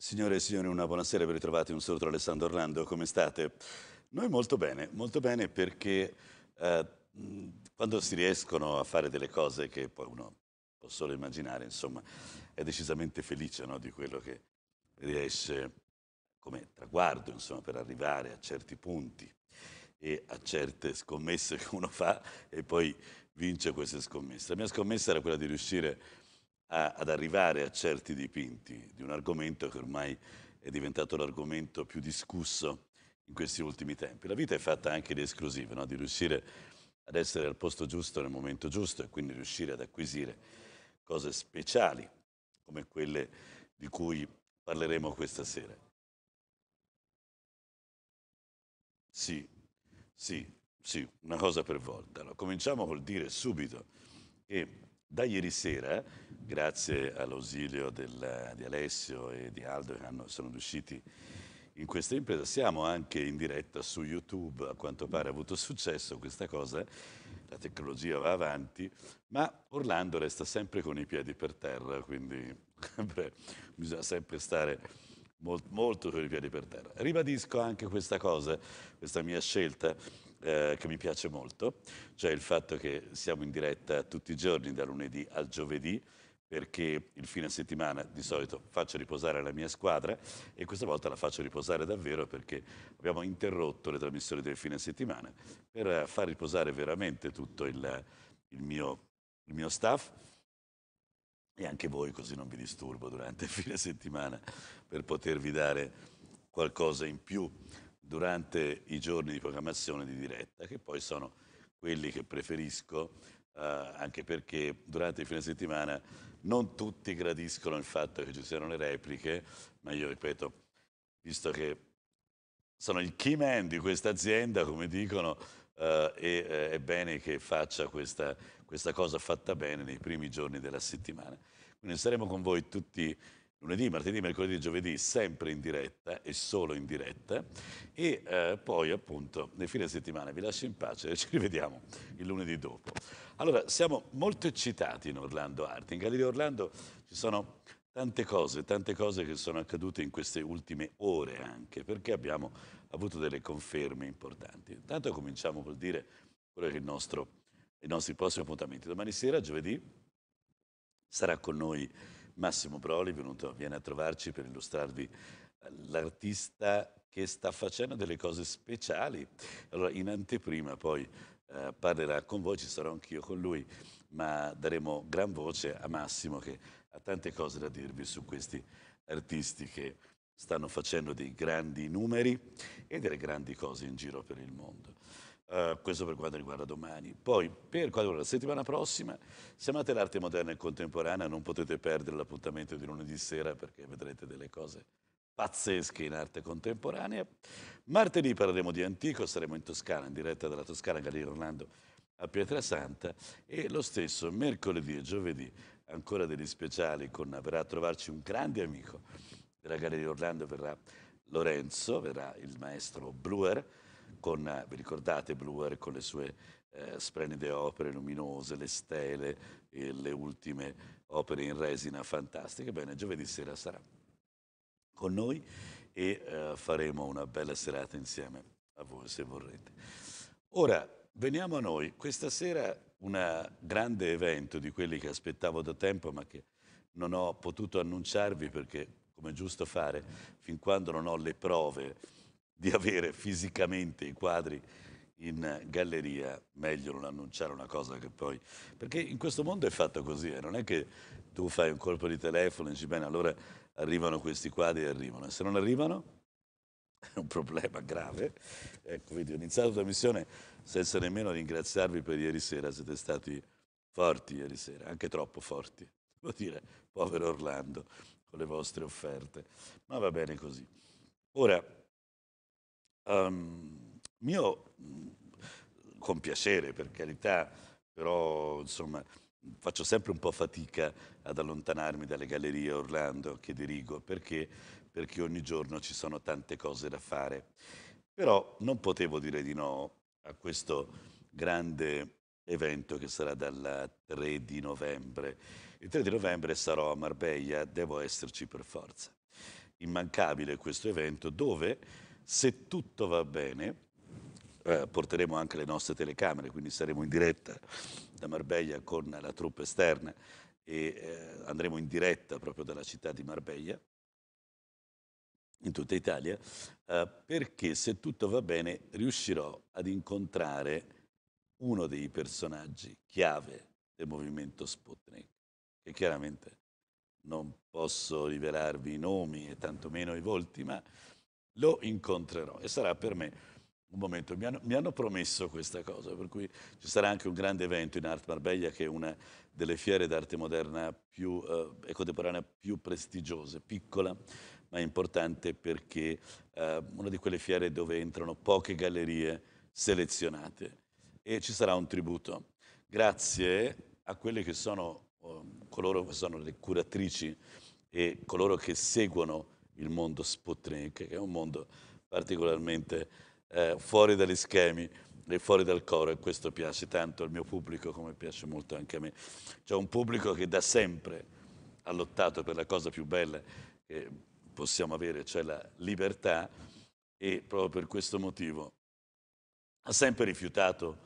Signore e signori, una buonasera, ben ritrovati, un saluto da Alessandro Orlando, come state? Noi molto bene, molto bene perché eh, quando si riescono a fare delle cose che poi uno può solo immaginare, insomma, è decisamente felice no, di quello che riesce come traguardo, insomma, per arrivare a certi punti e a certe scommesse che uno fa e poi vince queste scommesse. La mia scommessa era quella di riuscire a a, ad arrivare a certi dipinti di un argomento che ormai è diventato l'argomento più discusso in questi ultimi tempi. La vita è fatta anche di esclusive, no? di riuscire ad essere al posto giusto nel momento giusto e quindi riuscire ad acquisire cose speciali come quelle di cui parleremo questa sera. Sì, sì, sì, una cosa per volta. No? Cominciamo col dire subito che da ieri sera, grazie all'ausilio del, di Alessio e di Aldo che hanno, sono riusciti in questa impresa, siamo anche in diretta su YouTube, a quanto pare ha avuto successo questa cosa, la tecnologia va avanti, ma Orlando resta sempre con i piedi per terra, quindi bisogna sempre stare molto, molto con i piedi per terra. Ribadisco anche questa cosa, questa mia scelta eh, che mi piace molto, cioè il fatto che siamo in diretta tutti i giorni, da lunedì al giovedì, perché il fine settimana di solito faccio riposare la mia squadra e questa volta la faccio riposare davvero perché abbiamo interrotto le trasmissioni del fine settimana per far riposare veramente tutto il, il, mio, il mio staff e anche voi così non vi disturbo durante il fine settimana per potervi dare qualcosa in più durante i giorni di programmazione di diretta, che poi sono quelli che preferisco, eh, anche perché durante il fine settimana non tutti gradiscono il fatto che ci siano le repliche, ma io ripeto, visto che sono il key man di questa azienda, come dicono, eh, e eh, è bene che faccia questa, questa cosa fatta bene nei primi giorni della settimana. Quindi saremo con voi tutti lunedì, martedì, mercoledì, giovedì, sempre in diretta e solo in diretta. E eh, poi appunto nel fine settimana vi lascio in pace e ci rivediamo il lunedì dopo. Allora, siamo molto eccitati in Orlando Arte. In Galleria Orlando ci sono tante cose, tante cose che sono accadute in queste ultime ore anche, perché abbiamo avuto delle conferme importanti. Intanto cominciamo col dire quello che è il nostro, i nostri prossimi appuntamenti. Domani sera, giovedì, sarà con noi Massimo Broli venuto, viene a trovarci per illustrarvi l'artista che sta facendo delle cose speciali. Allora, in anteprima poi eh, parlerà con voi, ci sarò anch'io con lui, ma daremo gran voce a Massimo che ha tante cose da dirvi su questi artisti che stanno facendo dei grandi numeri e delle grandi cose in giro per il mondo. Eh, questo per quanto riguarda domani. Poi, per quanto riguarda la settimana prossima, se amate l'arte moderna e contemporanea non potete perdere l'appuntamento di lunedì sera perché vedrete delle cose pazzesche in arte contemporanea. Martedì parleremo di antico, saremo in Toscana, in diretta dalla Toscana, Galleria Orlando a Pietrasanta e lo stesso mercoledì e giovedì ancora degli speciali con, verrà a trovarci un grande amico della Galleria Orlando, verrà Lorenzo, verrà il maestro Bluer, con, eh, vi ricordate Bluer con le sue eh, splendide opere luminose, le stele, e le ultime opere in resina fantastiche. Bene, giovedì sera sarà con noi e eh, faremo una bella serata insieme a voi se vorrete. Ora, veniamo a noi. Questa sera un grande evento di quelli che aspettavo da tempo ma che non ho potuto annunciarvi perché, come è giusto fare, fin quando non ho le prove di avere fisicamente i quadri in galleria, meglio non annunciare una cosa che poi... Perché in questo mondo è fatto così, eh? non è che tu fai un colpo di telefono e dici bene, allora arrivano questi quadri e arrivano. E se non arrivano è un problema grave. Ecco, vedi, ho iniziato la missione senza nemmeno ringraziarvi per ieri sera, siete stati forti ieri sera, anche troppo forti, devo dire, povero Orlando, con le vostre offerte. Ma va bene così. Ora, Um, ehm, io, con piacere, per carità, però insomma faccio sempre un po' fatica ad allontanarmi dalle gallerie Orlando che dirigo perché, perché ogni giorno ci sono tante cose da fare. Però non potevo dire di no a questo grande evento che sarà dal 3 di novembre. Il 3 di novembre sarò a Marbella, devo esserci per forza. Immancabile questo evento dove se tutto va bene, eh, porteremo anche le nostre telecamere, quindi saremo in diretta da Marbella con la truppa esterna e eh, andremo in diretta proprio dalla città di Marbella, in tutta Italia, eh, perché se tutto va bene riuscirò ad incontrare uno dei personaggi chiave del movimento Sputnik, che chiaramente non posso rivelarvi i nomi e tantomeno i volti, ma lo incontrerò e sarà per me un momento. Mi hanno, mi hanno, promesso questa cosa, per cui ci sarà anche un grande evento in Art Marbella, che è una delle fiere d'arte moderna più, eh, e contemporanea più prestigiose, piccola ma importante perché eh, una di quelle fiere dove entrano poche gallerie selezionate e ci sarà un tributo. Grazie a quelle che sono, eh, coloro che sono le curatrici e coloro che seguono il mondo Sputnik, che è un mondo particolarmente eh, fuori dagli schemi e fuori dal coro, e questo piace tanto al mio pubblico come piace molto anche a me. C'è un pubblico che da sempre ha lottato per la cosa più bella che possiamo avere, cioè la libertà, e proprio per questo motivo ha sempre rifiutato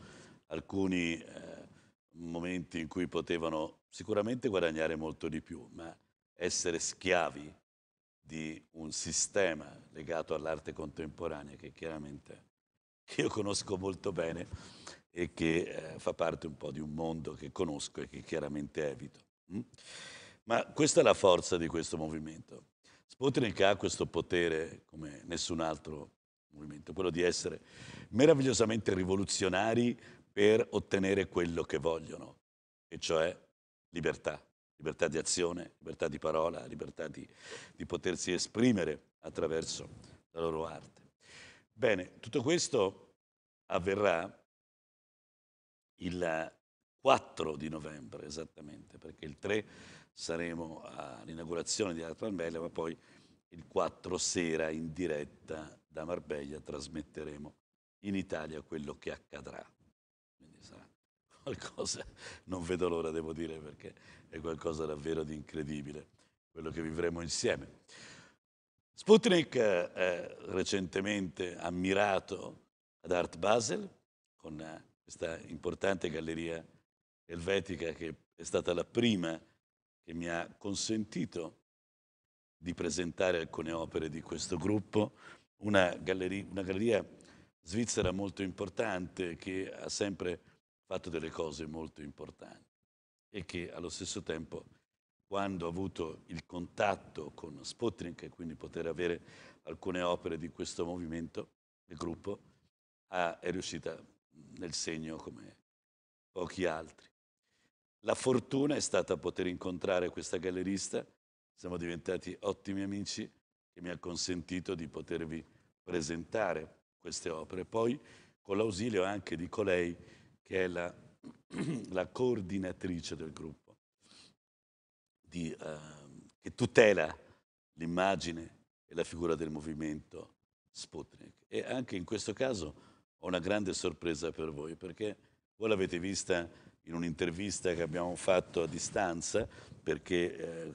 alcuni eh, momenti in cui potevano sicuramente guadagnare molto di più, ma essere schiavi di un sistema legato all'arte contemporanea che chiaramente che io conosco molto bene e che eh, fa parte un po' di un mondo che conosco e che chiaramente evito. Mm? Ma questa è la forza di questo movimento. Sputnik ha questo potere come nessun altro movimento, quello di essere meravigliosamente rivoluzionari per ottenere quello che vogliono, e cioè libertà libertà di azione, libertà di parola, libertà di, di potersi esprimere attraverso la loro arte. Bene, tutto questo avverrà il 4 di novembre esattamente, perché il 3 saremo all'inaugurazione di Arte Marbella, ma poi il 4 sera in diretta da Marbella trasmetteremo in Italia quello che accadrà qualcosa, non vedo l'ora devo dire perché è qualcosa davvero di incredibile, quello che vivremo insieme. Sputnik eh, recentemente ammirato ad Art Basel con eh, questa importante galleria elvetica che è stata la prima che mi ha consentito di presentare alcune opere di questo gruppo, una galleria, una galleria svizzera molto importante che ha sempre fatto delle cose molto importanti e che allo stesso tempo quando ha avuto il contatto con Sputnik e quindi poter avere alcune opere di questo movimento, del gruppo, è riuscita nel segno come pochi altri. La fortuna è stata poter incontrare questa gallerista, siamo diventati ottimi amici e mi ha consentito di potervi presentare queste opere. Poi con l'ausilio anche di colei che è la, la coordinatrice del gruppo, di, eh, che tutela l'immagine e la figura del movimento Sputnik. E anche in questo caso ho una grande sorpresa per voi, perché voi l'avete vista in un'intervista che abbiamo fatto a distanza, perché eh,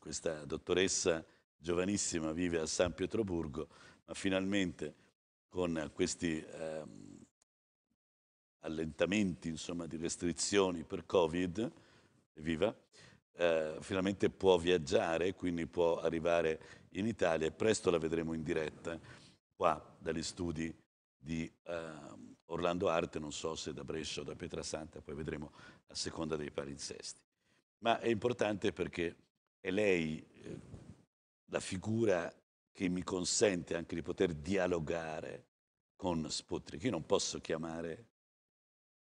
questa dottoressa giovanissima vive a San Pietroburgo, ma finalmente con questi... Eh, allentamenti insomma, di restrizioni per Covid, evviva, eh, finalmente può viaggiare, quindi può arrivare in Italia e presto la vedremo in diretta qua dagli studi di eh, Orlando Arte, non so se da Brescia o da Pietrasanta, poi vedremo a seconda dei palinsesti. Ma è importante perché è lei eh, la figura che mi consente anche di poter dialogare con Sputnik. Io non posso chiamare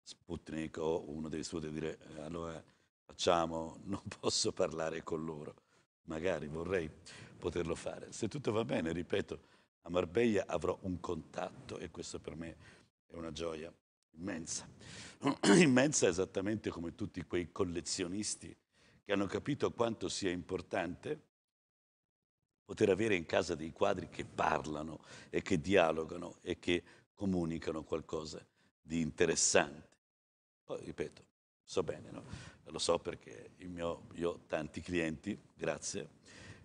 Sputnik o uno dei suoi deve dire eh, allora facciamo, non posso parlare con loro, magari vorrei poterlo fare. Se tutto va bene, ripeto, a Marbella avrò un contatto e questo per me è una gioia immensa, immensa esattamente come tutti quei collezionisti che hanno capito quanto sia importante poter avere in casa dei quadri che parlano e che dialogano e che comunicano qualcosa di interessante. Poi ripeto, so bene, no? lo so perché mio, io ho tanti clienti, grazie,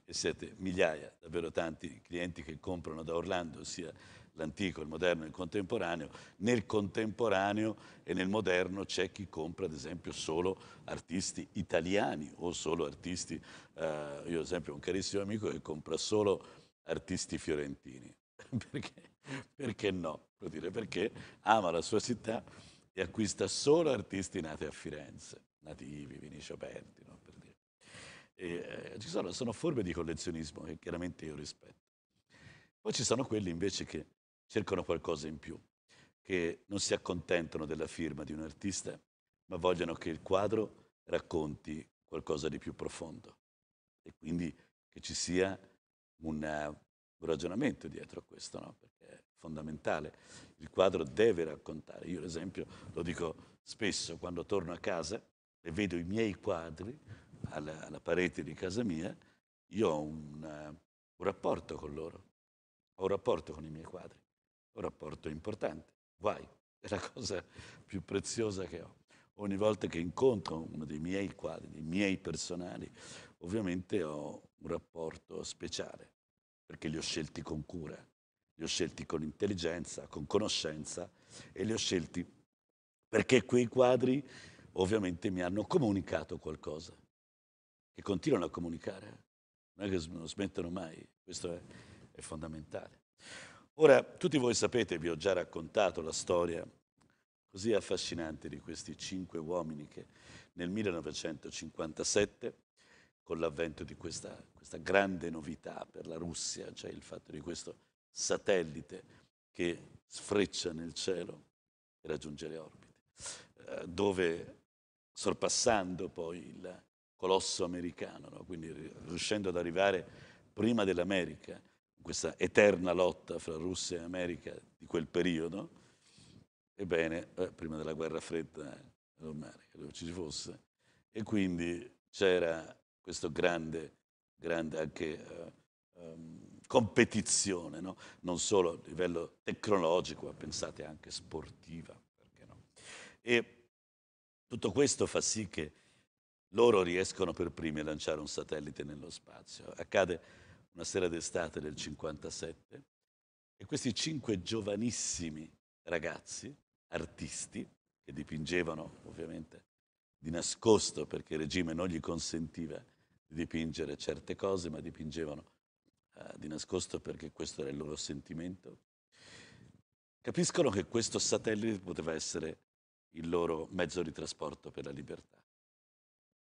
e siete migliaia, davvero tanti clienti che comprano da Orlando sia l'antico, il moderno e il contemporaneo. Nel contemporaneo e nel moderno c'è chi compra ad esempio solo artisti italiani o solo artisti, eh, io ad esempio ho un carissimo amico che compra solo artisti fiorentini. perché? Perché no? Vuol dire perché ama la sua città e acquista solo artisti nati a Firenze, nativi, Vinicio Perti, no? per dire. E, eh, ci sono, sono forme di collezionismo che chiaramente io rispetto. Poi ci sono quelli invece che cercano qualcosa in più, che non si accontentano della firma di un artista, ma vogliono che il quadro racconti qualcosa di più profondo e quindi che ci sia una, un ragionamento dietro a questo. No? fondamentale. Il quadro deve raccontare. Io, ad esempio, lo dico spesso quando torno a casa e vedo i miei quadri alla, alla parete di casa mia, io ho una, un rapporto con loro, ho un rapporto con i miei quadri, un rapporto importante. Guai, è la cosa più preziosa che ho. Ogni volta che incontro uno dei miei quadri, dei miei personali, ovviamente ho un rapporto speciale, perché li ho scelti con cura li ho scelti con intelligenza, con conoscenza e li ho scelti perché quei quadri ovviamente mi hanno comunicato qualcosa, e continuano a comunicare, non è che non smettono mai, questo è, è fondamentale. Ora, tutti voi sapete, vi ho già raccontato la storia così affascinante di questi cinque uomini che nel 1957, con l'avvento di questa, questa grande novità per la Russia, cioè il fatto di questo satellite che sfreccia nel cielo e raggiunge le orbite, eh, dove sorpassando poi il colosso americano, no? quindi riuscendo ad arrivare prima dell'America, questa eterna lotta fra Russia e America di quel periodo, ebbene, eh, prima della guerra fredda eh, ormai, credo ci fosse, e quindi c'era questo grande, grande anche eh, um, competizione, no? non solo a livello tecnologico, ma pensate anche sportiva. No? E tutto questo fa sì che loro riescono per primi a lanciare un satellite nello spazio. Accade una sera d'estate del 57 e questi cinque giovanissimi ragazzi, artisti, che dipingevano ovviamente di nascosto perché il regime non gli consentiva di dipingere certe cose, ma dipingevano eh, di nascosto perché questo era il loro sentimento, capiscono che questo satellite poteva essere il loro mezzo di trasporto per la libertà.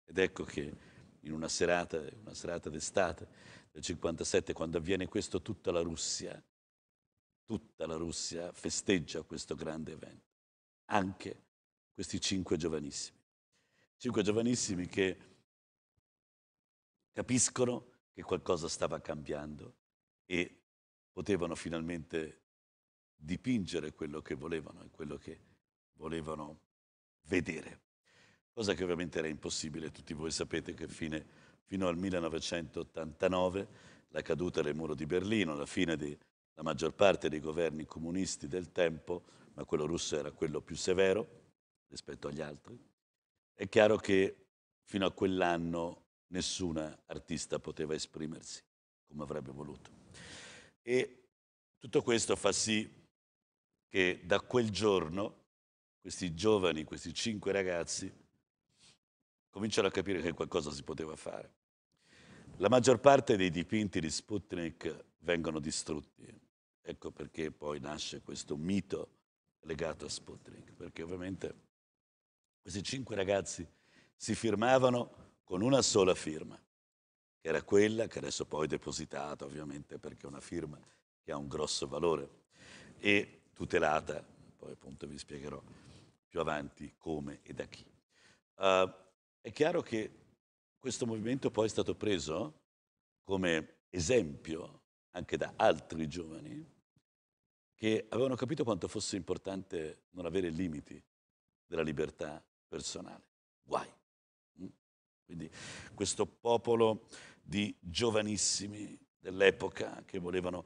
Ed ecco che in una serata, una serata d'estate del 1957, quando avviene questo, tutta la Russia, tutta la Russia festeggia questo grande evento, anche questi cinque giovanissimi. Cinque giovanissimi che capiscono che qualcosa stava cambiando e potevano finalmente dipingere quello che volevano e quello che volevano vedere. Cosa che ovviamente era impossibile, tutti voi sapete che fine, fino al 1989 la caduta del muro di Berlino, la fine della maggior parte dei governi comunisti del tempo, ma quello russo era quello più severo rispetto agli altri, è chiaro che fino a quell'anno nessuna artista poteva esprimersi come avrebbe voluto. E tutto questo fa sì che da quel giorno questi giovani, questi cinque ragazzi, cominciano a capire che qualcosa si poteva fare. La maggior parte dei dipinti di Sputnik vengono distrutti. Ecco perché poi nasce questo mito legato a Sputnik, perché ovviamente questi cinque ragazzi si firmavano con una sola firma, che era quella che adesso poi è depositata ovviamente perché è una firma che ha un grosso valore e tutelata, poi appunto vi spiegherò più avanti come e da chi. Uh, è chiaro che questo movimento poi è stato preso come esempio anche da altri giovani che avevano capito quanto fosse importante non avere limiti della libertà personale. Guai. Quindi questo popolo di giovanissimi dell'epoca che volevano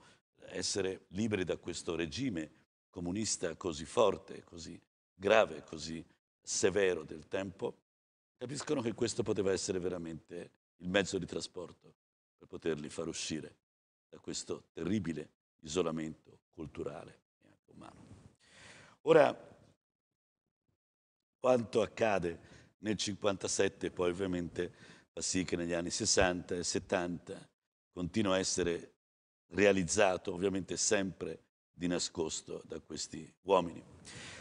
essere liberi da questo regime comunista così forte, così grave, così severo del tempo, capiscono che questo poteva essere veramente il mezzo di trasporto per poterli far uscire da questo terribile isolamento culturale e anche umano. Ora, quanto accade nel 57 poi ovviamente fa sì che negli anni 60 e 70 continua a essere realizzato ovviamente sempre di nascosto da questi uomini.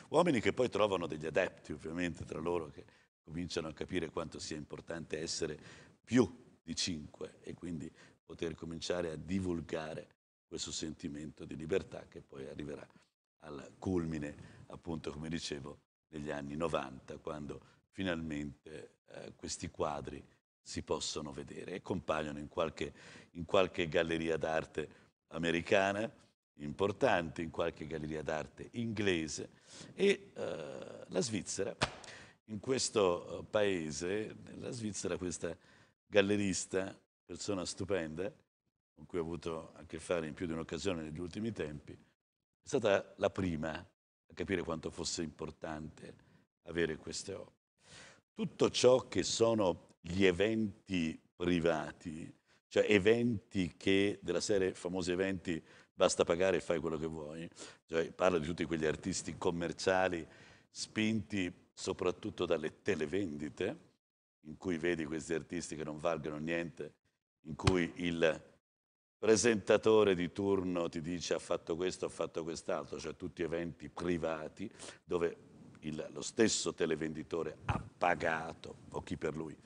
Uomini che poi trovano degli adepti ovviamente tra loro che cominciano a capire quanto sia importante essere più di cinque e quindi poter cominciare a divulgare questo sentimento di libertà che poi arriverà al culmine appunto come dicevo negli anni 90 quando finalmente eh, questi quadri si possono vedere e compaiono in qualche, in qualche galleria d'arte americana importante, in qualche galleria d'arte inglese e eh, la Svizzera, in questo eh, paese, nella Svizzera questa gallerista, persona stupenda, con cui ho avuto a che fare in più di un'occasione negli ultimi tempi, è stata la prima a capire quanto fosse importante avere queste opere tutto ciò che sono gli eventi privati, cioè eventi che della serie famosi eventi basta pagare e fai quello che vuoi, cioè, parlo di tutti quegli artisti commerciali spinti soprattutto dalle televendite, in cui vedi questi artisti che non valgono niente, in cui il presentatore di turno ti dice ha fatto questo, ha fatto quest'altro, cioè tutti eventi privati dove il, lo stesso televenditore ha pagato, o chi per lui,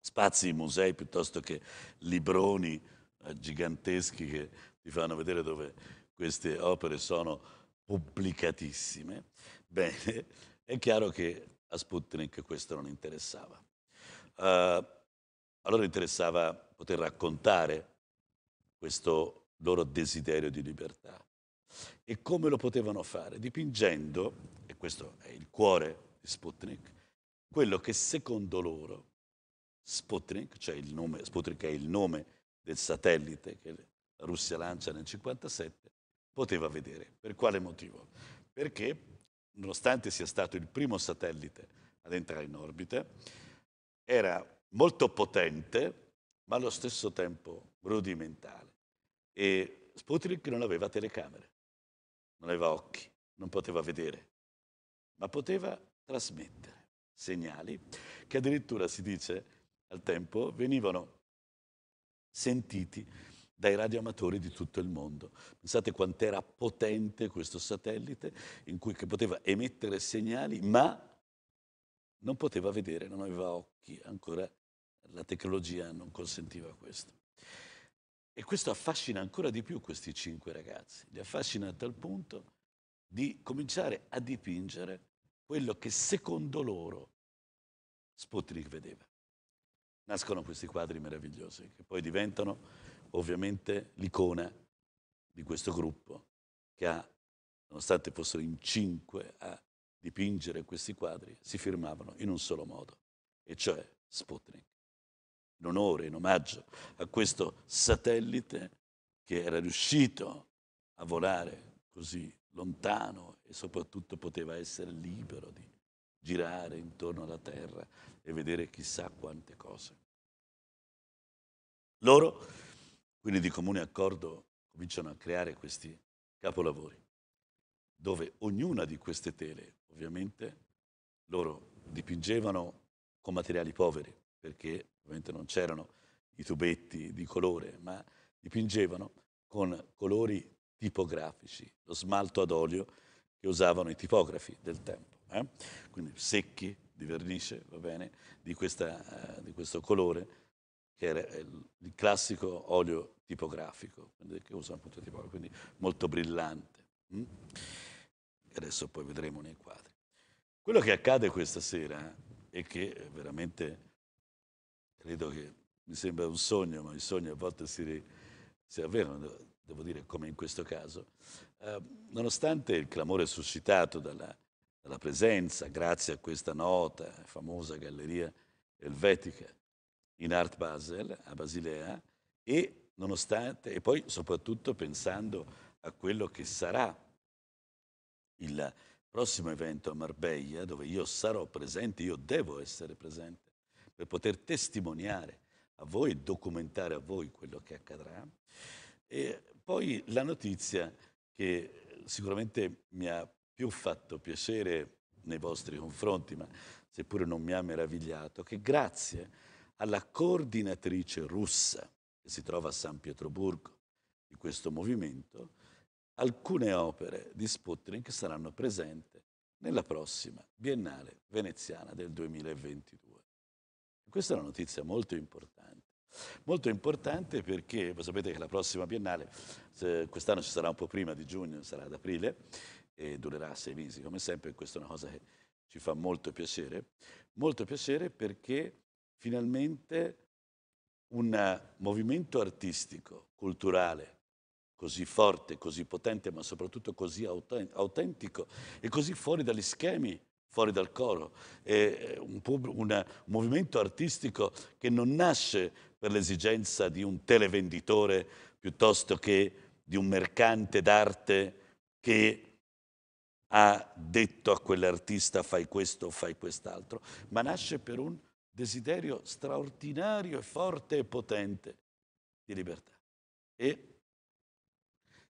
spazi in musei piuttosto che libroni eh, giganteschi che ti fanno vedere dove queste opere sono pubblicatissime. Bene, è chiaro che a Sputnik questo non interessava. Uh, allora interessava poter raccontare questo loro desiderio di libertà. E come lo potevano fare? Dipingendo, e questo è il cuore di Sputnik, quello che secondo loro Sputnik, cioè il nome, Sputnik è il nome del satellite che la Russia lancia nel 1957, poteva vedere. Per quale motivo? Perché, nonostante sia stato il primo satellite ad entrare in orbita, era molto potente, ma allo stesso tempo rudimentale. E Sputnik non aveva telecamere non aveva occhi, non poteva vedere, ma poteva trasmettere segnali che addirittura si dice al tempo venivano sentiti dai radioamatori di tutto il mondo. Pensate quant'era potente questo satellite in cui, che poteva emettere segnali, ma non poteva vedere, non aveva occhi, ancora la tecnologia non consentiva questo. E questo affascina ancora di più questi cinque ragazzi, li affascina a tal punto di cominciare a dipingere quello che secondo loro Sputnik vedeva. Nascono questi quadri meravigliosi che poi diventano ovviamente l'icona di questo gruppo che ha, nonostante fossero in cinque a dipingere questi quadri, si firmavano in un solo modo, e cioè Sputnik in onore, in omaggio a questo satellite che era riuscito a volare così lontano e soprattutto poteva essere libero di girare intorno alla Terra e vedere chissà quante cose. Loro, quindi di comune accordo, cominciano a creare questi capolavori, dove ognuna di queste tele, ovviamente, loro dipingevano con materiali poveri, perché ovviamente non c'erano i tubetti di colore, ma dipingevano con colori tipografici, lo smalto ad olio che usavano i tipografi del tempo. Eh? Quindi secchi di vernice, va bene, di, questa, eh, di questo colore che era il, il classico olio tipografico, che usa appunto i tipografi, quindi molto brillante. Mm? Adesso poi vedremo nei quadri. Quello che accade questa sera e che veramente credo che mi sembra un sogno, ma i sogni a volte si, si avverano, devo dire come in questo caso, eh, nonostante il clamore suscitato dalla, dalla, presenza, grazie a questa nota, famosa galleria elvetica in Art Basel a Basilea, e, e poi soprattutto pensando a quello che sarà il prossimo evento a Marbella, dove io sarò presente, io devo essere presente per poter testimoniare a voi e documentare a voi quello che accadrà. E poi la notizia che sicuramente mi ha più fatto piacere nei vostri confronti, ma seppure non mi ha meravigliato, che grazie alla coordinatrice russa che si trova a San Pietroburgo di questo movimento, alcune opere di Sputnik saranno presenti nella prossima Biennale veneziana del 2022. Questa è una notizia molto importante. Molto importante perché voi sapete che la prossima biennale, quest'anno ci sarà un po' prima di giugno, sarà ad aprile e durerà sei mesi come sempre, questa è una cosa che ci fa molto piacere. Molto piacere perché finalmente un movimento artistico, culturale, così forte, così potente, ma soprattutto così autentico e così fuori dagli schemi fuori dal coro. È eh, un, un movimento artistico che non nasce per l'esigenza di un televenditore piuttosto che di un mercante d'arte che ha detto a quell'artista fai questo, fai quest'altro, ma nasce per un desiderio straordinario e forte e potente di libertà. E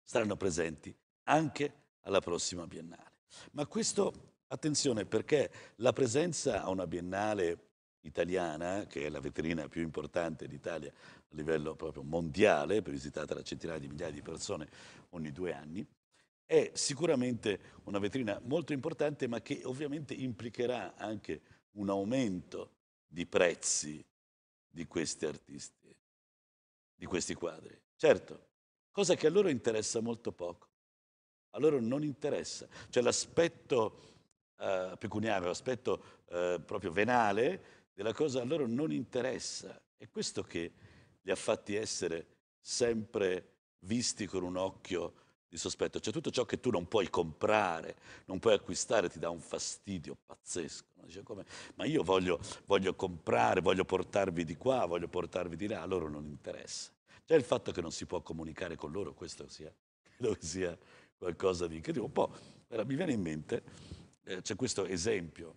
saranno presenti anche alla prossima biennale. Ma questo Attenzione perché la presenza a una biennale italiana, che è la vetrina più importante d'Italia a livello proprio mondiale, visitata da centinaia di migliaia di persone ogni due anni, è sicuramente una vetrina molto importante ma che ovviamente implicherà anche un aumento di prezzi di questi artisti, di questi quadri. Certo, cosa che a loro interessa molto poco. A loro non interessa. Cioè l'aspetto eh, pecuniario, l'aspetto eh, proprio venale della cosa a loro non interessa. È questo che li ha fatti essere sempre visti con un occhio di sospetto. Cioè tutto ciò che tu non puoi comprare, non puoi acquistare, ti dà un fastidio pazzesco. Dice, Ma io voglio, voglio comprare, voglio portarvi di qua, voglio portarvi di là, a loro non interessa. Cioè il fatto che non si può comunicare con loro, questo sia, credo sia qualcosa di incredibile. Un po' mi viene in mente eh, c'è questo esempio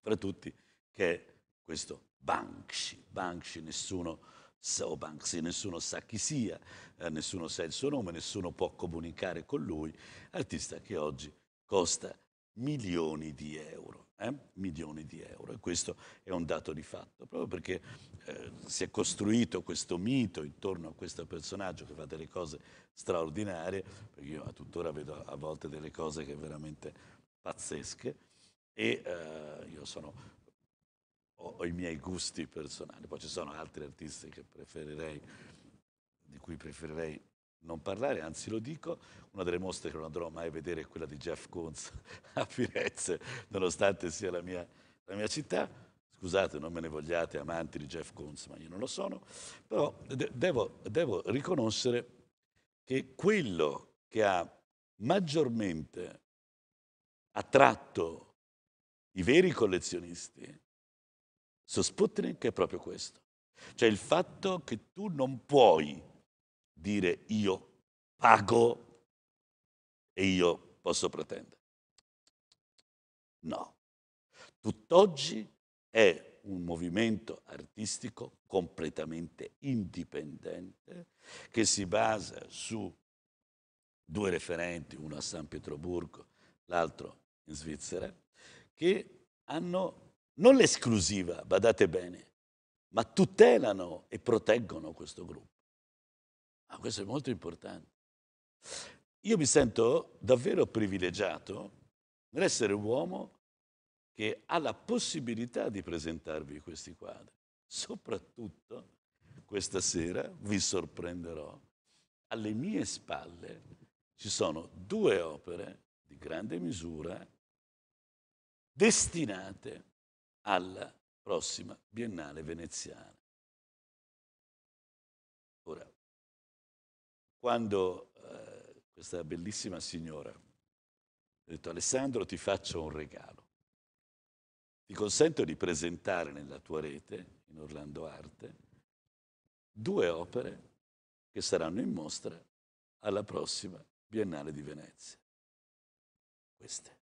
fra tutti che è questo Banksy. Banksy nessuno sa, Banksy, nessuno sa chi sia, eh, nessuno sa il suo nome, nessuno può comunicare con lui, artista che oggi costa milioni di euro. Eh? Milioni di euro, e questo è un dato di fatto, proprio perché eh, si è costruito questo mito intorno a questo personaggio che fa delle cose straordinarie, perché io tuttora vedo a volte delle cose che veramente pazzesche e eh, io sono, ho, ho, i miei gusti personali, poi ci sono altri artisti di cui preferirei non parlare, anzi lo dico, una delle mostre che non andrò mai a vedere è quella di Jeff Koons a Firenze, nonostante sia la mia, la mia città. Scusate, non me ne vogliate amanti di Jeff Koons, ma io non lo sono, però de- devo, devo riconoscere che quello che ha maggiormente attratto i veri collezionisti su Sputnik è proprio questo. Cioè il fatto che tu non puoi dire io pago e io posso pretendere. No. Tutt'oggi è un movimento artistico completamente indipendente che si basa su due referenti, uno a San Pietroburgo, l'altro in Svizzera, che hanno non l'esclusiva, badate bene, ma tutelano e proteggono questo gruppo. Ah, questo è molto importante. Io mi sento davvero privilegiato nell'essere uomo che ha la possibilità di presentarvi questi quadri. Soprattutto questa sera vi sorprenderò. Alle mie spalle ci sono due opere di grande misura destinate alla prossima biennale veneziana. Ora, quando eh, questa bellissima signora ha detto Alessandro ti faccio un regalo, ti consento di presentare nella tua rete, in Orlando Arte, due opere che saranno in mostra alla prossima Biennale di Venezia. Queste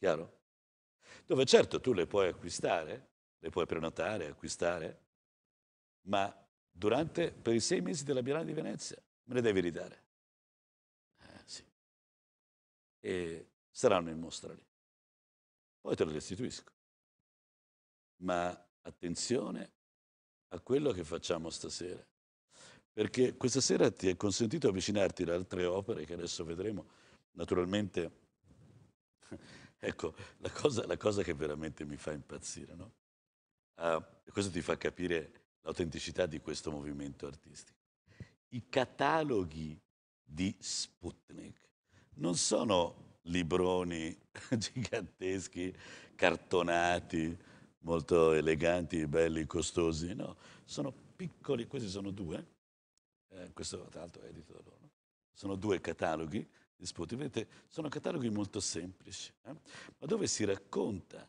chiaro? Dove certo tu le puoi acquistare, le puoi prenotare, acquistare, ma durante, per i sei mesi della Biennale di Venezia me le devi ridare. Eh, sì. E saranno in mostra lì. Poi te le restituisco. Ma attenzione a quello che facciamo stasera. Perché questa sera ti è consentito avvicinarti ad altre opere che adesso vedremo. Naturalmente Ecco, la cosa, la cosa, che veramente mi fa impazzire, no? Uh, questo ti fa capire l'autenticità di questo movimento artistico. I cataloghi di Sputnik non sono libroni giganteschi, cartonati, molto eleganti, belli, costosi, no, sono piccoli, questi sono due, eh, questo tra l'altro è edito da loro, no? sono due cataloghi disputi. Vedete, sono cataloghi molto semplici, eh? ma dove si racconta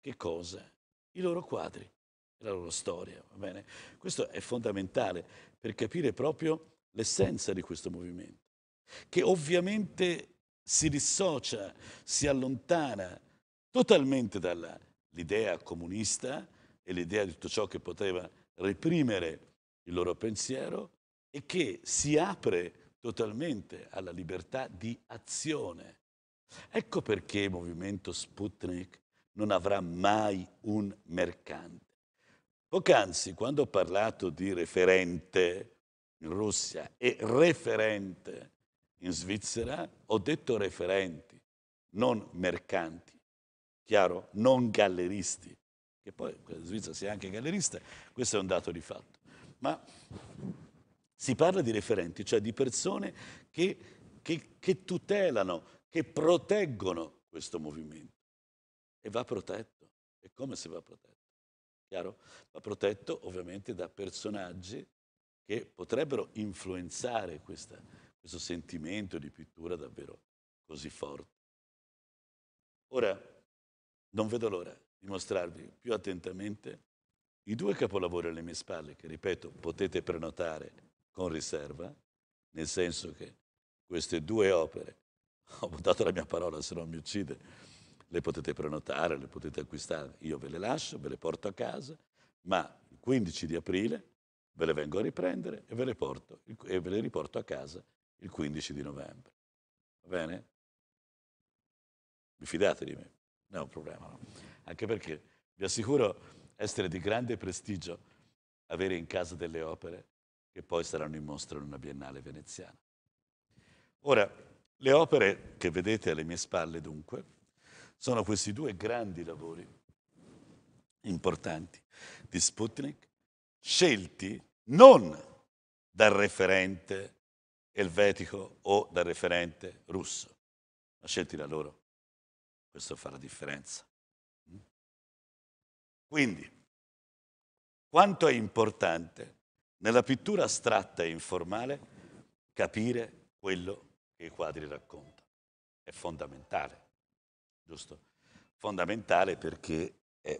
che cosa? I loro quadri, la loro storia, va bene? Questo è fondamentale per capire proprio l'essenza di questo movimento, che ovviamente si dissocia, si allontana totalmente dall'idea comunista e l'idea di tutto ciò che poteva reprimere il loro pensiero e che si apre totalmente alla libertà di azione. Ecco perché il movimento Sputnik non avrà mai un mercante. Poc'anzi, quando ho parlato di referente in Russia e referente in Svizzera, ho detto referenti, non mercanti, chiaro, non galleristi, che poi in Svizzera sia anche gallerista, questo è un dato di fatto. Ma si parla di referenti, cioè di persone che, che, che tutelano, che proteggono questo movimento. E va protetto. E come si va protetto? Chiaro? Va protetto ovviamente da personaggi che potrebbero influenzare questa, questo sentimento di pittura davvero così forte. Ora, non vedo l'ora di mostrarvi più attentamente i due capolavori alle mie spalle, che ripeto potete prenotare con riserva, nel senso che queste due opere, ho votato la mia parola se non mi uccide, le potete prenotare, le potete acquistare, io ve le lascio, ve le porto a casa, ma il 15 di aprile ve le vengo a riprendere e ve le, porto, e ve le riporto a casa il 15 di novembre. Va bene? Vi fidate di me? Non è un problema, no? Anche perché vi assicuro essere di grande prestigio avere in casa delle opere che poi saranno in mostra in una biennale veneziana. Ora, le opere che vedete alle mie spalle dunque sono questi due grandi lavori importanti di Sputnik, scelti non dal referente elvetico o dal referente russo, ma scelti da loro. Questo fa la differenza. Quindi, quanto è importante nella pittura astratta e informale, capire quello che i quadri raccontano. È fondamentale, giusto? Fondamentale perché è,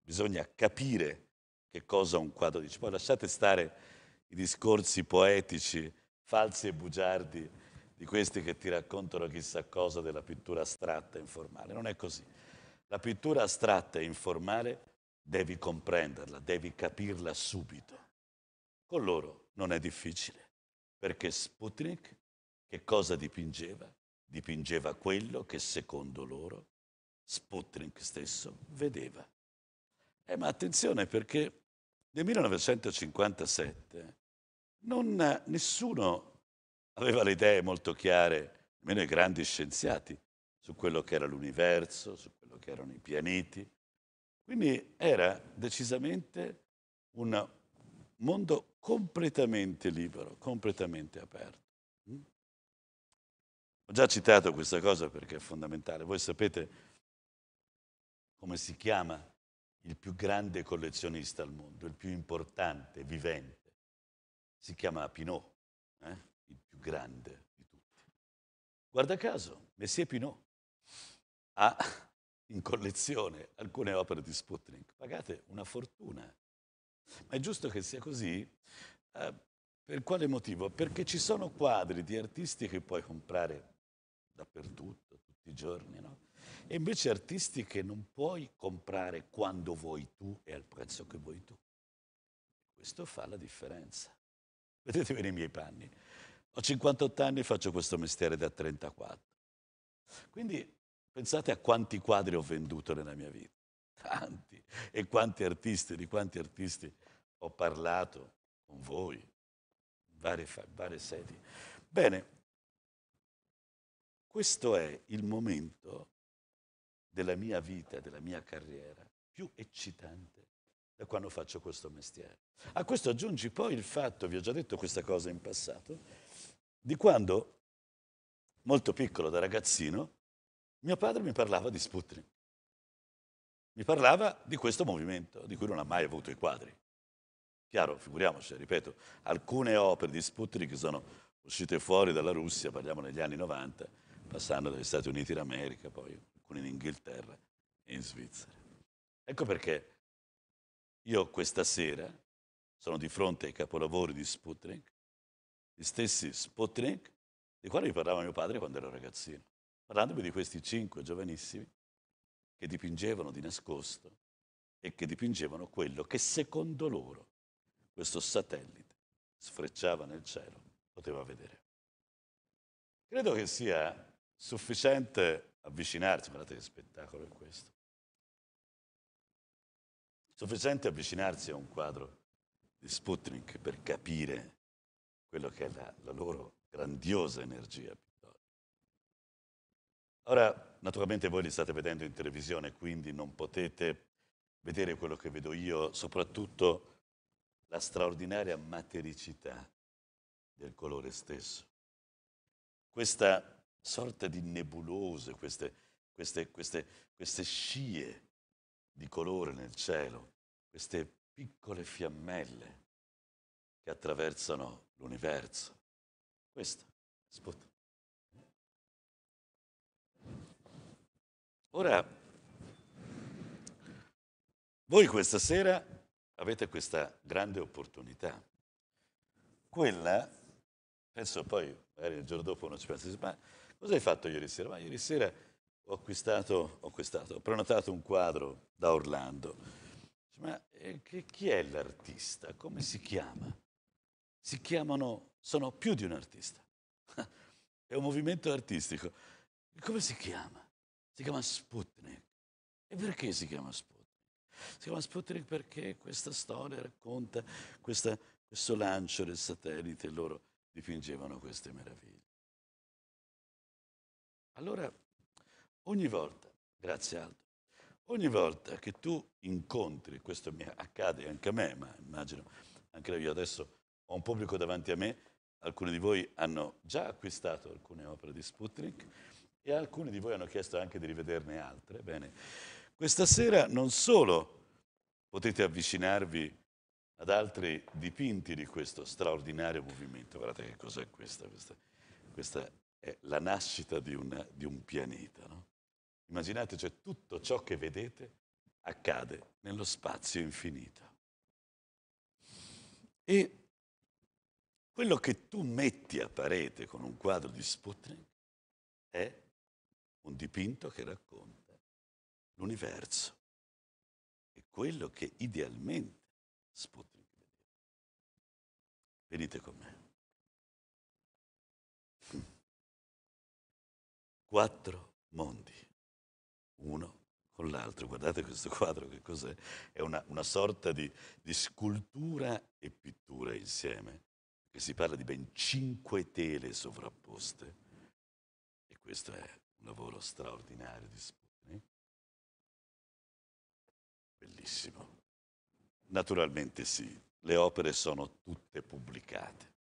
bisogna capire che cosa un quadro dice. Poi lasciate stare i discorsi poetici, falsi e bugiardi di questi che ti raccontano chissà cosa della pittura astratta e informale. Non è così. La pittura astratta e informale devi comprenderla, devi capirla subito con loro non è difficile, perché Sputnik che cosa dipingeva? Dipingeva quello che secondo loro Sputnik stesso vedeva. Eh, ma attenzione perché nel 1957 non, eh, nessuno aveva le idee molto chiare, nemmeno i grandi scienziati, su quello che era l'universo, su quello che erano i pianeti. Quindi era decisamente un mondo completamente libero, completamente aperto. Mm? Ho già citato questa cosa perché è fondamentale. Voi sapete come si chiama il più grande collezionista al mondo, il più importante vivente. Si chiama Pinot, eh? il più grande di tutti. Guarda caso, Messie Pinot ha in collezione alcune opere di Sputnik. Pagate una fortuna ma è giusto che sia così? Eh, per quale motivo? Perché ci sono quadri di artisti che puoi comprare dappertutto, tutti i giorni, no? E invece artisti che non puoi comprare quando vuoi tu e al prezzo che vuoi tu. Questo fa la differenza. Vedetevi nei miei panni. Ho 58 anni e faccio questo mestiere da 34. Quindi pensate a quanti quadri ho venduto nella mia vita tanti, e quanti artisti, di quanti artisti ho parlato con voi, in varie, varie sedi. Bene, questo è il momento della mia vita, della mia carriera, più eccitante da quando faccio questo mestiere. A questo aggiungi poi il fatto, vi ho già detto questa cosa in passato, di quando, molto piccolo da ragazzino, mio padre mi parlava di Sputnik mi parlava di questo movimento, di cui non ha mai avuto i quadri. Chiaro, figuriamoci, ripeto, alcune opere di Sputnik sono uscite fuori dalla Russia, parliamo negli anni 90, passando dagli Stati Uniti in America, poi alcune in Inghilterra e in Svizzera. Ecco perché io questa sera sono di fronte ai capolavori di Sputnik, gli stessi Sputnik di quali mi parlava mio padre quando ero ragazzino, parlandomi di questi cinque giovanissimi che dipingevano di nascosto e che dipingevano quello che secondo loro questo satellite sfrecciava nel cielo poteva vedere. Credo che sia sufficiente avvicinarsi, guardate che spettacolo è questo, sufficiente avvicinarsi a un quadro di Sputnik per capire quello che è la, la loro grandiosa energia Ora, Naturalmente voi li state vedendo in televisione, quindi non potete vedere quello che vedo io, soprattutto la straordinaria matericità del colore stesso. Questa sorta di nebulose, queste, queste, queste, queste scie di colore nel cielo, queste piccole fiammelle che attraversano l'universo. Questo, spot. Ora, voi questa sera avete questa grande opportunità, quella, penso poi, magari il giorno dopo non ci pensi, ma cosa hai fatto ieri sera? Ma ieri sera ho acquistato, ho, acquistato, ho prenotato un quadro da Orlando, ma eh, chi è l'artista? Come si chiama? Si chiamano, sono più di un artista, è un movimento artistico, come si chiama? Si chiama Sputnik. E perché si chiama Sputnik? Si chiama Sputnik perché questa storia racconta questa, questo lancio del satellite e loro dipingevano queste meraviglie. Allora, ogni volta, grazie Aldo, ogni volta che tu incontri, questo mi accade anche a me, ma immagino anche io adesso ho un pubblico davanti a me, alcuni di voi hanno già acquistato alcune opere di Sputnik, e alcuni di voi hanno chiesto anche di rivederne altre. Bene, questa sera non solo potete avvicinarvi ad altri dipinti di questo straordinario movimento, guardate che cos'è questa, questa, questa è la nascita di, una, di un pianeta. No? Immaginate, cioè tutto ciò che vedete accade nello spazio infinito. E quello che tu metti a parete con un quadro di Sputnik è un dipinto che racconta l'universo e quello che idealmente Sputnik vedeva. Venite con me. Quattro mondi, uno con l'altro. Guardate questo quadro che cos'è? È una, una sorta di, di, scultura e pittura insieme, che si parla di ben cinque tele sovrapposte. E questo è un lavoro straordinario di Sputnik, bellissimo. Naturalmente sì, le opere sono tutte pubblicate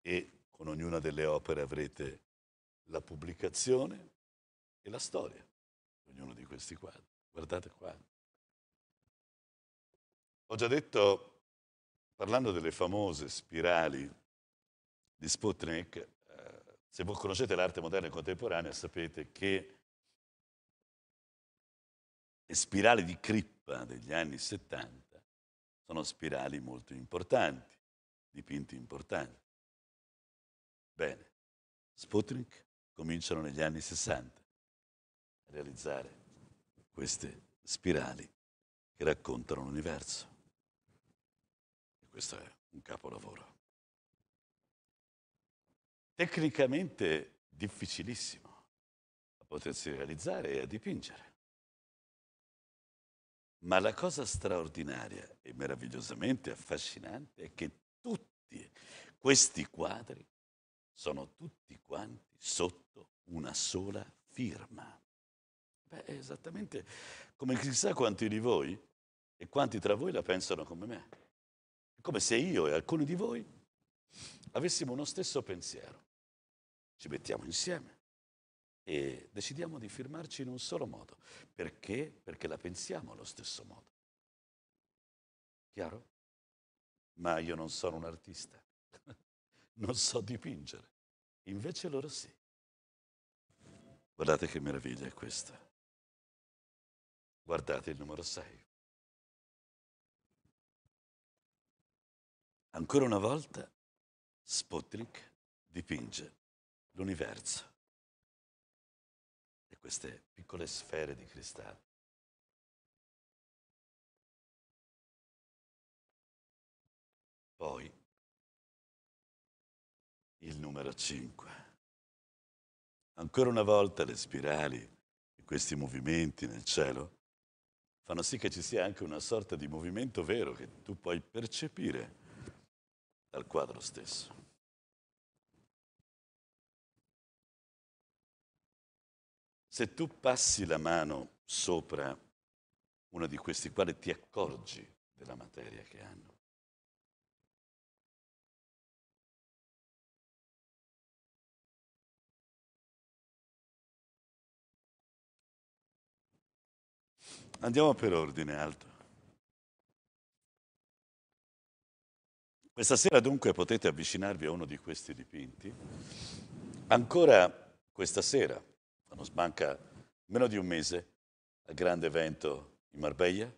e con ognuna delle opere avrete la pubblicazione e la storia di ognuno di questi quadri. Guardate qua. Ho già detto, parlando delle famose spirali di Sputnik, se voi conoscete l'arte moderna e contemporanea sapete che le spirali di crippa degli anni 70 sono spirali molto importanti, dipinti importanti. Bene, Sputnik cominciano negli anni 60 a realizzare queste spirali che raccontano l'universo. E questo è un capolavoro tecnicamente difficilissimo a potersi realizzare e a dipingere. Ma la cosa straordinaria e meravigliosamente affascinante è che tutti questi quadri sono tutti quanti sotto una sola firma. Beh, è esattamente come chissà quanti di voi e quanti tra voi la pensano come me. È come se io e alcuni di voi avessimo uno stesso pensiero ci mettiamo insieme e decidiamo di firmarci in un solo modo. Perché? Perché la pensiamo allo stesso modo. Chiaro? Ma io non sono un artista, non so dipingere. Invece loro sì. Guardate che meraviglia è questa. Guardate il numero 6. Ancora una volta Sputnik dipinge l'universo e queste piccole sfere di cristallo. Poi il numero 5. Ancora una volta le spirali e questi movimenti nel cielo fanno sì che ci sia anche una sorta di movimento vero che tu puoi percepire dal quadro stesso. Se tu passi la mano sopra uno di questi quali ti accorgi della materia che hanno. Andiamo per ordine alto. Questa sera dunque potete avvicinarvi a uno di questi dipinti. Ancora questa sera non smanca meno di un mese al grande evento in Marbella.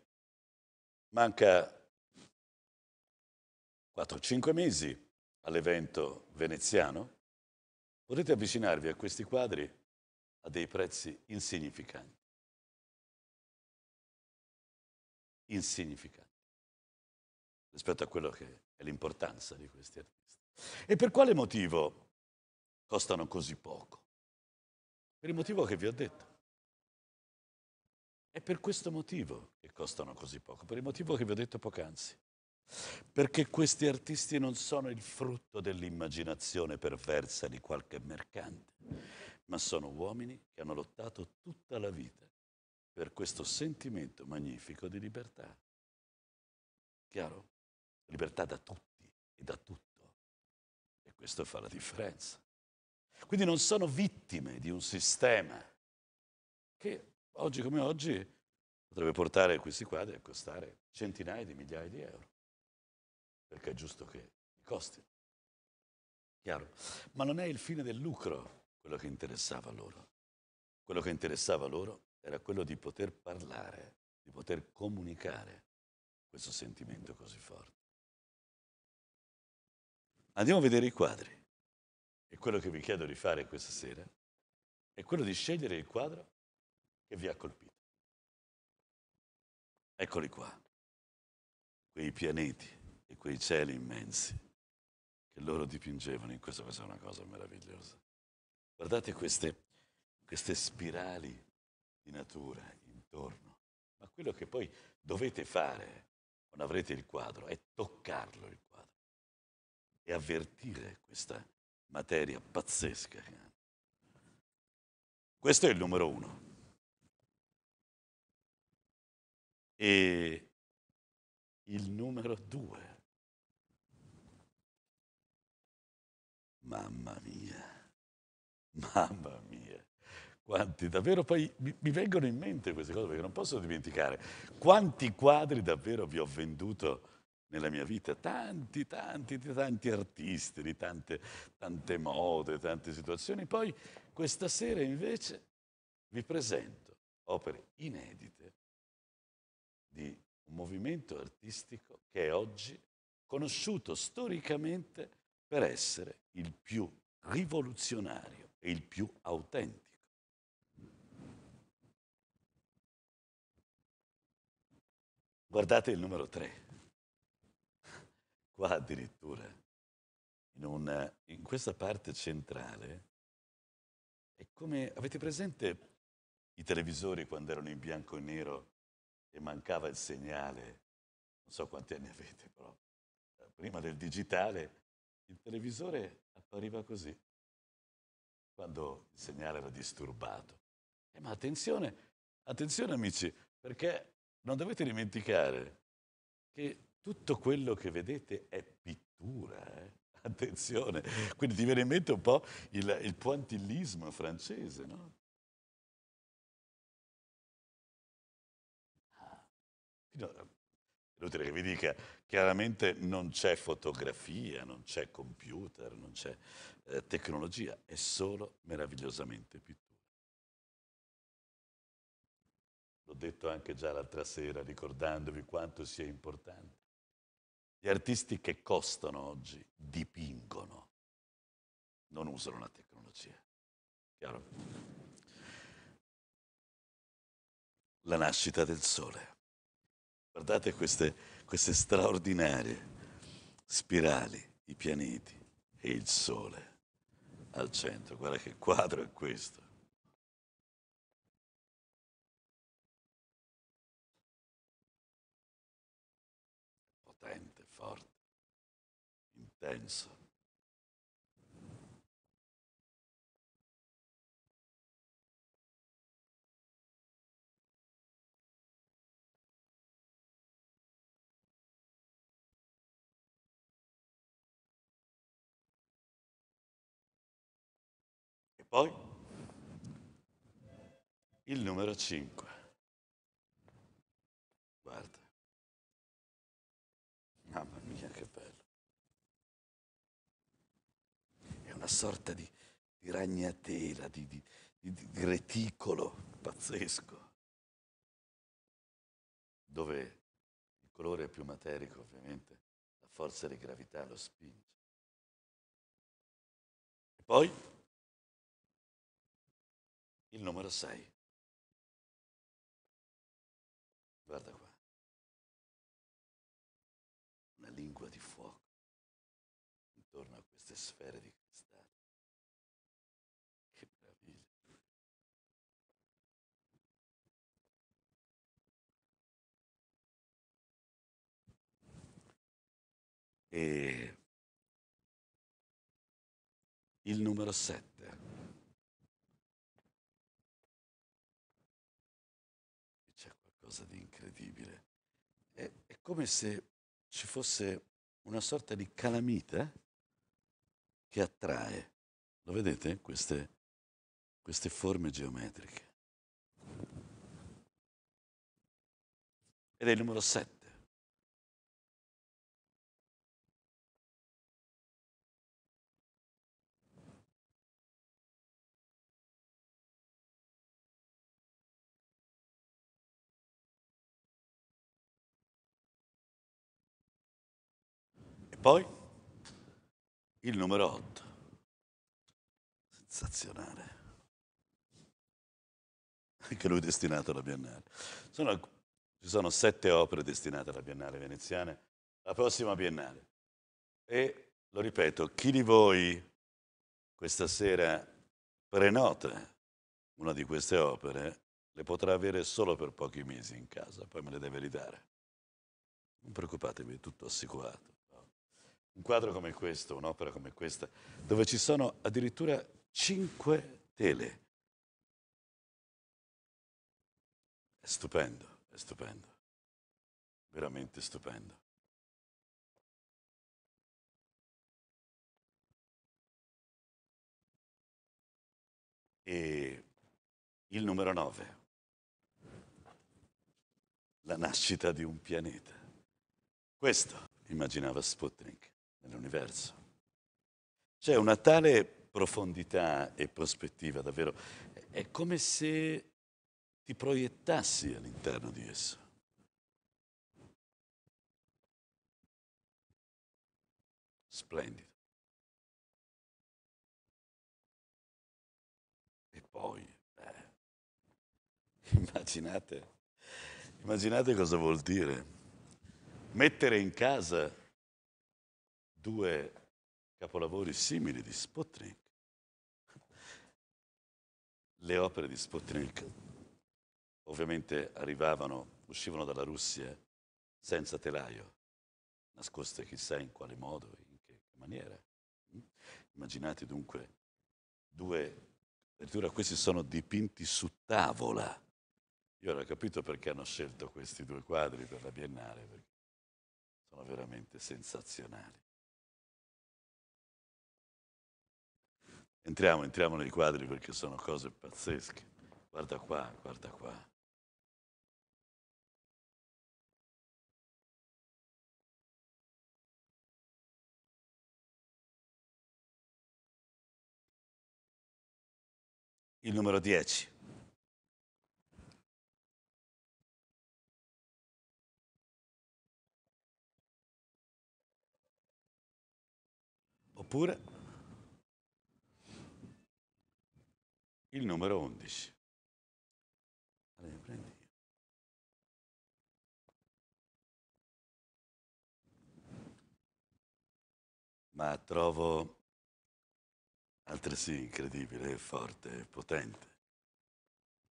Manca 4-5 mesi all'evento veneziano. Potete avvicinarvi a questi quadri a dei prezzi insignificanti. Insignificanti rispetto a quello che è l'importanza di questi artisti. E per quale motivo costano così poco? Per il motivo che vi ho detto. È per questo motivo che costano così poco, per il motivo che vi ho detto poc'anzi. Perché questi artisti non sono il frutto dell'immaginazione perversa di qualche mercante, ma sono uomini che hanno lottato tutta la vita per questo sentimento magnifico di libertà. Chiaro? Libertà da tutti e da tutto. E questo fa la differenza. Quindi non sono vittime di un sistema che oggi come oggi potrebbe portare questi quadri a costare centinaia di migliaia di euro, perché è giusto che costi. Chiaro? Ma non è il fine del lucro quello che interessava loro. Quello che interessava loro era quello di poter parlare, di poter comunicare questo sentimento così forte. Andiamo a vedere i quadri. E quello che vi chiedo di fare questa sera è quello di scegliere il quadro che vi ha colpito. Eccoli qua, quei pianeti e quei cieli immensi che loro dipingevano in questo, questa è una cosa meravigliosa. Guardate queste, queste spirali di natura intorno, ma quello che poi dovete fare quando avrete il quadro è toccarlo il quadro e avvertire questa materia pazzesca. Questo è il numero uno. E il numero due. Mamma mia, mamma mia, quanti davvero poi mi, mi, vengono in mente queste cose perché non posso dimenticare quanti quadri davvero vi ho venduto nella mia vita tanti, tanti, tanti artisti di tante, tante mode, tante situazioni. Poi questa sera invece vi presento opere inedite di un movimento artistico che è oggi conosciuto storicamente per essere il più rivoluzionario e il più autentico. Guardate il numero 3 qua addirittura, in, una, in questa parte centrale, è come, avete presente i televisori quando erano in bianco e nero e mancava il segnale, non so quanti anni avete, però eh, prima del digitale il televisore appariva così, quando il segnale era disturbato. Eh, ma attenzione, attenzione amici, perché non dovete dimenticare che tutto quello che vedete è pittura, eh? attenzione. Quindi ti viene in mente un po' il, il pointillismo francese, no? inutile che vi dica, chiaramente non c'è fotografia, non c'è computer, non c'è eh, tecnologia, è solo meravigliosamente pittura. L'ho detto anche già l'altra sera ricordandovi quanto sia importante gli artisti che costano oggi dipingono, non usano la tecnologia. Chiaro? La nascita del sole. Guardate queste, queste straordinarie spirali, i pianeti e il sole al centro. Guarda che quadro è questo. denso. E poi il numero 5. sorta di, di ragnatela, di, di, di reticolo pazzesco, dove il colore è più materico ovviamente, la forza di gravità lo spinge. E poi il numero 6. Guarda qua. Una lingua di fuoco intorno a queste sfere di E il numero 7. C'è qualcosa di incredibile. È, è come se ci fosse una sorta di calamita che attrae. Lo vedete? Queste, queste forme geometriche. Ed è il numero 7. Poi il numero 8. Sensazionale. Anche lui destinato alla Biennale. Sono, ci sono sette opere destinate alla Biennale veneziana, la prossima Biennale. E lo ripeto, chi di voi questa sera prenota una di queste opere le potrà avere solo per pochi mesi in casa, poi me le deve ridare. Non preoccupatevi, è tutto assicurato un quadro come questo, un'opera come questa, dove ci sono addirittura cinque tele. È stupendo, è stupendo, veramente stupendo. E il numero 9, la nascita di un pianeta. Questo immaginava Sputnik nell'universo. C'è una tale profondità e prospettiva, davvero, è come se ti proiettassi all'interno di esso. Splendido. E poi, beh, immaginate, immaginate cosa vuol dire mettere in casa due capolavori simili di Sputnik. Le opere di Sputnik ovviamente arrivavano, uscivano dalla Russia senza telaio, nascoste chissà in quale modo, in che maniera. Immaginate dunque due, addirittura questi sono dipinti su tavola. Io non ho capito perché hanno scelto questi due quadri per la Biennale, perché sono veramente sensazionali. Entriamo, entriamo nei quadri perché sono cose pazzesche. Guarda qua, guarda qua. Il numero 10. Oppure il numero 11. Ma trovo altresì incredibile, forte e potente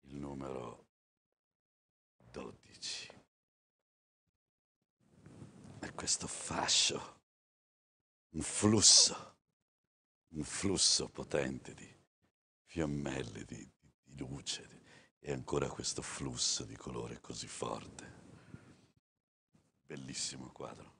il numero 12. E questo fascio, un flusso, un flusso potente di fiammelle di, di luce e ancora questo flusso di colore così forte. Bellissimo quadro.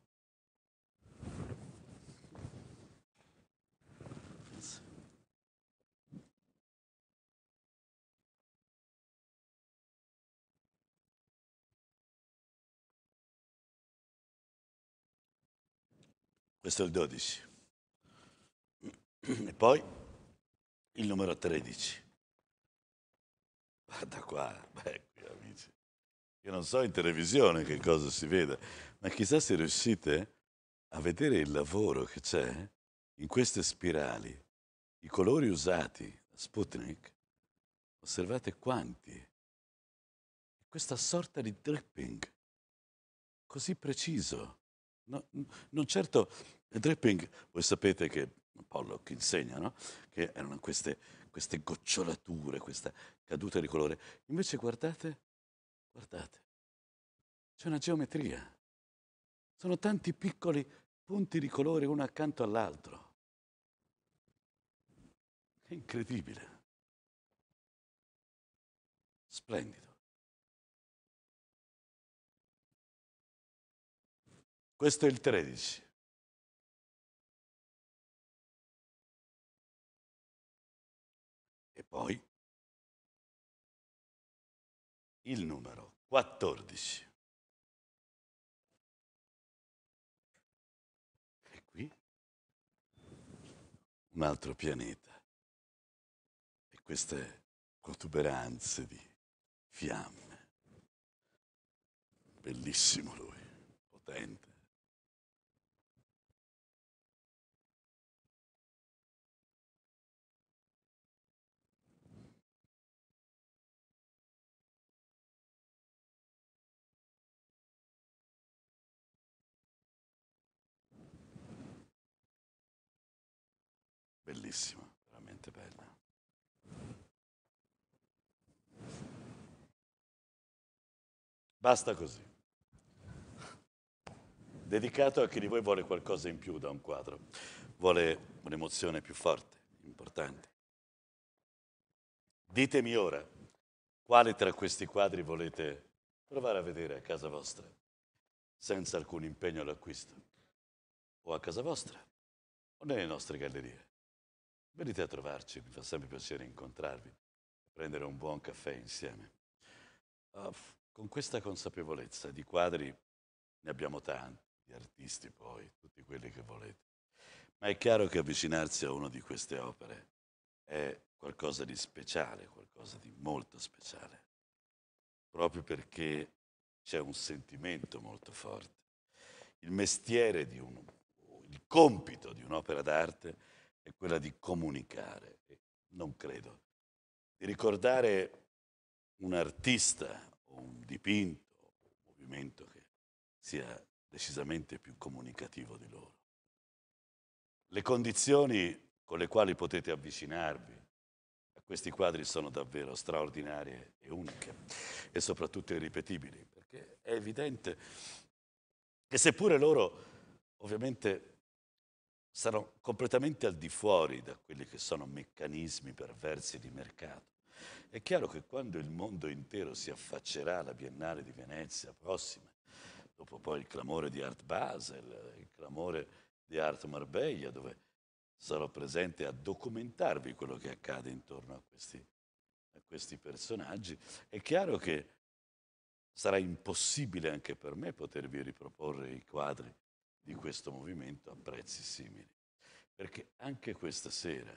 Questo è il 12. E poi il numero 13. Guarda qua, beh, qui amici. Io non so in televisione che cosa si vede, ma chissà se riuscite a vedere il lavoro che c'è in queste spirali, i colori usati da Sputnik. Osservate quanti. Questa sorta di dripping così preciso. No, non certo eh, dripping, voi sapete che Pollock insegna, no? che erano queste, queste gocciolature, questa caduta di colore. Invece guardate, guardate, c'è una geometria. Sono tanti piccoli punti di colore uno accanto all'altro. È incredibile. Splendido. Questo è il 13. Poi il numero 14. E qui un altro pianeta. E queste protuberanze di fiamme. Bellissimo lui, potente. Bellissima, veramente bella. Basta così. Dedicato a chi di voi vuole qualcosa in più da un quadro, vuole un'emozione più forte, importante. Ditemi ora quale tra questi quadri volete provare a vedere a casa vostra, senza alcun impegno all'acquisto, o a casa vostra, o nelle nostre gallerie. Venite a trovarci, mi fa sempre piacere incontrarvi, prendere un buon caffè insieme. Uh, con questa consapevolezza di quadri ne abbiamo tanti, di artisti poi, tutti quelli che volete, ma è chiaro che avvicinarsi a una di queste opere è qualcosa di speciale, qualcosa di molto speciale, proprio perché c'è un sentimento molto forte. Il mestiere di un, il compito di un'opera d'arte è è quella di comunicare, non credo, di ricordare un artista o un dipinto, un movimento che sia decisamente più comunicativo di loro. Le condizioni con le quali potete avvicinarvi a questi quadri sono davvero straordinarie e uniche e soprattutto irripetibili, perché è evidente che seppure loro ovviamente sono completamente al di fuori da quelli che sono meccanismi perversi di mercato. È chiaro che quando il mondo intero si affaccerà alla Biennale di Venezia prossima, dopo poi il clamore di Art Basel, il clamore di Art Marbella, dove sarò presente a documentarvi quello che accade intorno a questi, a questi personaggi, è chiaro che sarà impossibile anche per me potervi riproporre i quadri di questo movimento a prezzi simili. Perché anche questa sera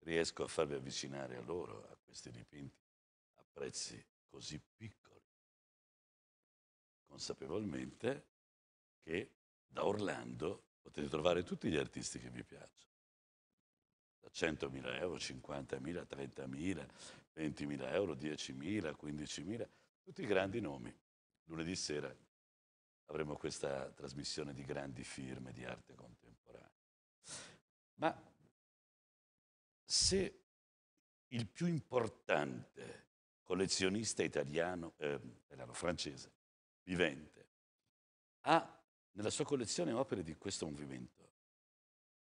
riesco a farvi avvicinare a loro, a questi dipinti, a prezzi così piccoli, consapevolmente che da Orlando potete trovare tutti gli artisti che vi piacciono. Da 100.000 euro, 50.000, 30.000, 20.000 euro, 10.000, 15.000, tutti grandi nomi. Lunedì sera avremo questa trasmissione di grandi firme di arte contemporanea. Ma se il più importante collezionista italiano, eh, italiano francese, vivente, ha nella sua collezione opere di questo movimento,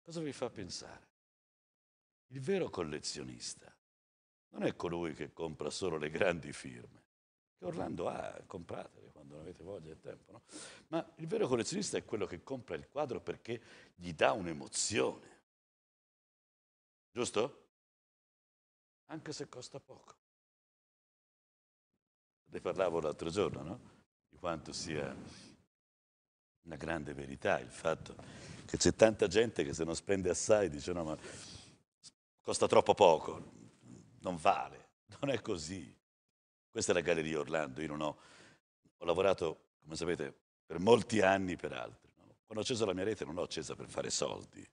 cosa vi fa pensare? Il vero collezionista non è colui che compra solo le grandi firme, Orlando ha, compratele quando non avete voglia e tempo. No? Ma il vero collezionista è quello che compra il quadro perché gli dà un'emozione. Giusto? Anche se costa poco. Ne parlavo l'altro giorno, no? Di quanto sia una grande verità il fatto che c'è tanta gente che se non spende assai dice no ma costa troppo poco, non vale. Non è così. Questa è la Galleria Orlando, io non ho, ho lavorato, come sapete, per molti anni per altri. Quando ho acceso la mia rete non l'ho accesa per fare soldi.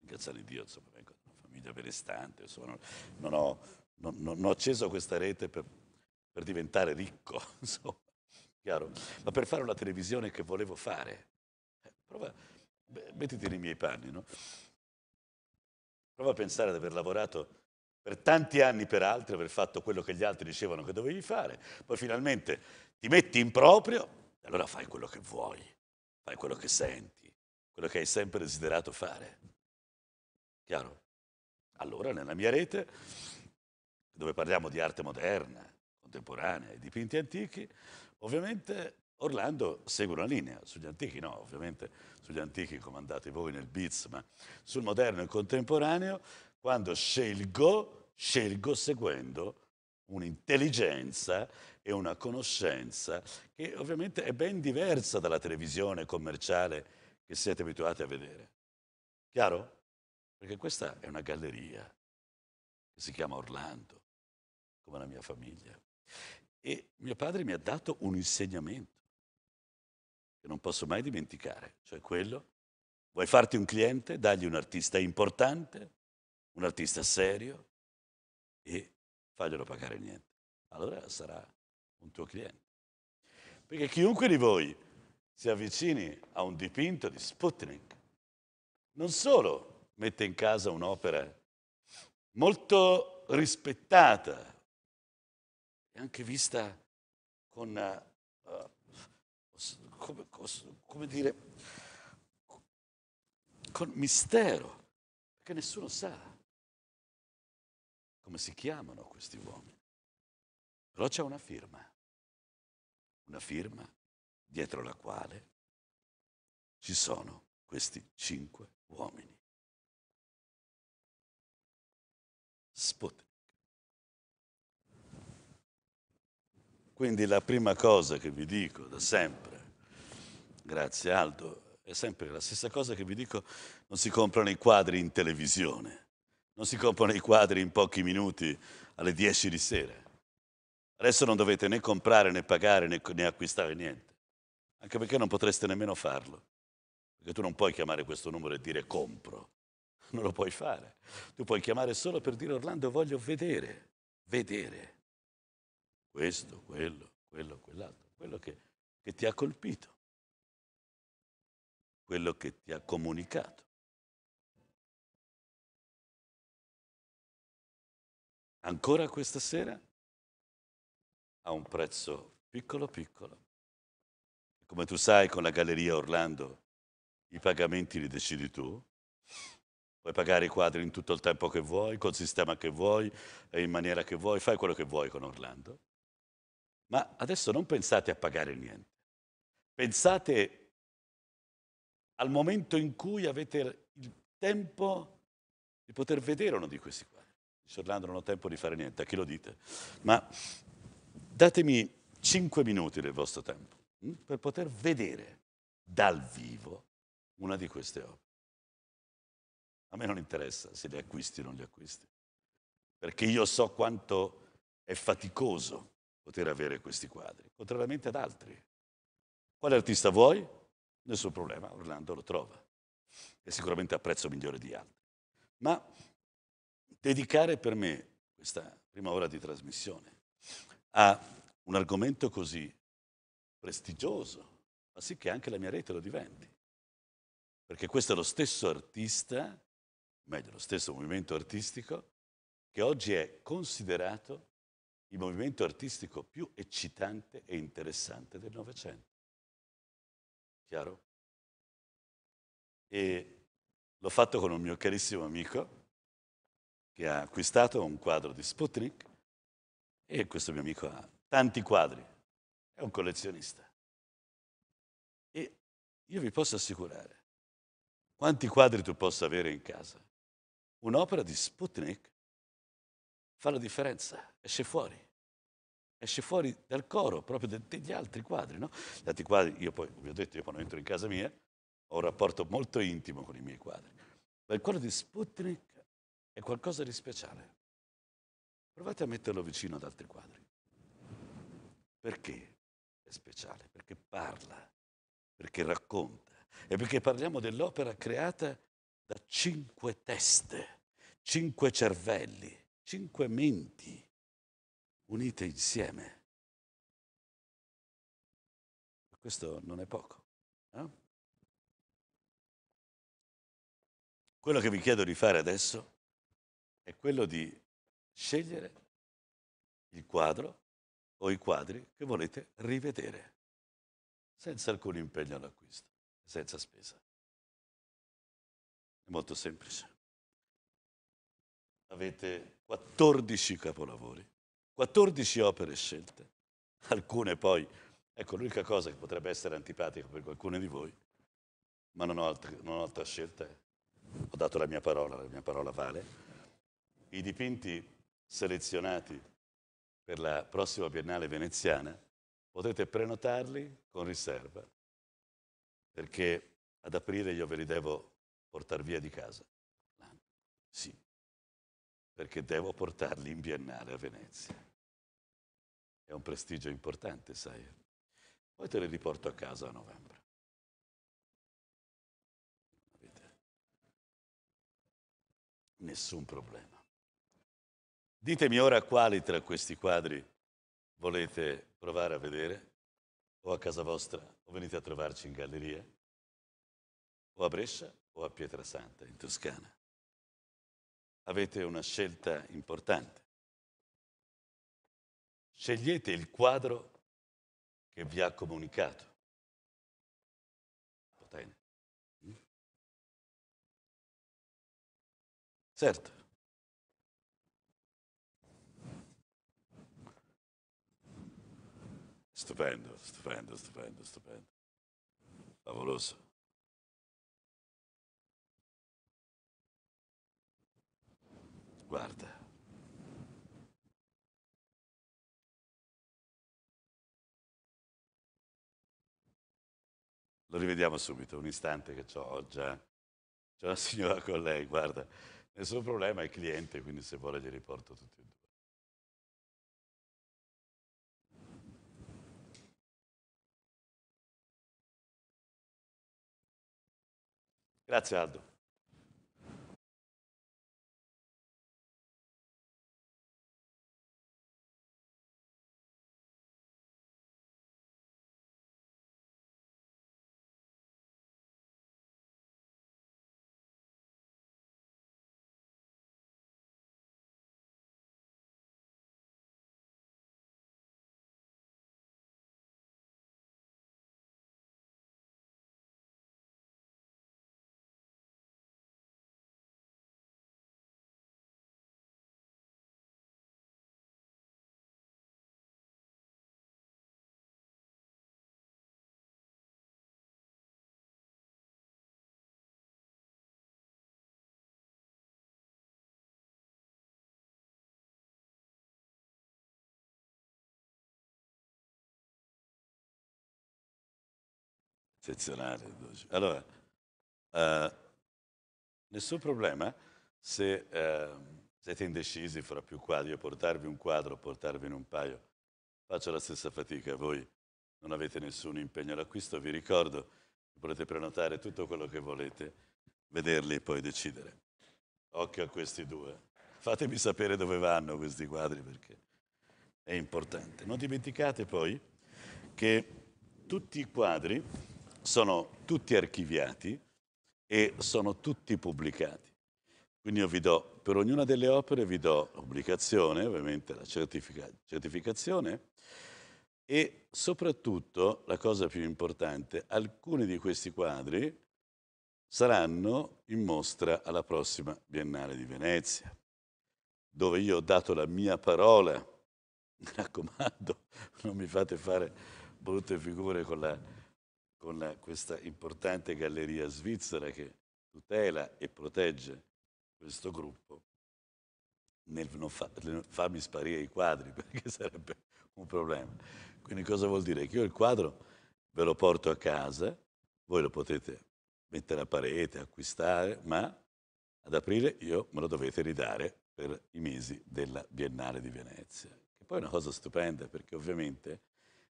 Ringraziare Dio, insomma, vengo da una famiglia benestante, insomma, non, ho, non, non ho acceso questa rete per, per diventare ricco, insomma, chiaro? Ma per fare una televisione che volevo fare. Eh, prova, beh, mettiti nei miei panni, no? Prova a pensare di aver lavorato per tanti anni per altri aver fatto quello che gli altri dicevano che dovevi fare, poi finalmente ti metti in proprio e allora fai quello che vuoi, fai quello che senti, quello che hai sempre desiderato fare. Chiaro? Allora nella mia rete, dove parliamo di arte moderna, contemporanea e dipinti antichi, ovviamente Orlando segue una linea, sugli antichi no, ovviamente sugli antichi comandate voi nel Biz, ma sul moderno e contemporaneo, quando scelgo scelgo seguendo un'intelligenza e una conoscenza che ovviamente è ben diversa dalla televisione commerciale che siete abituati a vedere. Chiaro? Perché questa è una galleria che si chiama Orlando, come la mia famiglia. E mio padre mi ha dato un insegnamento che non posso mai dimenticare, cioè quello, vuoi farti un cliente, dagli un artista importante, un artista serio, e faglielo pagare niente. Allora sarà un tuo cliente. Perché chiunque di voi si avvicini a un dipinto di Sputnik, non solo mette in casa un'opera molto rispettata e anche vista con, uh, come, come, dire, con mistero, perché nessuno sa come si chiamano questi uomini. Però c'è una firma, una firma dietro la quale ci sono questi cinque uomini. Sputnik. Quindi la prima cosa che vi dico da sempre, grazie Aldo, è sempre la stessa cosa che vi dico, non si comprano i quadri in televisione, non si comprano i quadri in pochi minuti alle 10 di sera. Adesso non dovete né comprare né pagare né, né acquistare niente. Anche perché non potreste nemmeno farlo. Perché tu non puoi chiamare questo numero e dire compro. Non lo puoi fare. Tu puoi chiamare solo per dire Orlando voglio vedere, vedere. Questo, quello, quello, quell'altro. Quello che, che ti ha colpito. Quello che ti ha comunicato. ancora questa sera a un prezzo piccolo piccolo. Come tu sai, con la Galleria Orlando i pagamenti li decidi tu. Puoi pagare i quadri in tutto il tempo che vuoi, col sistema che vuoi, in maniera che vuoi, fai quello che vuoi con Orlando. Ma adesso non pensate a pagare niente. Pensate al momento in cui avete il tempo di poter vedere uno di questi quadri. Sir Orlando non ho tempo di fare niente, a chi lo dite? Ma datemi 5 minuti del vostro tempo mm, per poter vedere dal vivo una di queste opere. A me non interessa se le acquisti o non le acquisti, perché io so quanto è faticoso poter avere questi quadri, contrariamente ad altri. Quale artista vuoi? Nessun problema, Orlando lo trova. E sicuramente a prezzo migliore di altri. Ma dedicare per me questa prima ora di trasmissione a un argomento così prestigioso, ma sì che anche la mia rete lo diventi. Perché questo è lo stesso artista, meglio lo stesso movimento artistico, che oggi è considerato il movimento artistico più eccitante e interessante del Novecento. Chiaro? E l'ho fatto con un mio carissimo amico, che ha acquistato un quadro di Sputnik e questo mio amico ha tanti quadri, è un collezionista. E io vi posso assicurare, quanti quadri tu possa avere in casa, un'opera di Sputnik fa la differenza, esce fuori, esce fuori dal coro proprio degli altri quadri. No? Gli altri quadri, io poi vi ho detto, io quando entro in casa mia ho un rapporto molto intimo con i miei quadri, ma il quadro di Sputnik è qualcosa di speciale. Provate a metterlo vicino ad altri quadri. Perché è speciale? Perché parla, perché racconta e perché parliamo dell'opera creata da cinque teste, cinque cervelli, cinque menti unite insieme. Questo non è poco. No? Eh? Quello che vi chiedo di fare adesso è quello di scegliere il quadro o i quadri che volete rivedere, senza alcun impegno all'acquisto, senza spesa. È molto semplice. Avete 14 capolavori, 14 opere scelte, alcune poi, ecco l'unica cosa che potrebbe essere antipatica per qualcuno di voi, ma non ho, altre, non ho altra scelta, ho dato la mia parola, la mia parola vale i dipinti selezionati per la prossima Biennale veneziana, potete prenotarli con riserva, perché ad aprile io ve li devo portare via di casa. Sì, perché devo portarli in Biennale a Venezia. È un prestigio importante, sai. Poi te li riporto a casa a novembre. Nessun problema. Ditemi ora quali tra questi quadri volete provare a vedere, o a casa vostra, o venite a trovarci in galleria, o a Brescia, o a Pietrasanta, in Toscana. Avete una scelta importante. Scegliete il quadro che vi ha comunicato. Potente. Mm? Certo, Stupendo, stupendo, stupendo, stupendo. Favoloso. Guarda. Lo rivediamo subito, un istante che ho già. C'è una signora con lei, guarda. Nessun problema, è cliente, quindi se vuole gli riporto tutti. Grazie Aldo. eccezionale. Allora, eh, nessun problema se eh, siete indecisi fra più quadri, io portarvi un quadro portarvi in un paio. Faccio la stessa fatica, voi non avete nessun impegno all'acquisto, vi ricordo che potete prenotare tutto quello che volete, vederli e poi decidere. Occhio a questi due. Fatemi sapere dove vanno questi quadri perché è importante. Non dimenticate poi che tutti i quadri sono tutti archiviati e sono tutti pubblicati. Quindi io vi do, per ognuna delle opere vi do l'obbligazione, ovviamente la certifica, certificazione e soprattutto, la cosa più importante, alcuni di questi quadri saranno in mostra alla prossima Biennale di Venezia, dove io ho dato la mia parola, mi raccomando, non mi fate fare brutte figure con la con questa importante galleria svizzera che tutela e protegge questo gruppo nel non, fa, nel farmi sparire i quadri perché sarebbe un problema. Quindi cosa vuol dire? Che io il quadro ve lo porto a casa, voi lo potete mettere a parete, acquistare, ma ad aprile io me lo dovete ridare per i mesi della Biennale di Venezia. Che poi è una cosa stupenda perché ovviamente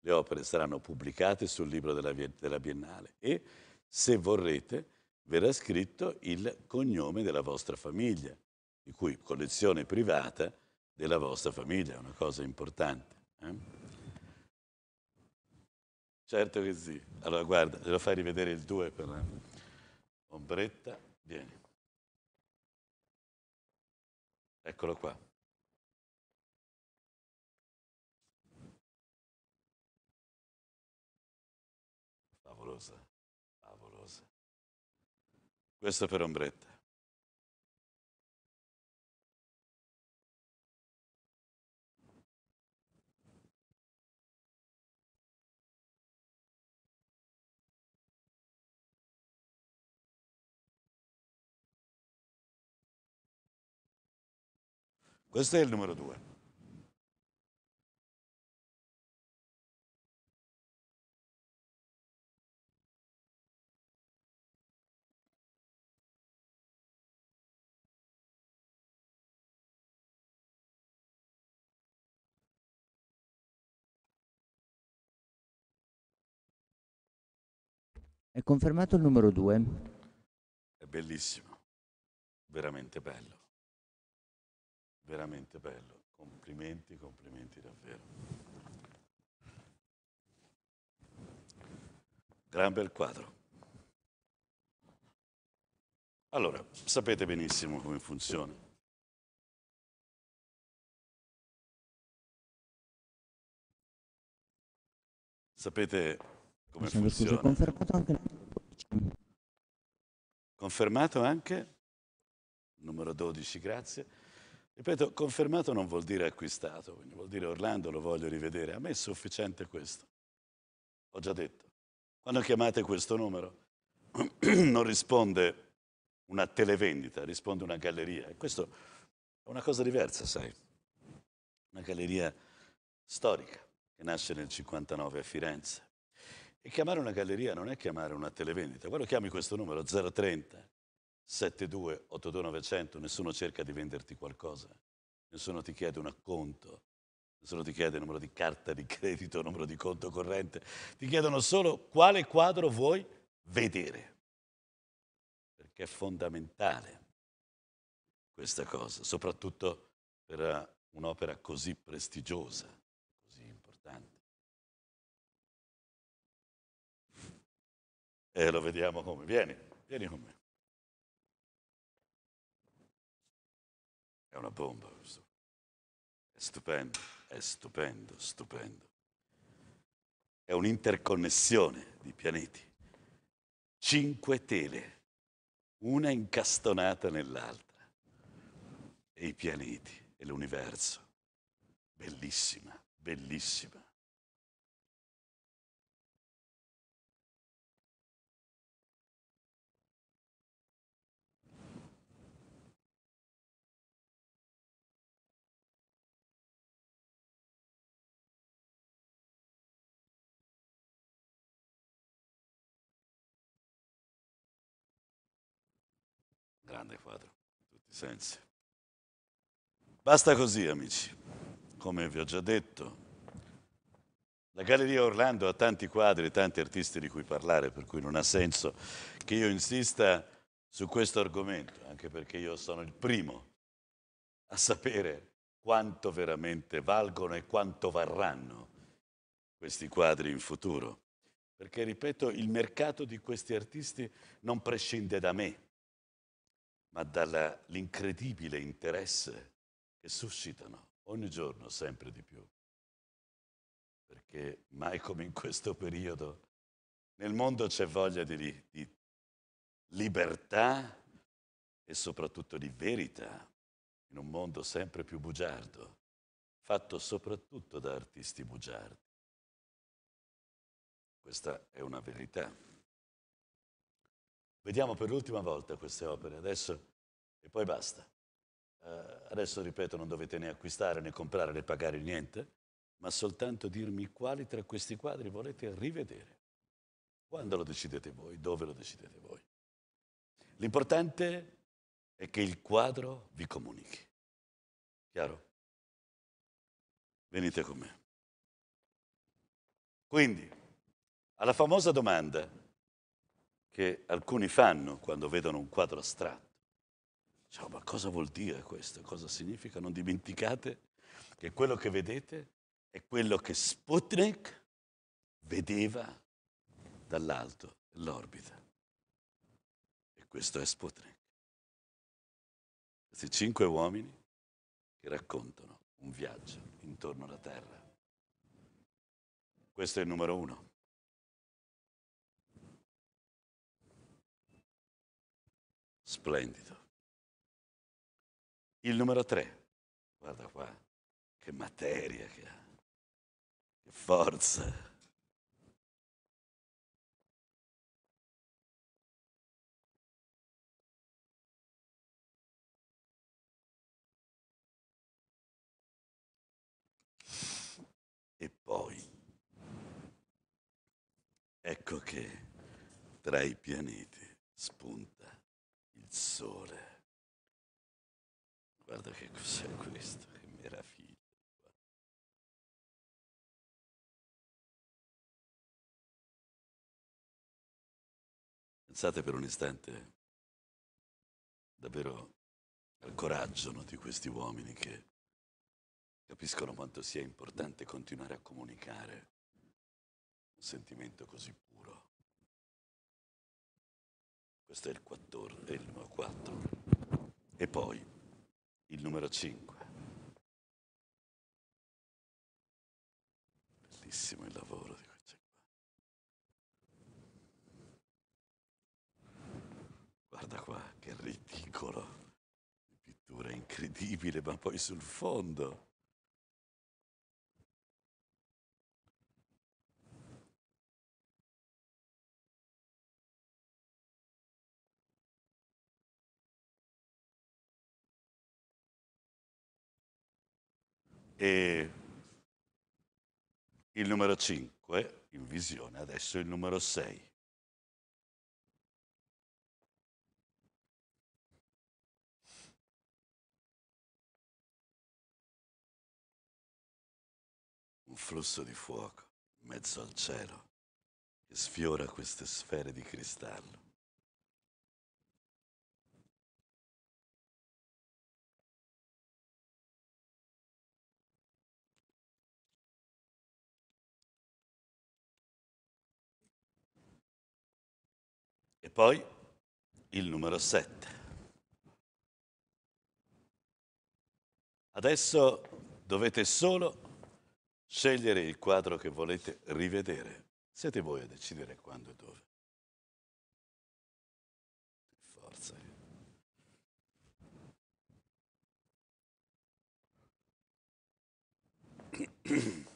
le opere saranno pubblicate sul libro della, della Biennale e, se vorrete, verrà scritto il cognome della vostra famiglia, di cui collezione privata della vostra famiglia, è una cosa importante. Eh? Certo che sì. Allora guarda, te lo fai rivedere il 2 per la eh? ombretta, vieni. Eccolo qua. favolosa, favolosa. Questo per ombretta. Questo è il numero due. È confermato il numero 2. È bellissimo, veramente bello, veramente bello. Complimenti, complimenti davvero. Gran bel quadro. Allora, sapete benissimo come funziona. Sapete come Scusa, funziona? confermato anche... Confermato anche? Numero 12, grazie. Ripeto, confermato non vuol dire acquistato, quindi vuol dire Orlando lo voglio rivedere. A me è sufficiente questo. Ho già detto. Quando chiamate questo numero non risponde una televendita, risponde una galleria. E questo è una cosa diversa, sai. Una galleria storica che nasce nel 59 a Firenze. E chiamare una galleria non è chiamare una televendita, quello chiami questo numero 030 72 82900, nessuno cerca di venderti qualcosa, nessuno ti chiede un acconto, nessuno ti chiede il numero di carta di credito, il numero di conto corrente, ti chiedono solo quale quadro vuoi vedere, perché è fondamentale questa cosa, soprattutto per un'opera così prestigiosa. E lo vediamo come. Vieni, vieni con me. È una bomba questo. È stupendo, è stupendo, stupendo. È un'interconnessione di pianeti. Cinque tele, una incastonata nell'altra. E i pianeti e l'universo. Bellissima, bellissima. grande quadro, in tutti i sensi. Basta così, amici. Come vi ho già detto, la Galleria Orlando ha tanti quadri, e tanti artisti di cui parlare, per cui non ha senso che io insista su questo argomento, anche perché io sono il primo a sapere quanto veramente valgono e quanto varranno questi quadri in futuro. Perché, ripeto, il mercato di questi artisti non prescinde da me, ma dall'incredibile interesse che suscitano ogni giorno sempre di più. Perché mai come in questo periodo nel mondo c'è voglia di, di libertà e soprattutto di verità, in un mondo sempre più bugiardo, fatto soprattutto da artisti bugiardi. Questa è una verità. Vediamo per l'ultima volta queste opere adesso e poi basta. Uh, adesso ripeto, non dovete né acquistare né comprare né pagare niente, ma soltanto dirmi quali tra questi quadri volete rivedere. Quando lo decidete voi, dove lo decidete voi. L'importante è che il quadro vi comunichi. Chiaro? Venite con me. Quindi, alla famosa domanda, che alcuni fanno quando vedono un quadro astratto. Cioè, ma cosa vuol dire questo? Cosa significa? Non dimenticate che quello che vedete è quello che Sputnik vedeva dall'alto dell'orbita. E questo è Sputnik. Questi cinque uomini che raccontano un viaggio intorno alla Terra. Questo è il numero uno. Splendido. Il numero tre, guarda qua, che materia che ha, che forza. E poi, ecco che tra i pianeti spunta sole. Guarda che cos'è questo, che meraviglia. Pensate per un istante davvero al coraggio no, di questi uomini che capiscono quanto sia importante continuare a comunicare un sentimento così puro. Questo è il 14, il numero 4. E poi il numero 5. Bellissimo il lavoro di questo qua. Guarda qua, che ridicolo. La pittura è incredibile, ma poi sul fondo E il numero 5 in visione, adesso il numero 6. Un flusso di fuoco in mezzo al cielo che sfiora queste sfere di cristallo. E poi il numero 7. Adesso dovete solo scegliere il quadro che volete rivedere. Siete voi a decidere quando e dove. Forza.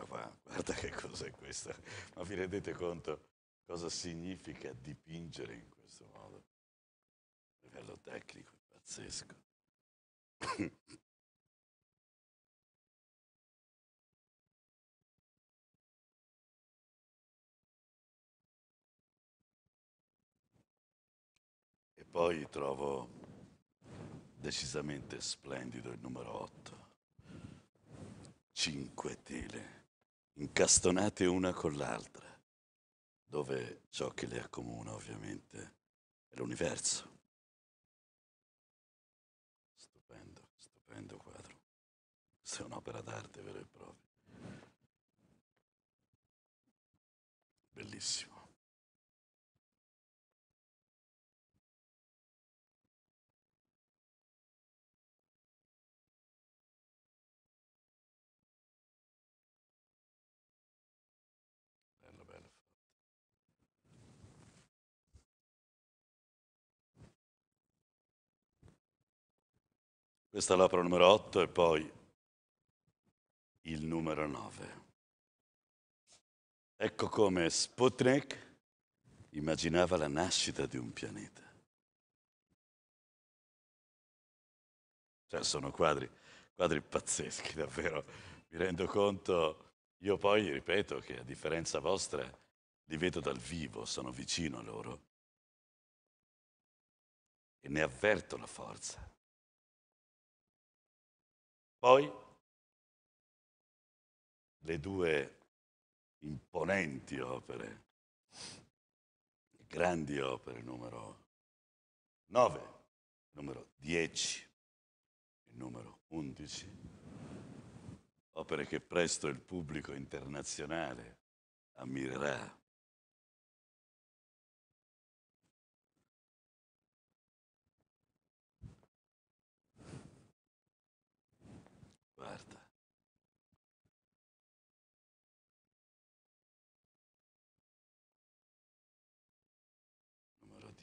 guarda qua, guarda che cos'è questo. Ma vi rendete conto cosa significa dipingere in questo modo? A livello tecnico è pazzesco. e poi trovo decisamente splendido il numero 8. Cinque tele incastonate una con l'altra, dove ciò che le accomuna ovviamente è l'universo. Stupendo, stupendo quadro. Questa è un'opera d'arte vera e propria. Bellissimo. Questa è l'opera numero 8 e poi il numero 9. Ecco come Sputnik immaginava la nascita di un pianeta. Cioè sono quadri, quadri pazzeschi davvero, mi rendo conto, io poi ripeto che a differenza vostra li vedo dal vivo, sono vicino a loro e ne avverto la forza. Poi le due imponenti opere, grandi opere, numero 9, numero 10 e numero 11, opere che presto il pubblico internazionale ammirerà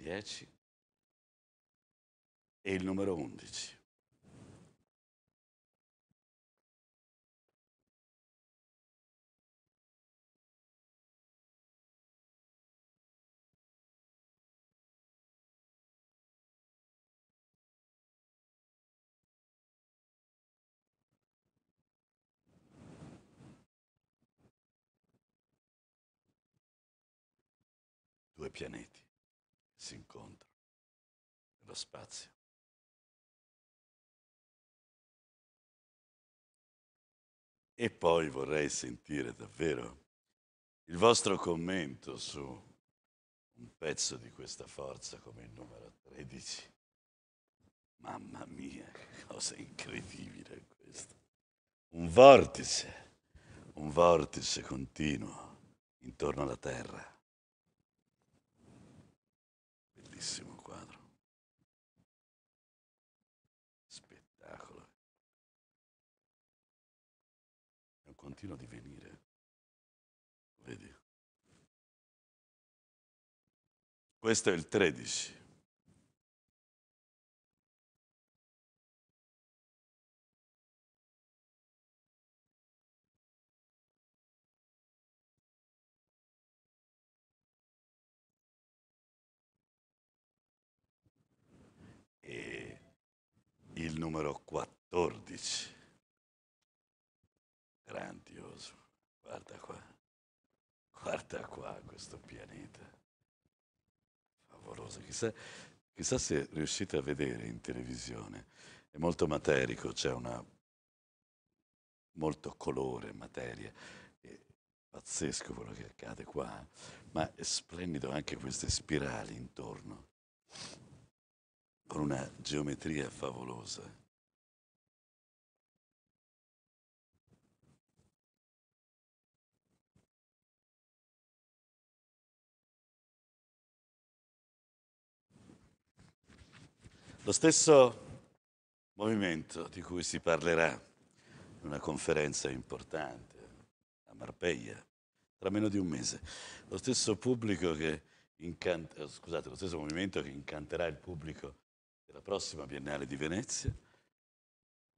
10 e il numero 11. pianeti si incontrano nello spazio. E poi vorrei sentire davvero il vostro commento su un pezzo di questa forza come il numero 13. Mamma mia, che cosa incredibile questo. Un vortice, un vortice continuo intorno alla Terra. bellissimo quadro. Spettacolo. È continua di venire. Vedi? Questo è il 13. il numero 14. Grandioso. Guarda qua. Guarda qua questo pianeta. Favoloso. Chissà, chissà se riuscite a vedere in televisione. È molto materico, c'è una molto colore, materia. È pazzesco quello che accade qua, ma è splendido anche queste spirali intorno con una geometria favolosa. Lo stesso movimento di cui si parlerà in una conferenza importante a Marpeglia tra meno di un mese. Lo stesso pubblico che incanta, scusate, lo stesso movimento che incanterà il pubblico della prossima Biennale di Venezia,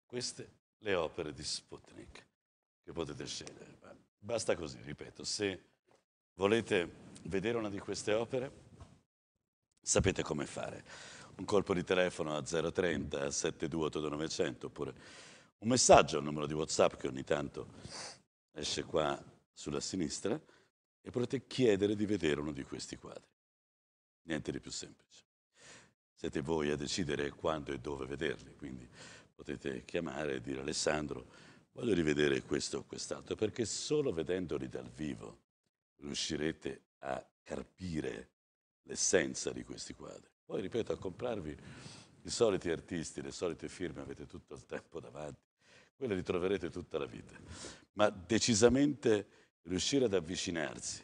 queste le opere di Sputnik che potete scegliere. Basta così, ripeto, se volete vedere una di queste opere, sapete come fare. Un colpo di telefono a 030 728900 oppure un messaggio al numero di WhatsApp che ogni tanto esce qua sulla sinistra e potete chiedere di vedere uno di questi quadri. Niente di più semplice siete voi a decidere quando e dove vederli, quindi potete chiamare e dire Alessandro, voglio rivedere questo o quest'altro, perché solo vedendoli dal vivo riuscirete a carpire l'essenza di questi quadri. Poi, ripeto, a comprarvi i soliti artisti, le solite firme avete tutto il tempo davanti, quelle li troverete tutta la vita, ma decisamente riuscire ad avvicinarsi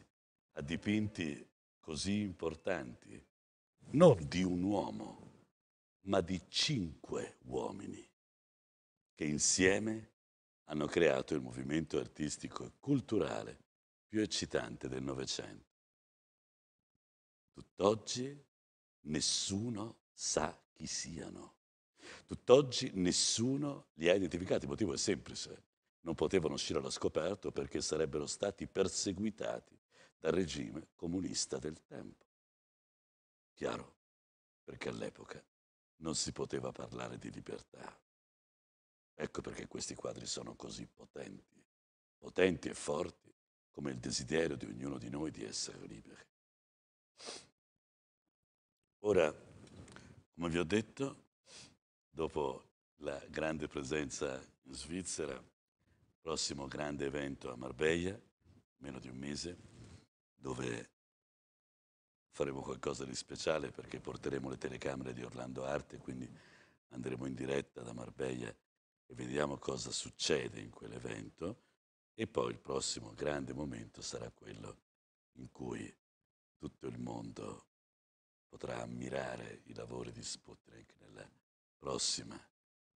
a dipinti così importanti non di un uomo, ma di cinque uomini che insieme hanno creato il movimento artistico e culturale più eccitante del Novecento. Tutt'oggi nessuno sa chi siano. Tutt'oggi nessuno li ha identificati. Il motivo è semplice. Non potevano uscire allo scoperto perché sarebbero stati perseguitati dal regime comunista del tempo. Chiaro? Perché all'epoca non si poteva parlare di libertà. Ecco perché questi quadri sono così potenti, potenti e forti come il desiderio di ognuno di noi di essere liberi. Ora, come vi ho detto, dopo la grande presenza in Svizzera, prossimo grande evento a Marbella, meno di un mese, dove faremo qualcosa di speciale perché porteremo le telecamere di Orlando Arte, quindi andremo in diretta da Marbella e vediamo cosa succede in quell'evento. E poi il prossimo grande momento sarà quello in cui tutto il mondo potrà ammirare i lavori di Sputnik nella prossima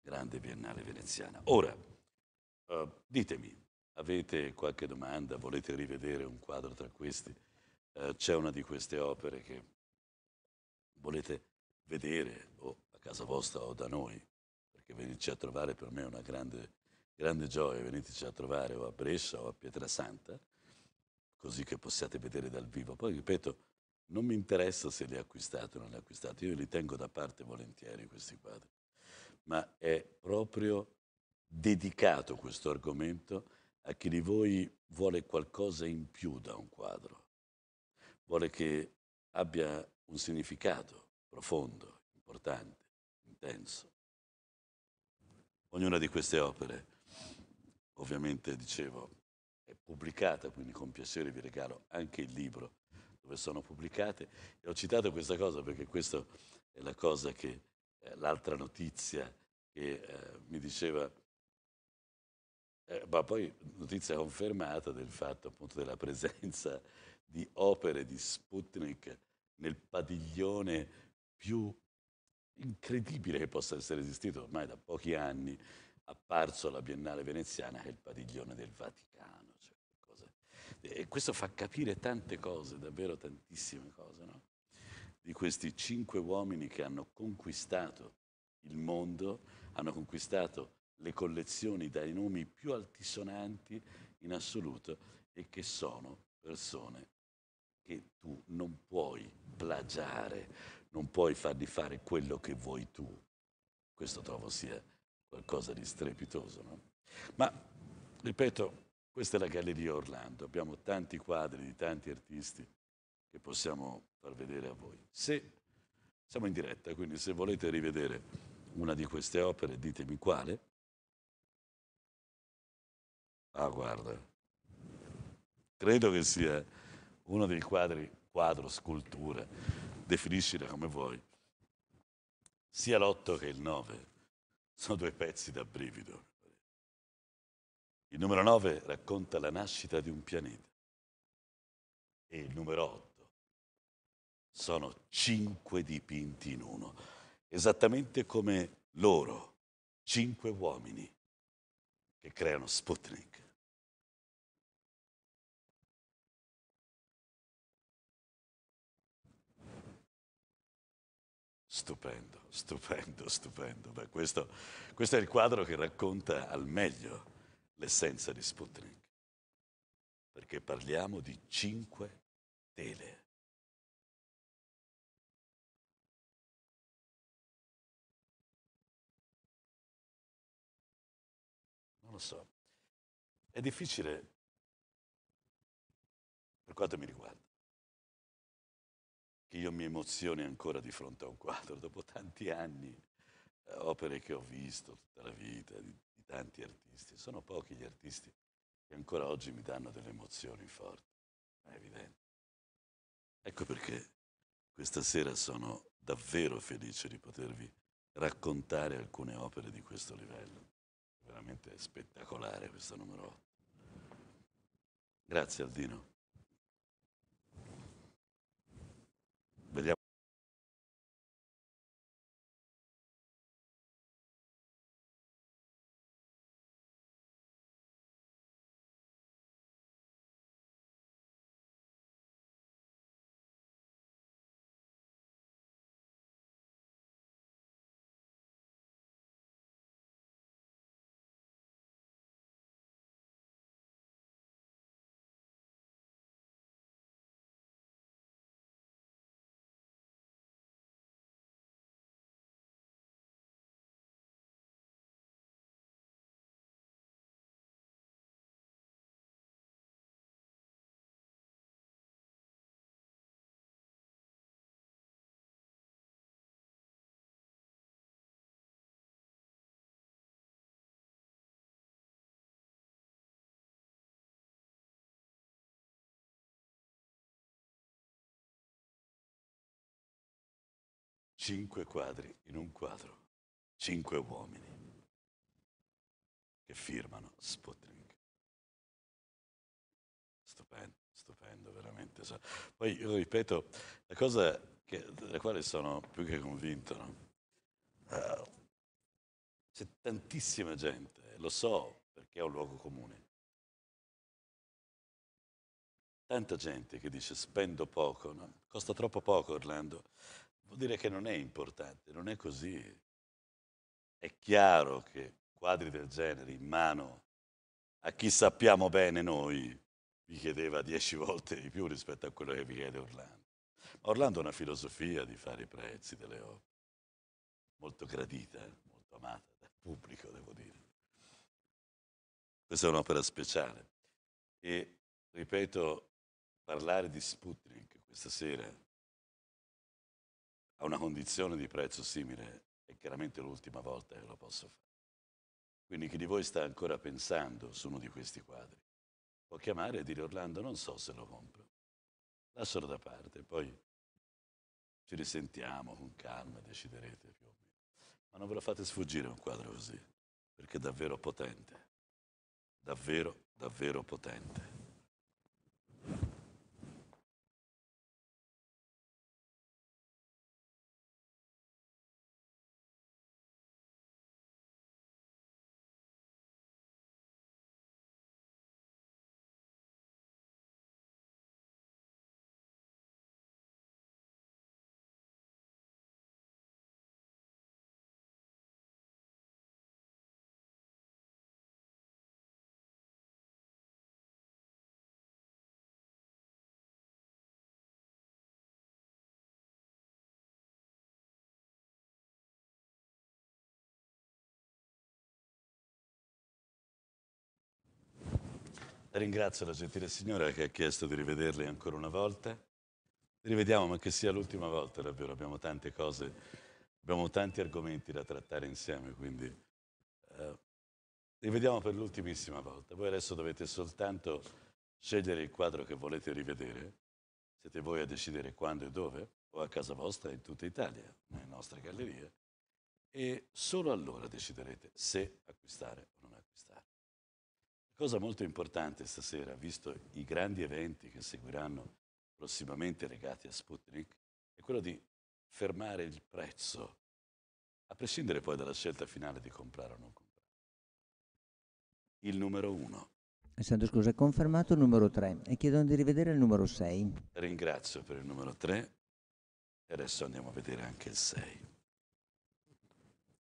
grande biennale veneziana. Ora, uh, ditemi, avete qualche domanda? Volete rivedere un quadro tra questi? Eh, c'è una di queste opere che volete vedere o a casa vostra o da noi, perché venirci a trovare per me è una grande, grande gioia, veniteci a trovare o a Brescia o a Pietrasanta, così che possiate vedere dal vivo. Poi ripeto, non mi interessa se li acquistate o non li acquistate, io li tengo da parte volentieri questi quadri, ma è proprio dedicato questo argomento a chi di voi vuole qualcosa in più da un quadro, vuole che abbia un significato profondo, importante, intenso. Ognuna di queste opere, ovviamente dicevo, è pubblicata, quindi con piacere vi regalo anche il libro dove sono pubblicate. E ho citato questa cosa perché questa è la cosa che, eh, l'altra notizia che eh, mi diceva, eh, ma poi notizia confermata del fatto appunto della presenza di opere di Sputnik nel padiglione più incredibile che possa essere esistito ormai da pochi anni, apparso alla Biennale veneziana, che è il padiglione del Vaticano. Cioè e questo fa capire tante cose, davvero tantissime cose, no? di questi cinque uomini che hanno conquistato il mondo, hanno conquistato le collezioni dai nomi più altisonanti in assoluto e che sono persone che tu non puoi plagiare, non puoi fargli fare quello che vuoi tu. Questo trovo sia qualcosa di strepitoso. No? Ma, ripeto, questa è la Galleria Orlando, abbiamo tanti quadri di tanti artisti che possiamo far vedere a voi. Se siamo in diretta, quindi se volete rivedere una di queste opere, ditemi quale. Ah, guarda, credo che sia uno dei quadri, quadro, scultura, definiscila come vuoi, sia l'8 che il 9 sono due pezzi da brivido. Il numero 9 racconta la nascita di un pianeta e il numero 8 sono cinque dipinti in uno, esattamente come loro, cinque uomini che creano Sputnik. Stupendo, stupendo, stupendo. Beh, questo, questo, è il quadro che racconta al meglio l'essenza di Sputnik, perché parliamo di cinque tele. Non lo so, è difficile per quanto mi riguarda che io mi emozioni ancora di fronte a un quadro, dopo tanti anni, eh, opere che ho visto tutta la vita, di, di tanti artisti, sono pochi gli artisti che ancora oggi mi danno delle emozioni forti, è evidente. Ecco perché questa sera sono davvero felice di potervi raccontare alcune opere di questo livello. Veramente spettacolare questo numero 8. Grazie Aldino. cinque quadri in un quadro, cinque uomini che firmano Sputnik. Stupendo, stupendo, veramente. Poi io ripeto, la cosa che, della quale sono più che convinto, no? uh, c'è tantissima gente, lo so perché è un luogo comune, tanta gente che dice spendo poco, no? costa troppo poco Orlando, vuol dire che non è importante, non è così. È chiaro che quadri del genere in mano a chi sappiamo bene noi vi chiedeva dieci volte di più rispetto a quello che vi chiede Orlando. Ma Orlando ha una filosofia di fare i prezzi delle opere, molto gradita, eh, molto amata dal pubblico, devo dire. Questa è un'opera speciale. E, ripeto, parlare di Sputnik questa sera a una condizione di prezzo simile è chiaramente l'ultima volta che lo posso fare. Quindi chi di voi sta ancora pensando su uno di questi quadri può chiamare e dire Orlando non so se lo compro. Lascialo da parte, poi ci risentiamo con calma, e deciderete più o meno. Ma non ve lo fate sfuggire un quadro così, perché è davvero potente. Davvero, davvero potente. Ringrazio la gentile signora che ha chiesto di rivederli ancora una volta. Rivediamo, ma che sia l'ultima volta, davvero. Abbiamo tante cose, abbiamo tanti argomenti da trattare insieme, quindi eh, rivediamo per l'ultimissima volta. Voi adesso dovete soltanto scegliere il quadro che volete rivedere. Siete voi a decidere quando e dove, o a casa vostra in tutta Italia, nelle nostre gallerie. E solo allora deciderete se acquistare o non acquistare. Cosa molto importante stasera, visto i grandi eventi che seguiranno prossimamente legati a Sputnik, è quello di fermare il prezzo, a prescindere poi dalla scelta finale di comprare o non comprare. Il numero uno. Alessandro, scusa, è confermato il numero 3 e chiedono di rivedere il numero 6. Ringrazio per il numero 3 e adesso andiamo a vedere anche il 6.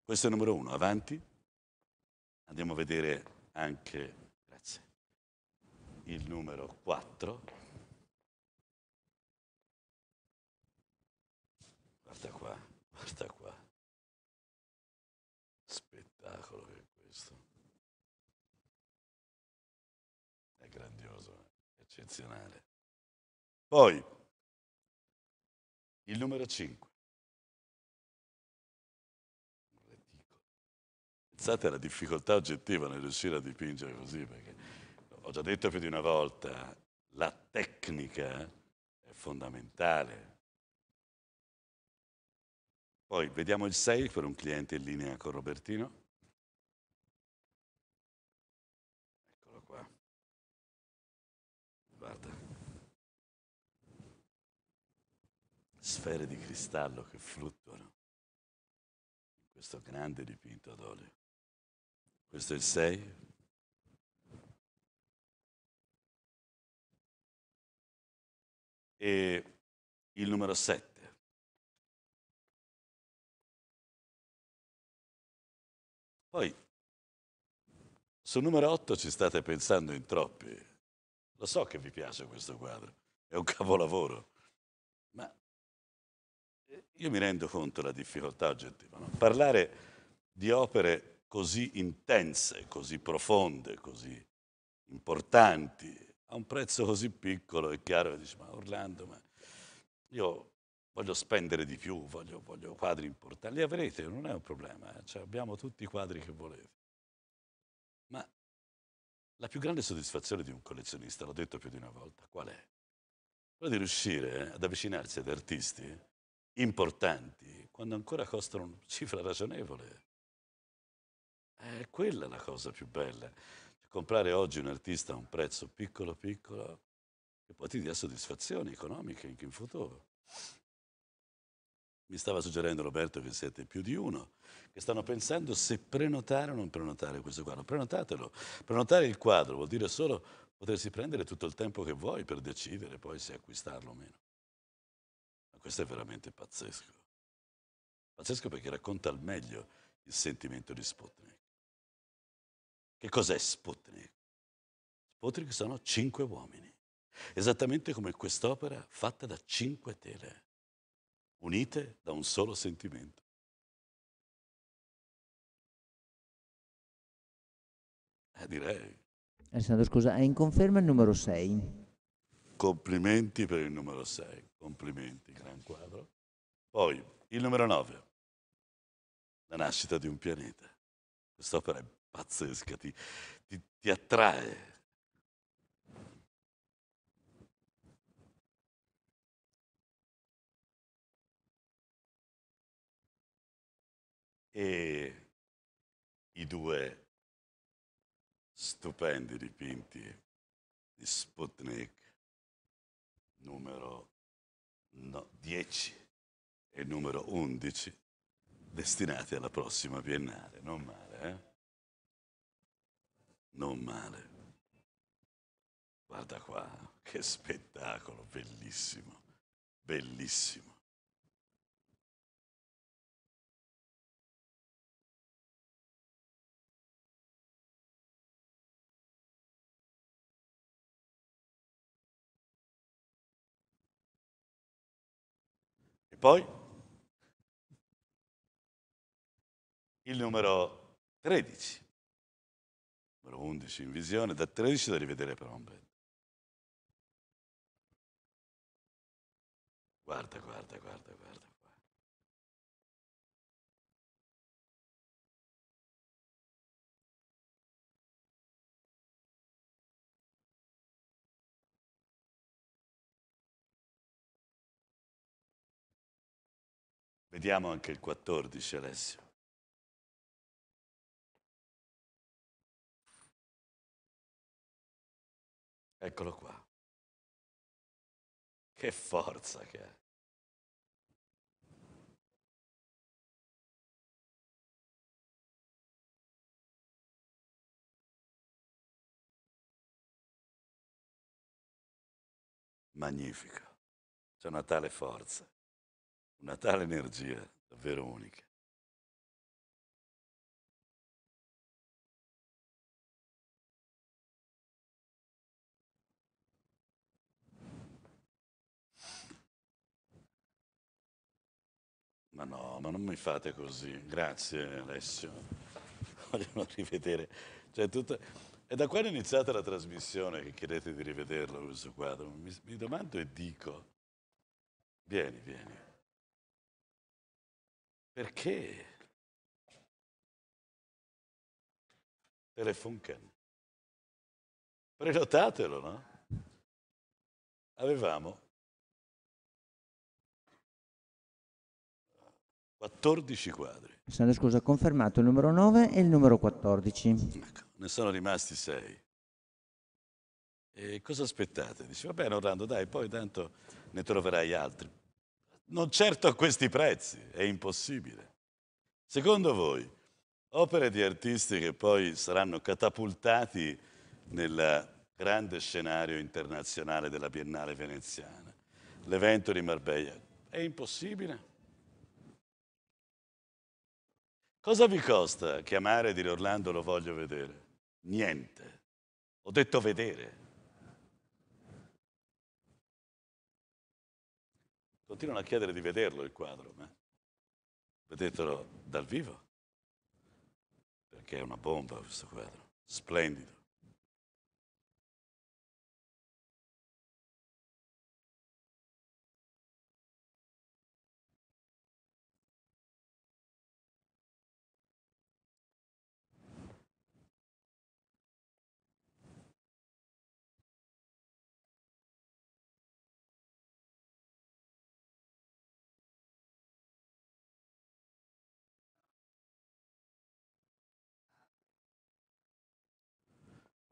Questo è il numero 1, avanti. Andiamo a vedere anche il numero 4. Guarda qua, guarda qua. Spettacolo che è questo. È grandioso, eccezionale. Poi, il numero 5. Pensate alla difficoltà oggettiva nel riuscire a dipingere così, perché ho già detto più di una volta, la tecnica è fondamentale. Poi vediamo il 6 per un cliente in linea con Robertino. Eccolo qua. Guarda. Sfere di cristallo che fluttuano in questo grande dipinto ad olio. Questo è il 6 e il numero 7. Poi, sul numero 8 ci state pensando in troppi. Lo so che vi piace questo quadro, è un capolavoro, ma eh, io mi rendo conto della difficoltà oggettiva. No? Parlare di opere così intense, così profonde, così importanti, a un prezzo così piccolo è chiaro che dici ma Orlando ma io voglio spendere di più, voglio, voglio quadri importanti, li avrete, non è un problema, eh, cioè, abbiamo tutti i quadri che volete. Ma la più grande soddisfazione di un collezionista, l'ho detto più di una volta, qual è? Quella di riuscire eh, ad avvicinarsi ad artisti importanti quando ancora costano una cifra ragionevole. Eh, è quella la cosa più bella comprare oggi un artista a un prezzo piccolo piccolo che poi ti dia soddisfazioni economiche anche in futuro. Mi stava suggerendo Roberto che siete più di uno, che stanno pensando se prenotare o non prenotare questo quadro. Prenotatelo. Prenotare il quadro vuol dire solo potersi prendere tutto il tempo che vuoi per decidere poi se acquistarlo o meno. Ma questo è veramente pazzesco. Pazzesco perché racconta al meglio il sentimento di Sputnik. Che cos'è Sputnik? Sputnik sono cinque uomini, esattamente come quest'opera fatta da cinque tele, unite da un solo sentimento. Eh, direi. Alessandro, scusa, è in conferma il numero 6. Complimenti per il numero 6, complimenti, gran quadro. Poi il numero 9, la nascita di un pianeta. Quest'opera è pazzesca, ti, ti, ti attrae. E i due stupendi dipinti di Sputnik numero 10 e numero 11 destinati alla prossima biennale, non male, eh? Non male. Guarda qua, che spettacolo, bellissimo, bellissimo. E poi il numero 13 numero 11 in visione, da 13 da rivedere per un bel. Guarda, guarda, guarda, guarda. Vediamo anche il 14, Alessio. Eccolo qua. Che forza che ha. Magnifico. C'è una tale forza, una tale energia davvero unica. Ma no, ma non mi fate così. Grazie Alessio. Vogliono rivedere. Cioè, tutto... È da quando è iniziata la trasmissione che chiedete di rivederlo questo quadro? Mi, mi domando e dico. Vieni, vieni. Perché? Telefunken. Prenotatelo, no? Avevamo 14 quadri. Santa Scusa confermato il numero 9 e il numero 14. Ecco, ne sono rimasti 6. E cosa aspettate? Dice, va bene Orlando, dai, poi tanto ne troverai altri. Non certo a questi prezzi, è impossibile. Secondo voi, opere di artisti che poi saranno catapultati nel grande scenario internazionale della Biennale veneziana, l'evento di Marbella, è impossibile? Cosa vi costa chiamare e dire Orlando lo voglio vedere? Niente. Ho detto vedere. Continuano a chiedere di vederlo il quadro, ma vedetelo dal vivo, perché è una bomba questo quadro, splendido.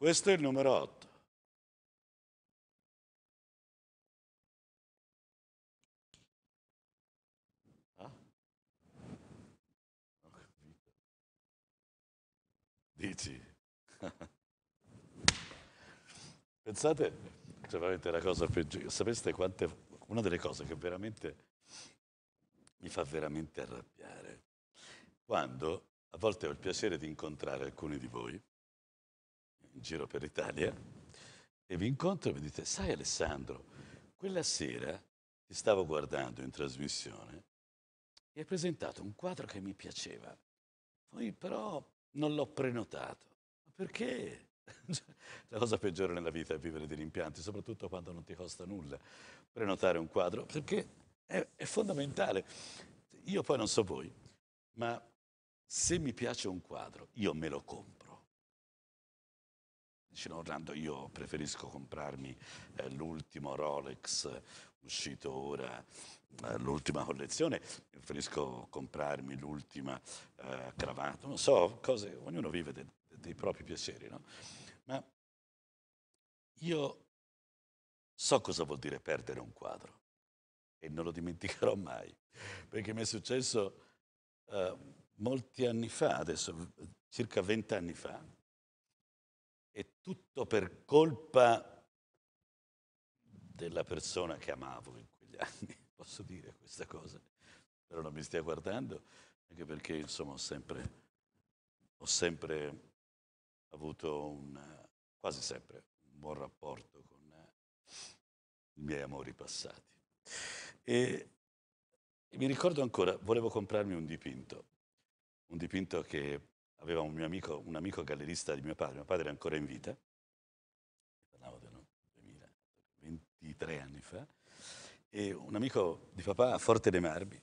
Questo è il numero 8. Ah? ho capito. Dici? Pensate, cioè veramente la cosa peggiore, sapeste quante, una delle cose che veramente mi fa veramente arrabbiare, quando a volte ho il piacere di incontrare alcuni di voi, in giro per l'Italia e vi incontro e mi dite, sai Alessandro, quella sera ti stavo guardando in trasmissione e hai presentato un quadro che mi piaceva, poi però non l'ho prenotato. Ma perché? Cioè, la cosa peggiore nella vita è vivere di rimpianti, soprattutto quando non ti costa nulla prenotare un quadro, perché è, è fondamentale. Io poi non so voi, ma se mi piace un quadro, io me lo compro dice no Orlando io preferisco comprarmi eh, l'ultimo Rolex uscito ora, eh, l'ultima collezione, preferisco comprarmi l'ultima eh, cravatta, non so, cose, ognuno vive de, de, dei propri piaceri, no? Ma io so cosa vuol dire perdere un quadro e non lo dimenticherò mai, perché mi è successo eh, molti anni fa, adesso circa vent'anni fa, e tutto per colpa della persona che amavo in quegli anni, posso dire questa cosa, però non mi stia guardando, anche perché insomma ho sempre, ho sempre avuto un, quasi sempre un buon rapporto con i miei amori passati. E, e mi ricordo ancora, volevo comprarmi un dipinto, un dipinto che aveva un mio amico, un amico gallerista di mio padre, mio padre è ancora in vita, parlavo del 23 anni fa, e un amico di papà a Forte dei Marbi,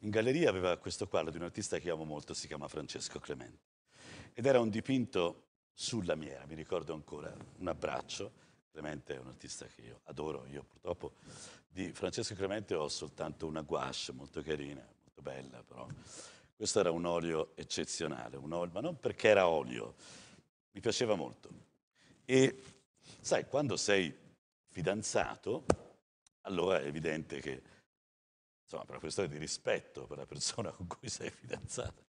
in galleria aveva questo quadro di un artista che amo molto, si chiama Francesco Clemente, ed era un dipinto sulla miera, mi ricordo ancora, un abbraccio, Clemente è un artista che io adoro, io purtroppo di Francesco Clemente ho soltanto una gouache molto carina, molto bella però, questo era un olio eccezionale, un olio, ma non perché era olio, mi piaceva molto. E sai, quando sei fidanzato, allora è evidente che, insomma, per una questione di rispetto per la persona con cui sei fidanzato,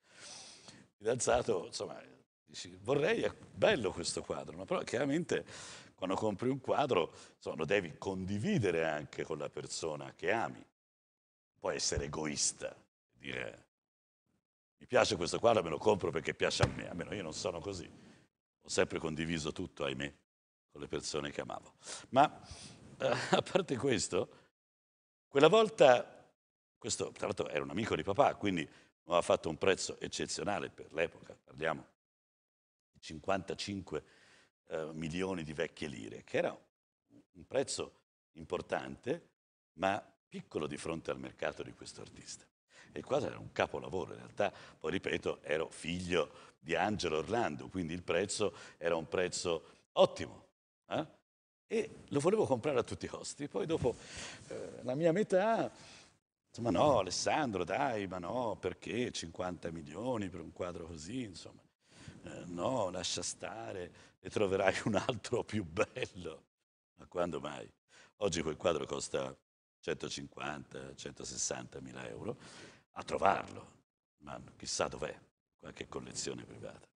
fidanzato, insomma, dici, vorrei, è bello questo quadro, ma però chiaramente quando compri un quadro insomma, lo devi condividere anche con la persona che ami. Puoi essere egoista, dire mi piace questo quadro, me lo compro perché piace a me, almeno io non sono così. Ho sempre condiviso tutto, ahimè, con le persone che amavo. Ma eh, a parte questo, quella volta, questo tra l'altro era un amico di papà, quindi aveva fatto un prezzo eccezionale per l'epoca, parliamo di 55 eh, milioni di vecchie lire, che era un prezzo importante, ma piccolo di fronte al mercato di questo artista il quadro era un capolavoro, in realtà, poi ripeto, ero figlio di Angelo Orlando, quindi il prezzo era un prezzo ottimo. Eh? E lo volevo comprare a tutti i costi. Poi dopo eh, la mia metà, insomma no Alessandro, dai, ma no, perché 50 milioni per un quadro così, insomma. Eh, no, lascia stare, ne troverai un altro più bello. Ma quando mai? Oggi quel quadro costa 150, 160 mila euro a trovarlo, ma chissà dov'è, qualche collezione privata.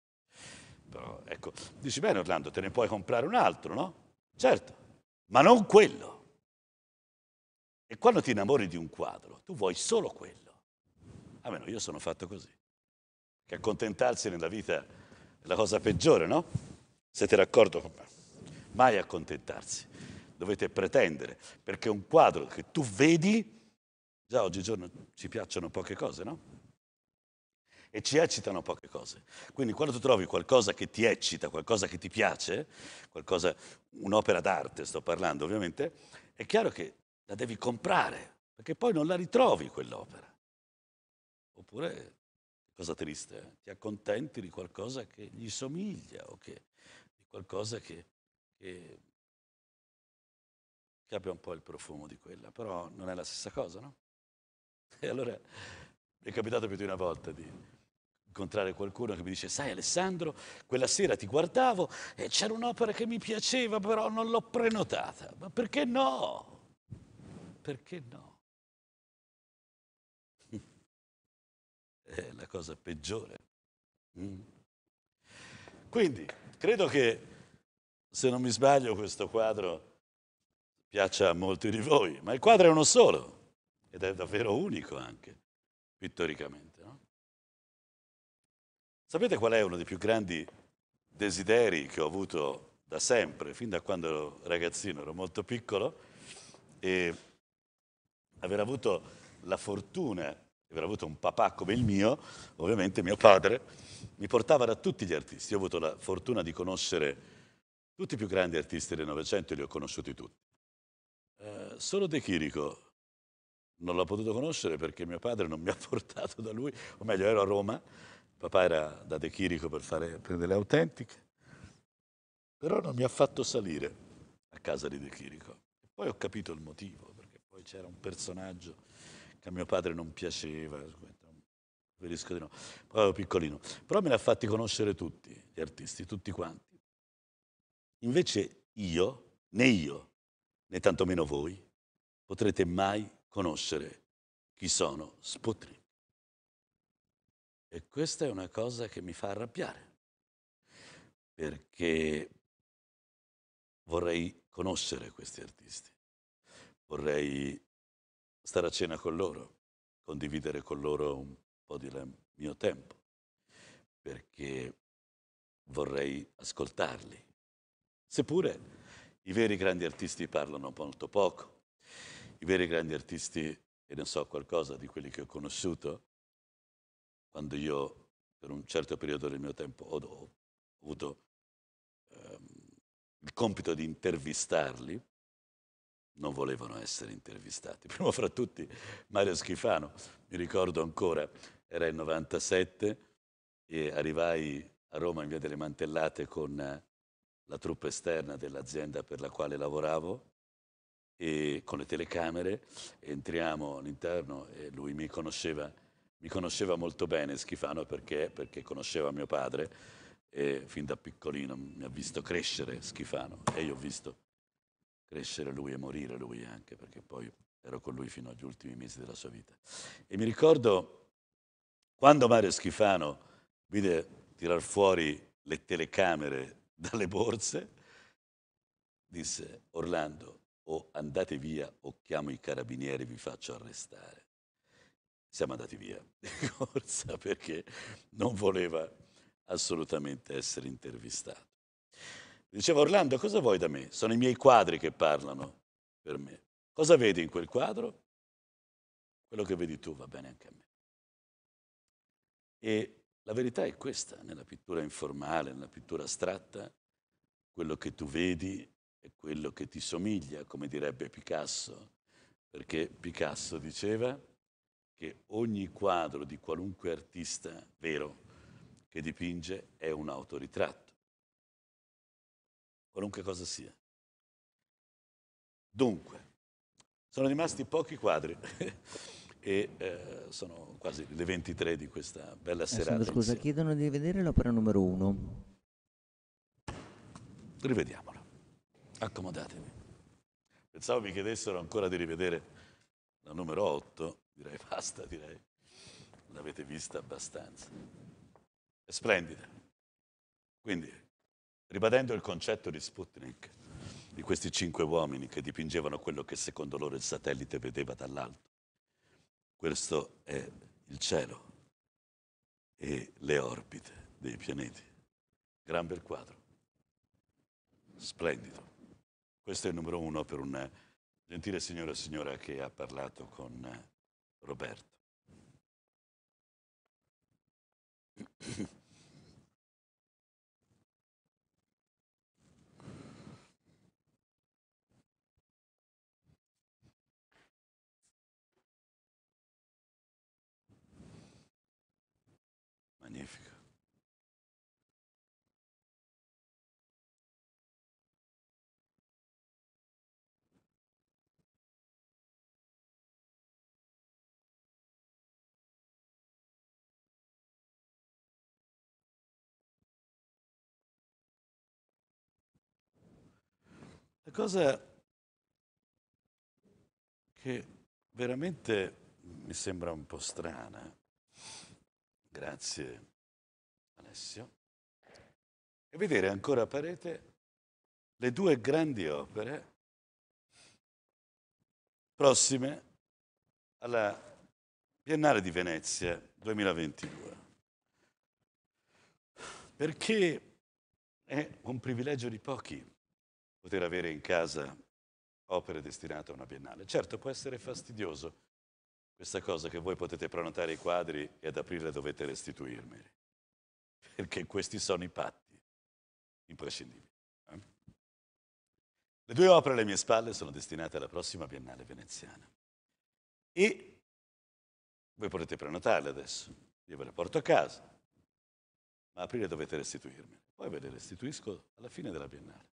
Però ecco, dici bene Orlando, te ne puoi comprare un altro, no? Certo, ma non quello. E quando ti innamori di un quadro, tu vuoi solo quello. Almeno io sono fatto così. Che accontentarsi nella vita è la cosa peggiore, no? Siete d'accordo con me? Mai accontentarsi. Dovete pretendere, perché un quadro che tu vedi Già oggigiorno ci piacciono poche cose, no? E ci eccitano poche cose. Quindi quando tu trovi qualcosa che ti eccita, qualcosa che ti piace, qualcosa, un'opera d'arte sto parlando ovviamente, è chiaro che la devi comprare, perché poi non la ritrovi quell'opera. Oppure, cosa triste, eh? ti accontenti di qualcosa che gli somiglia o che, di qualcosa che, che, che abbia un po' il profumo di quella, però non è la stessa cosa, no? E allora è capitato più di una volta di incontrare qualcuno che mi dice, sai Alessandro, quella sera ti guardavo e c'era un'opera che mi piaceva, però non l'ho prenotata. Ma perché no? Perché no? È la cosa peggiore. Mm. Quindi, credo che, se non mi sbaglio, questo quadro piaccia a molti di voi, ma il quadro è uno solo ed è davvero unico anche, pittoricamente. No? Sapete qual è uno dei più grandi desideri che ho avuto da sempre, fin da quando ero ragazzino, ero molto piccolo, e aver avuto la fortuna di aver avuto un papà come il mio, ovviamente mio padre, mi portava da tutti gli artisti. Io ho avuto la fortuna di conoscere tutti i più grandi artisti del Novecento, e li ho conosciuti tutti. Eh, solo De Chirico non l'ho potuto conoscere perché mio padre non mi ha portato da lui, o meglio ero a Roma, papà era da De Chirico per fare, prendere le autentiche, però non mi ha fatto salire a casa di De Chirico. poi ho capito il motivo, perché poi c'era un personaggio che a mio padre non piaceva, preferisco di no, poi ero piccolino, però me li ha fatti conoscere tutti, gli artisti, tutti quanti. Invece io, né io, né tantomeno voi, potrete mai conoscere chi sono Sputnik. E questa è una cosa che mi fa arrabbiare, perché vorrei conoscere questi artisti, vorrei stare a cena con loro, condividere con loro un po' del mio tempo, perché vorrei ascoltarli. Seppure i veri grandi artisti parlano molto poco, i veri grandi artisti, e ne so qualcosa di quelli che ho conosciuto, quando io per un certo periodo del mio tempo ho, ho avuto ehm, il compito di intervistarli, non volevano essere intervistati. Primo fra tutti Mario Schifano, mi ricordo ancora, era il 97 e arrivai a Roma in via delle Mantellate con la truppa esterna dell'azienda per la quale lavoravo e con le telecamere entriamo all'interno e lui mi conosceva, mi conosceva molto bene Schifano perché, perché conosceva mio padre e fin da piccolino mi ha visto crescere Schifano e io ho visto crescere lui e morire lui anche perché poi ero con lui fino agli ultimi mesi della sua vita. E mi ricordo quando Mario Schifano vide tirar fuori le telecamere dalle borse, disse Orlando, o andate via o chiamo i carabinieri e vi faccio arrestare. Siamo andati via di corsa perché non voleva assolutamente essere intervistato. Diceva Orlando, cosa vuoi da me? Sono i miei quadri che parlano per me. Cosa vedi in quel quadro? Quello che vedi tu va bene anche a me. E la verità è questa, nella pittura informale, nella pittura astratta, quello che tu vedi è quello che ti somiglia, come direbbe Picasso, perché Picasso diceva che ogni quadro di qualunque artista vero che dipinge è un autoritratto, qualunque cosa sia. Dunque, sono rimasti pochi quadri e eh, sono quasi le 23 di questa bella serata. Scusa, chiedono di vedere l'opera numero uno. Rivediamo. Accomodatevi. Pensavo mi chiedessero ancora di rivedere la numero 8, direi basta, direi. L'avete vista abbastanza. È splendida. Quindi, ribadendo il concetto di Sputnik, di questi cinque uomini che dipingevano quello che secondo loro il satellite vedeva dall'alto, questo è il cielo e le orbite dei pianeti. Gran bel quadro. Splendido. Questo è il numero uno per un eh, gentile signore e signora che ha parlato con eh, Roberto. Magnifico. La cosa che veramente mi sembra un po' strana, grazie Alessio, è vedere ancora a parete le due grandi opere prossime alla Biennale di Venezia 2022. Perché è un privilegio di pochi poter avere in casa opere destinate a una biennale. Certo, può essere fastidioso questa cosa che voi potete prenotare i quadri e ad aprile dovete restituirmeli, perché questi sono i patti imprescindibili. Eh? Le due opere alle mie spalle sono destinate alla prossima biennale veneziana e voi potete prenotarle adesso, io ve le porto a casa, ma aprile dovete restituirmele, poi ve le restituisco alla fine della biennale.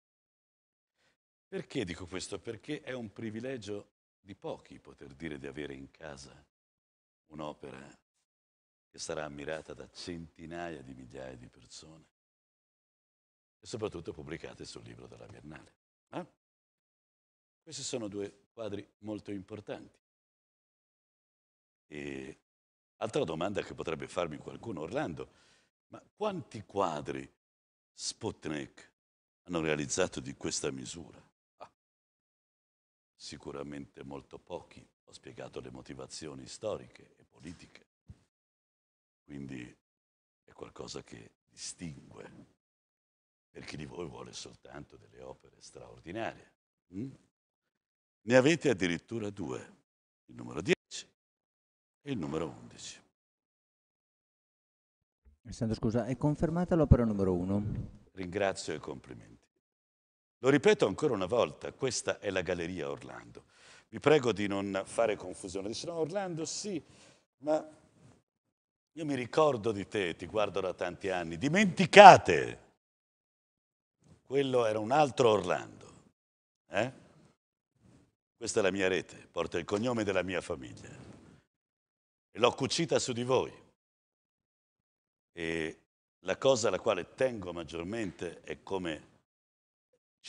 Perché dico questo? Perché è un privilegio di pochi poter dire di avere in casa un'opera che sarà ammirata da centinaia di migliaia di persone e soprattutto pubblicata sul libro della Biennale. Eh? Questi sono due quadri molto importanti. E altra domanda che potrebbe farmi qualcuno, Orlando, ma quanti quadri Sputnik hanno realizzato di questa misura? Sicuramente molto pochi. Ho spiegato le motivazioni storiche e politiche. Quindi è qualcosa che distingue per chi di voi vuole soltanto delle opere straordinarie. Mm? Ne avete addirittura due, il numero 10 e il numero 11. Alessandro, scusa, è confermata l'opera numero 1? Ringrazio e complimenti. Lo ripeto ancora una volta, questa è la Galleria Orlando. Vi prego di non fare confusione. Dice, no, Orlando sì, ma io mi ricordo di te, ti guardo da tanti anni. Dimenticate! Quello era un altro Orlando. Eh? Questa è la mia rete, porta il cognome della mia famiglia. E l'ho cucita su di voi. E la cosa alla quale tengo maggiormente è come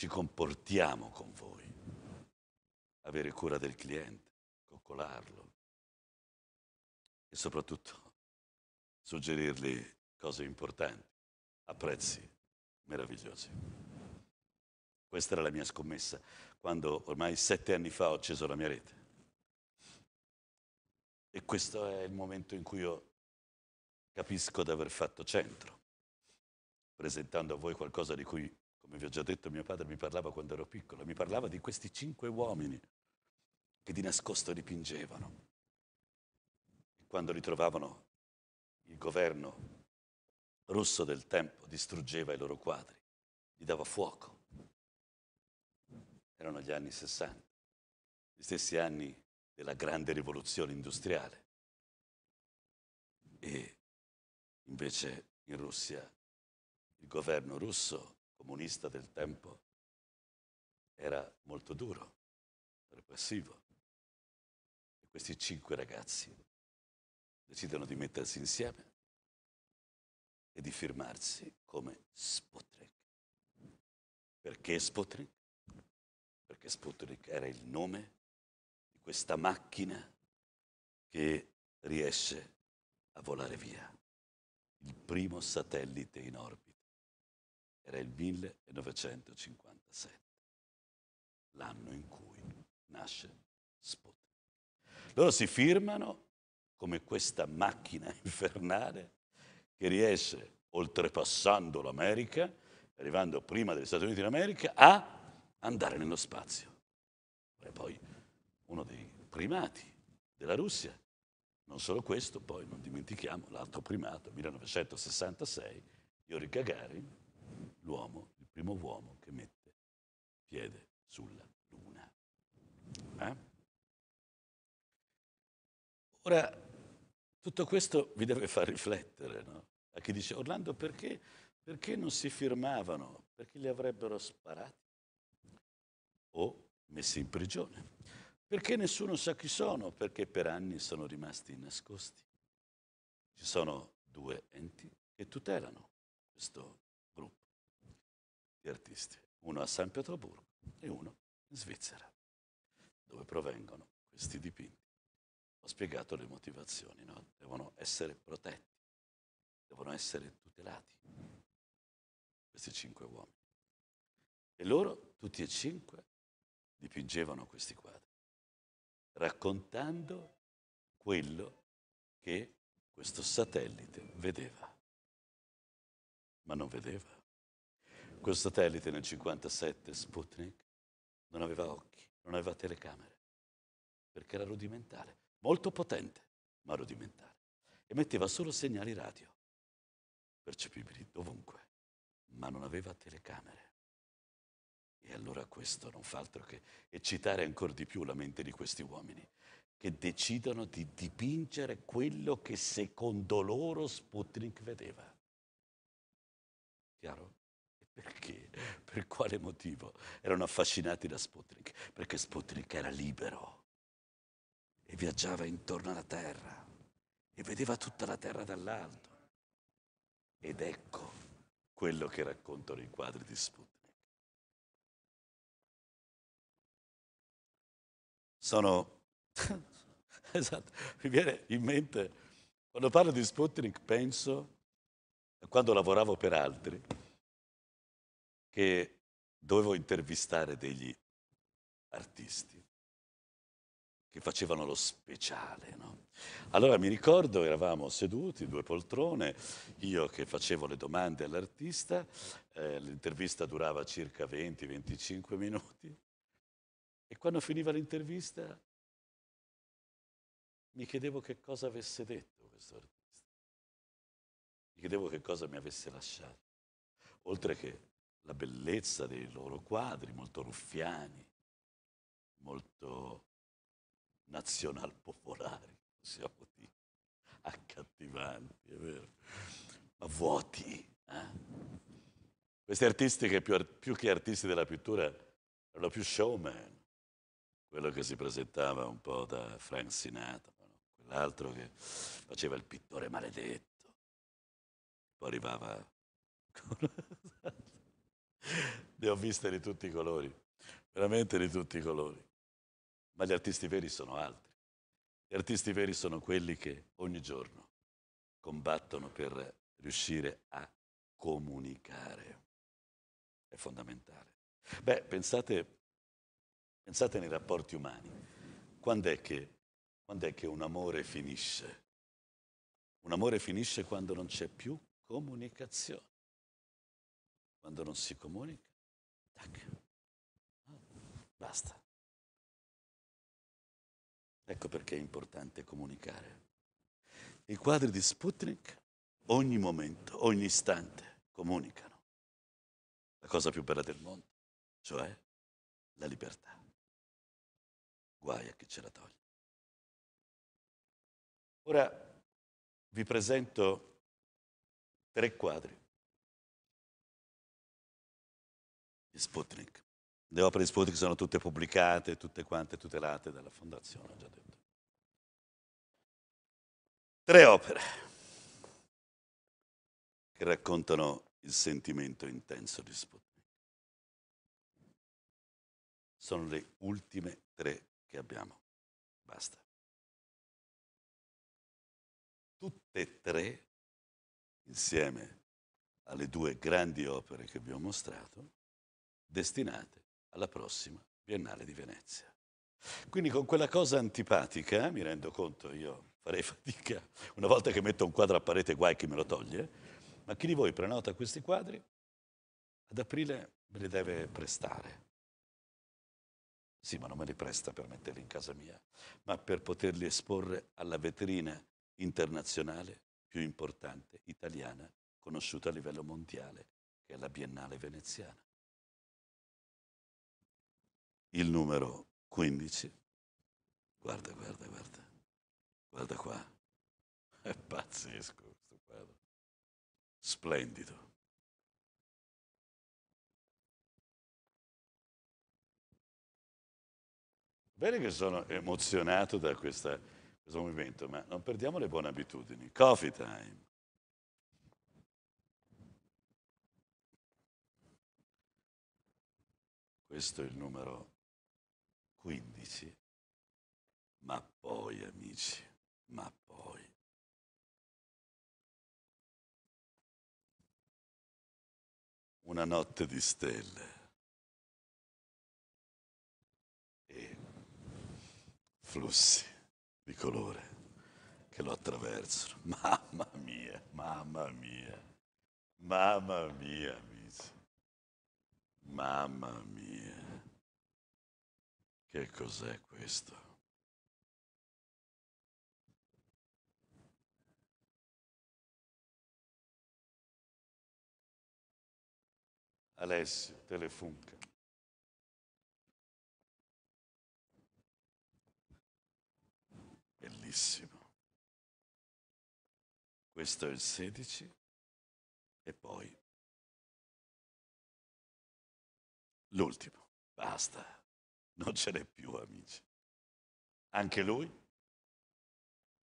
ci comportiamo con voi. Avere cura del cliente, coccolarlo e soprattutto suggerirgli cose importanti a prezzi meravigliosi. Questa era la mia scommessa quando ormai sette anni fa ho acceso la mia rete. E questo è il momento in cui io capisco di aver fatto centro, presentando a voi qualcosa di cui come vi ho già detto, mio padre mi parlava quando ero piccolo, mi parlava di questi cinque uomini che di nascosto dipingevano. E quando ritrovavano il governo russo del tempo, distruggeva i loro quadri, gli dava fuoco. Erano gli anni 60, gli stessi anni della grande rivoluzione industriale. E invece in Russia il governo russo comunista del tempo era molto duro, repressivo. E questi cinque ragazzi decidono di mettersi insieme e di firmarsi come Sputnik. Perché Sputnik? Perché Sputnik era il nome di questa macchina che riesce a volare via, il primo satellite in orbita era il 1957, l'anno in cui nasce Sputnik. Loro si firmano come questa macchina infernale che riesce, oltrepassando l'America, arrivando prima degli Stati Uniti d'America, a andare nello spazio. E poi uno dei primati della Russia. Non solo questo, poi non dimentichiamo l'altro primato, 1966, Yuri Gagarin, l'uomo, il primo uomo che mette piede sulla luna. Eh? Ora, tutto questo vi deve far riflettere, no? A chi dice, Orlando, perché, perché non si firmavano? Perché li avrebbero sparati o messi in prigione? Perché nessuno sa chi sono? Perché per anni sono rimasti nascosti. Ci sono due enti che tutelano questo di artisti, uno a San Pietroburgo e uno in Svizzera, dove provengono questi dipinti. Ho spiegato le motivazioni, no? devono essere protetti, devono essere tutelati questi cinque uomini. E loro, tutti e cinque, dipingevano questi quadri, raccontando quello che questo satellite vedeva, ma non vedeva. Quel satellite nel 57, Sputnik, non aveva occhi, non aveva telecamere, perché era rudimentale, molto potente, ma rudimentale. Emetteva solo segnali radio, percepibili dovunque, ma non aveva telecamere. E allora questo non fa altro che eccitare ancora di più la mente di questi uomini, che decidono di dipingere quello che secondo loro Sputnik vedeva. Chiaro? Perché? Per quale motivo? Erano affascinati da Sputnik, perché Sputnik era libero e viaggiava intorno alla Terra e vedeva tutta la Terra dall'alto. Ed ecco quello che raccontano i quadri di Sputnik. Sono... esatto, mi viene in mente, quando parlo di Sputnik penso, quando lavoravo per altri, che dovevo intervistare degli artisti che facevano lo speciale. No? Allora mi ricordo, eravamo seduti, due poltrone, io che facevo le domande all'artista, eh, l'intervista durava circa 20-25 minuti e quando finiva l'intervista mi chiedevo che cosa avesse detto questo artista, mi chiedevo che cosa mi avesse lasciato, oltre che la bellezza dei loro quadri, molto ruffiani, molto nazional popolari, possiamo dire, accattivanti, è vero, ma vuoti. Eh? Questi artisti che più, più, che artisti della pittura erano più showman, quello che si presentava un po' da Frank Sinatra, no? quell'altro che faceva il pittore maledetto, poi arrivava con le ho viste di tutti i colori, veramente di tutti i colori. Ma gli artisti veri sono altri. Gli artisti veri sono quelli che ogni giorno combattono per riuscire a comunicare. È fondamentale. Beh, pensate, pensate nei rapporti umani. Quando è, che, quando è che un amore finisce? Un amore finisce quando non c'è più comunicazione. Quando non si comunica, tac, ah, basta. Ecco perché è importante comunicare. I quadri di Sputnik ogni momento, ogni istante comunicano la cosa più bella del mondo, cioè la libertà. Guai a chi ce la toglie. Ora vi presento tre quadri di Sputnik. Le opere di Sputnik sono tutte pubblicate, tutte quante tutelate dalla fondazione, ho già detto. Tre opere che raccontano il sentimento intenso di Sputnik. Sono le ultime tre che abbiamo. Basta. Tutte e tre, insieme alle due grandi opere che vi ho mostrato, destinate alla prossima Biennale di Venezia. Quindi con quella cosa antipatica, mi rendo conto, io farei fatica, una volta che metto un quadro a parete guai chi me lo toglie, ma chi di voi prenota questi quadri, ad aprile me li deve prestare. Sì, ma non me li presta per metterli in casa mia, ma per poterli esporre alla vetrina internazionale più importante italiana conosciuta a livello mondiale, che è la Biennale veneziana il numero 15. Guarda, guarda, guarda. Guarda qua. È pazzesco questo quadro. Splendido. Bene che sono emozionato da questa, questo movimento, ma non perdiamo le buone abitudini. Coffee time. Questo è il numero 15. 15. Ma poi, amici, ma poi. Una notte di stelle. E flussi di colore che lo attraversano. Mamma mia, mamma mia, mamma mia, amici. Mamma mia. Che cos'è questo? Alessio Telefunca. Bellissimo. Questo è il 16 e poi l'ultimo. Basta non ce n'è più, amici. Anche lui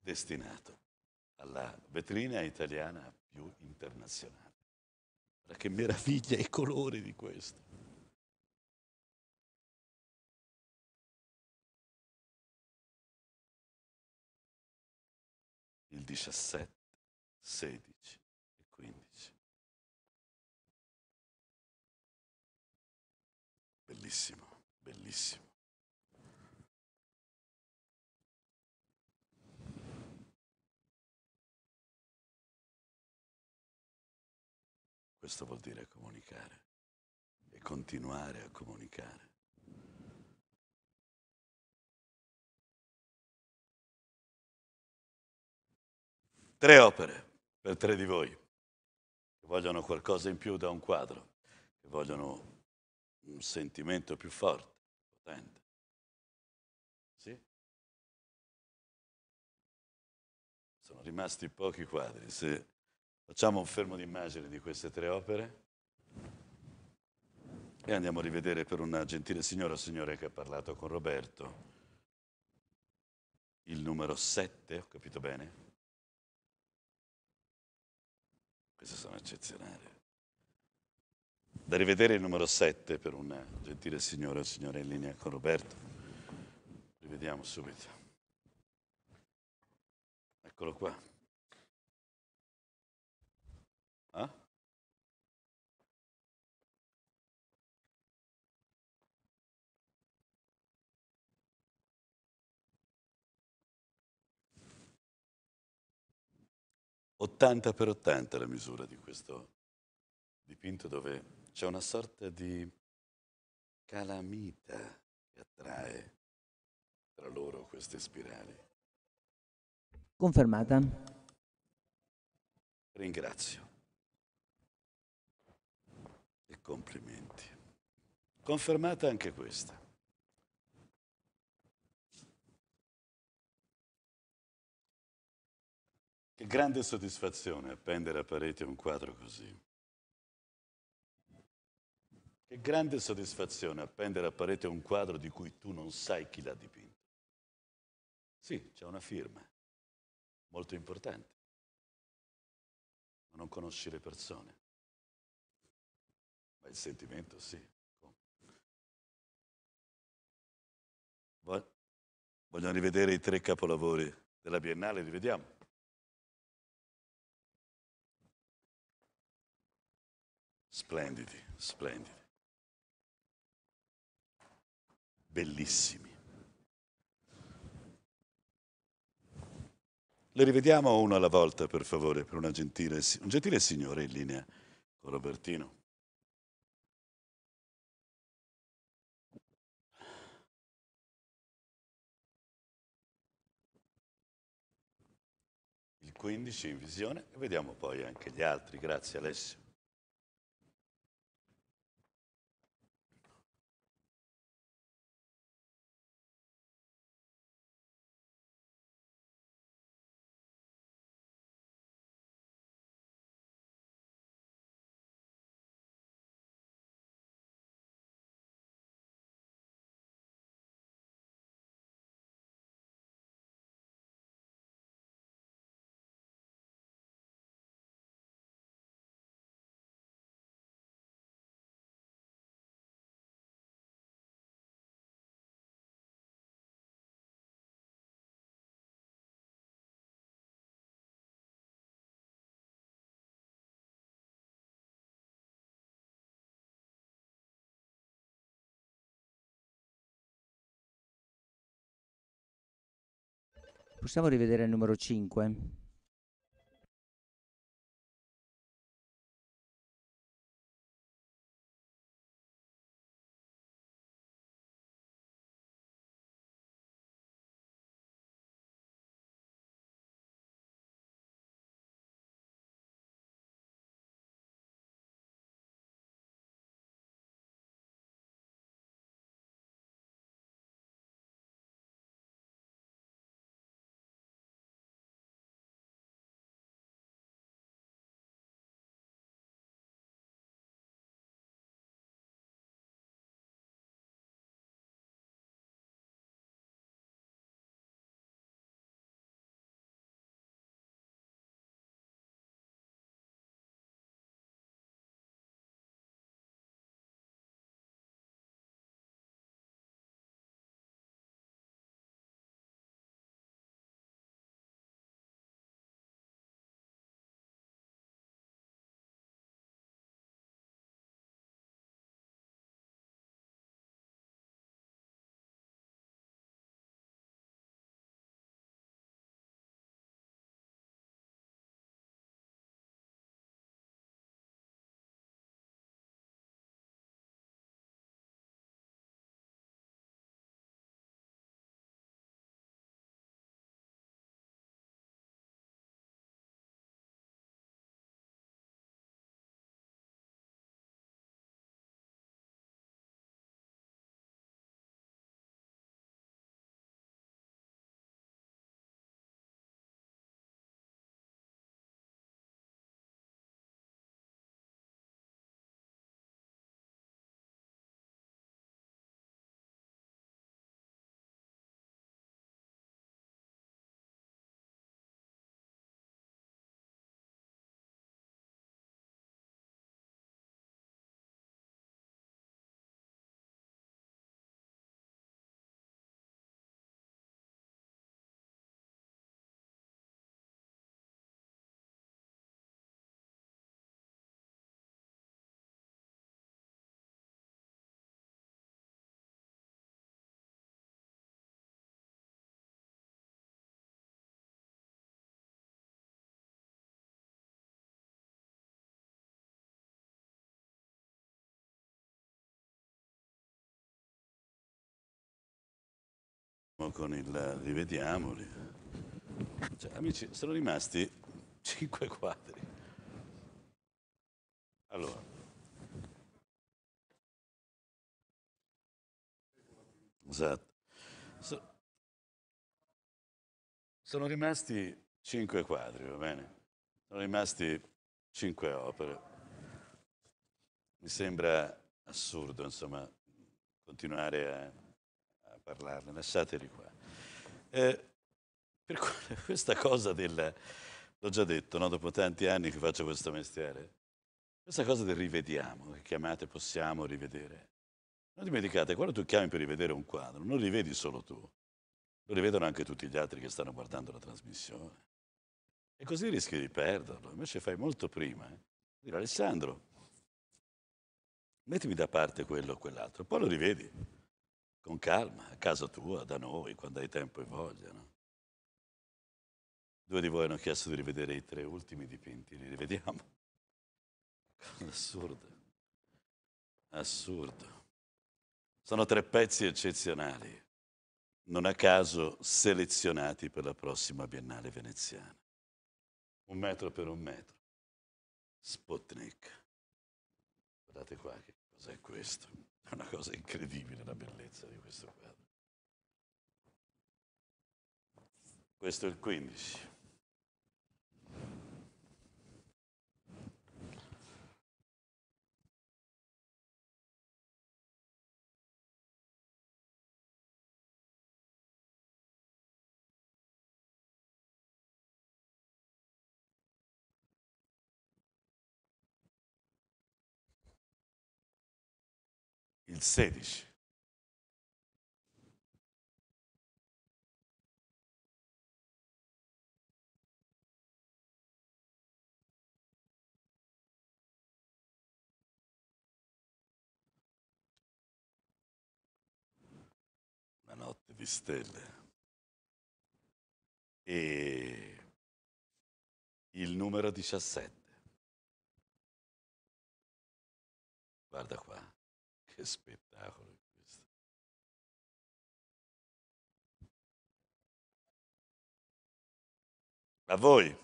destinato alla vetrina italiana più internazionale. Ma che meraviglia i colori di questo. Il 17, 16 e 15. Bellissimo, bellissimo. Questo vuol dire comunicare e continuare a comunicare. Tre opere per tre di voi che vogliono qualcosa in più da un quadro, che vogliono un sentimento più forte, potente. Sì? Sono rimasti pochi quadri. Se Facciamo un fermo d'immagine di queste tre opere e andiamo a rivedere per una gentile signora o signore che ha parlato con Roberto il numero 7, ho capito bene? Queste sono eccezionali. Da rivedere il numero 7 per una gentile signora o signore in linea con Roberto. Rivediamo subito. Eccolo qua. 80 per 80 la misura di questo dipinto dove c'è una sorta di calamita che attrae tra loro queste spirali. Confermata. Ringrazio e complimenti. Confermata anche questa. Che grande soddisfazione appendere a parete un quadro così. Che grande soddisfazione appendere a parete un quadro di cui tu non sai chi l'ha dipinto. Sì, c'è una firma, molto importante, ma non conosci le persone. Ma il sentimento sì. Vogliono rivedere i tre capolavori della Biennale, li vediamo. Splendidi, splendidi. Bellissimi. Le rivediamo una alla volta, per favore, per una gentile, un gentile signore in linea con Robertino. Il 15 in visione e vediamo poi anche gli altri. Grazie Alessio. Possiamo rivedere il numero 5? con il rivediamoli. Cioè, amici, sono rimasti cinque quadri. Allora. Esatto. So, sono rimasti cinque quadri, va bene? Sono rimasti cinque opere. Mi sembra assurdo, insomma, continuare a parlarne, lasciateli qua. Eh, per questa cosa del, l'ho già detto, no? dopo tanti anni che faccio questo mestiere, questa cosa del rivediamo, che chiamate possiamo rivedere. Non dimenticate, quando tu chiami per rivedere un quadro, non lo rivedi solo tu, lo rivedono anche tutti gli altri che stanno guardando la trasmissione. E così rischi di perderlo, invece fai molto prima. Eh? Dire Alessandro, mettimi da parte quello o quell'altro, poi lo rivedi con calma, a casa tua, da noi, quando hai tempo e voglia. No? Due di voi hanno chiesto di rivedere i tre ultimi dipinti, li rivediamo. Assurdo, assurdo. Sono tre pezzi eccezionali, non a caso selezionati per la prossima Biennale veneziana. Un metro per un metro. Sputnik. Guardate qua che cos'è questo. È una cosa incredibile la bellezza di questo quadro. Questo è il 15. il 16. Una notte di stelle. E il numero 17. Guarda qua che spettacolo è questo. A voi.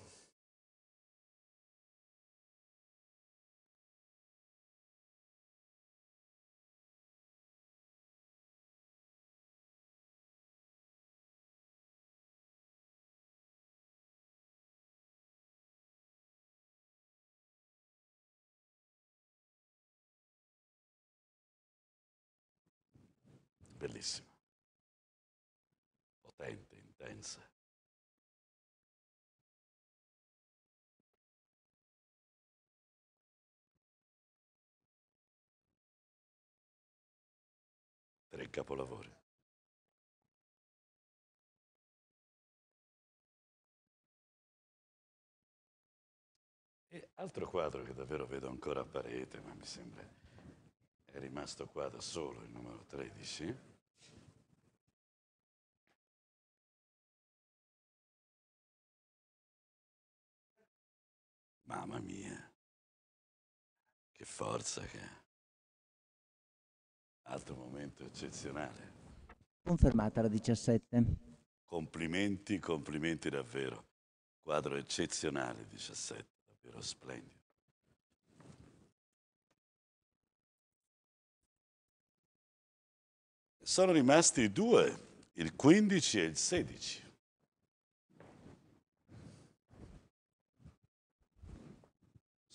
bellissima, potente, intensa. Tre capolavori. E altro quadro che davvero vedo ancora a parete, ma mi sembra è rimasto qua da solo, il numero 13. Mamma mia, che forza che ha. Altro momento eccezionale. Confermata la 17. Complimenti, complimenti davvero. Quadro eccezionale 17, davvero splendido. Sono rimasti due, il 15 e il 16.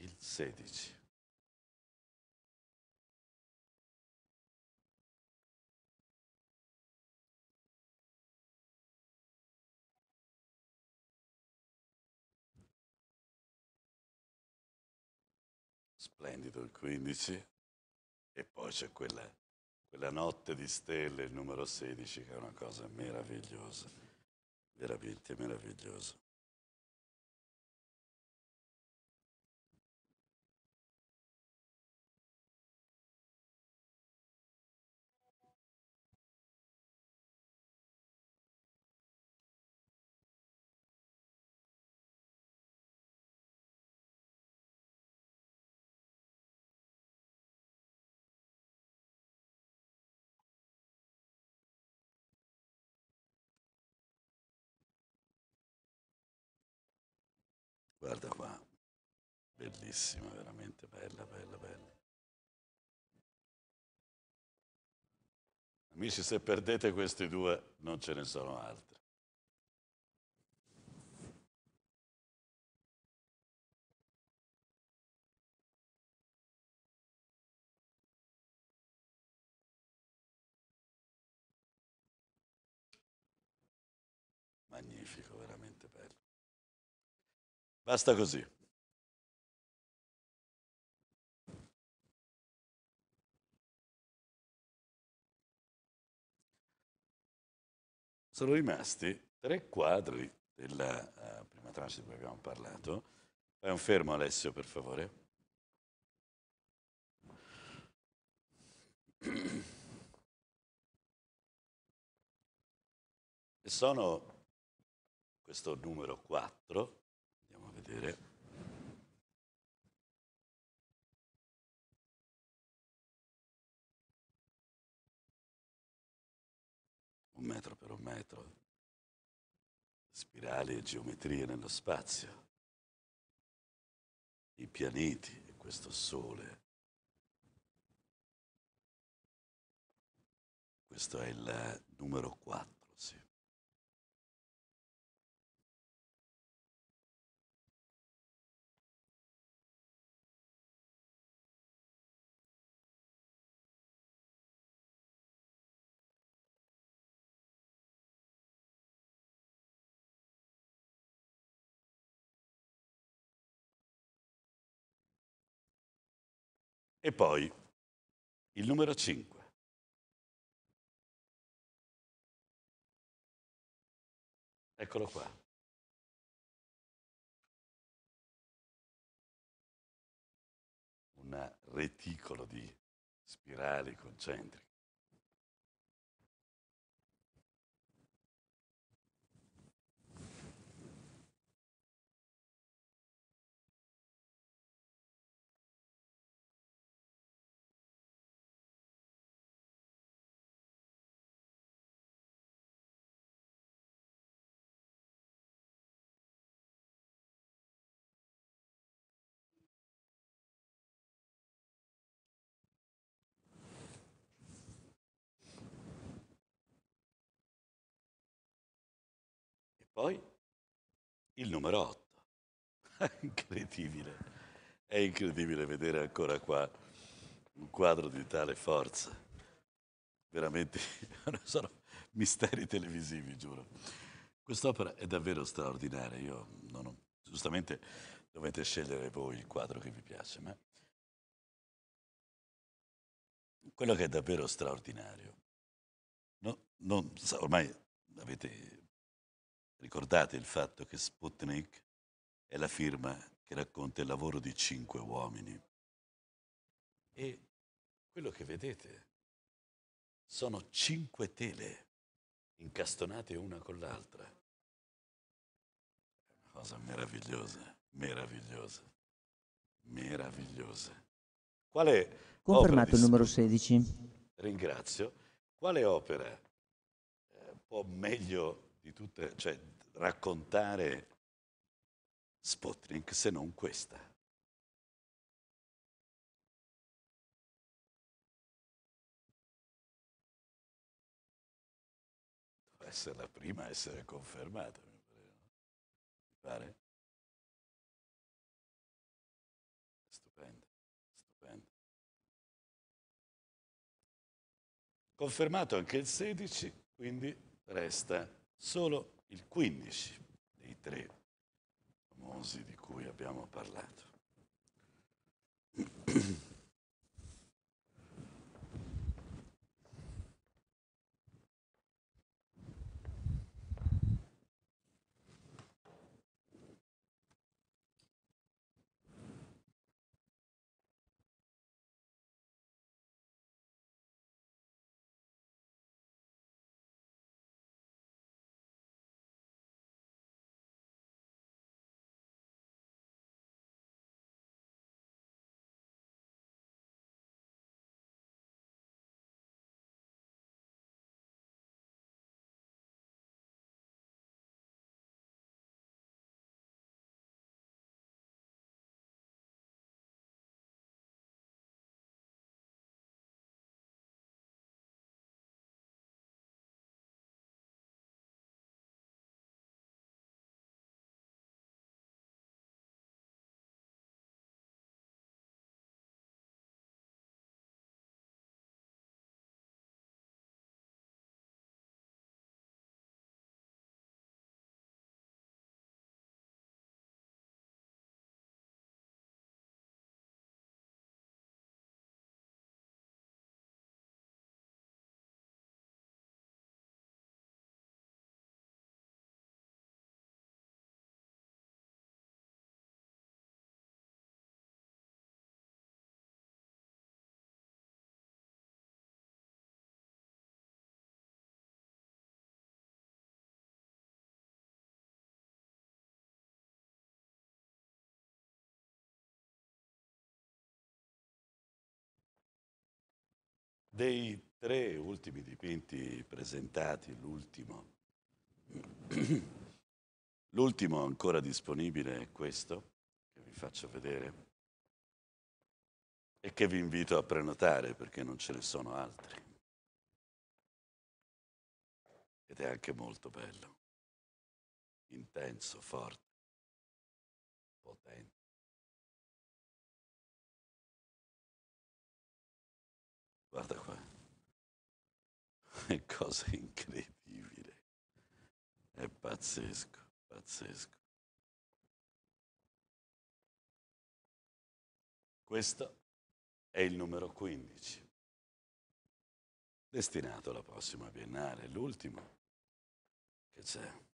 il 16. Splendido il 15 e poi c'è quella, quella notte di stelle, il numero 16, che è una cosa meravigliosa, veramente meravigliosa. Bellissima, veramente bella, bella, bella. Amici, se perdete questi due non ce ne sono altri. Magnifico, veramente bello. Basta così. sono rimasti tre quadri della uh, prima tranche di cui abbiamo parlato. Fai un fermo Alessio, per favore. E sono questo numero 4, andiamo a vedere. un metro per un metro, spirali e geometrie nello spazio, i pianeti e questo sole. Questo è il numero 4. E poi il numero 5. Eccolo qua. Un reticolo di spirali concentriche. Poi il numero 8. incredibile, è incredibile vedere ancora qua un quadro di tale forza. Veramente sono misteri televisivi, giuro. Quest'opera è davvero straordinaria. Io non ho, giustamente dovete scegliere voi il quadro che vi piace, ma quello che è davvero straordinario. No, non, ormai avete Ricordate il fatto che Sputnik è la firma che racconta il lavoro di cinque uomini. E quello che vedete sono cinque tele incastonate una con l'altra. Una cosa meravigliosa, meravigliosa, meravigliosa. Quale Confermato il numero 16. Ringrazio. Quale opera eh, può meglio di tutte, cioè raccontare Spotnik se non questa. Deve essere la prima a essere confermata, mi pare. Stupendo, stupendo. Confermato anche il 16, quindi resta solo il 15 dei tre famosi di cui abbiamo parlato. Dei tre ultimi dipinti presentati, l'ultimo, l'ultimo ancora disponibile è questo, che vi faccio vedere, e che vi invito a prenotare perché non ce ne sono altri. Ed è anche molto bello, intenso, forte, potente. Guarda qua. È cosa incredibile. È pazzesco, pazzesco. Questo è il numero 15, destinato alla prossima biennale, l'ultimo che c'è.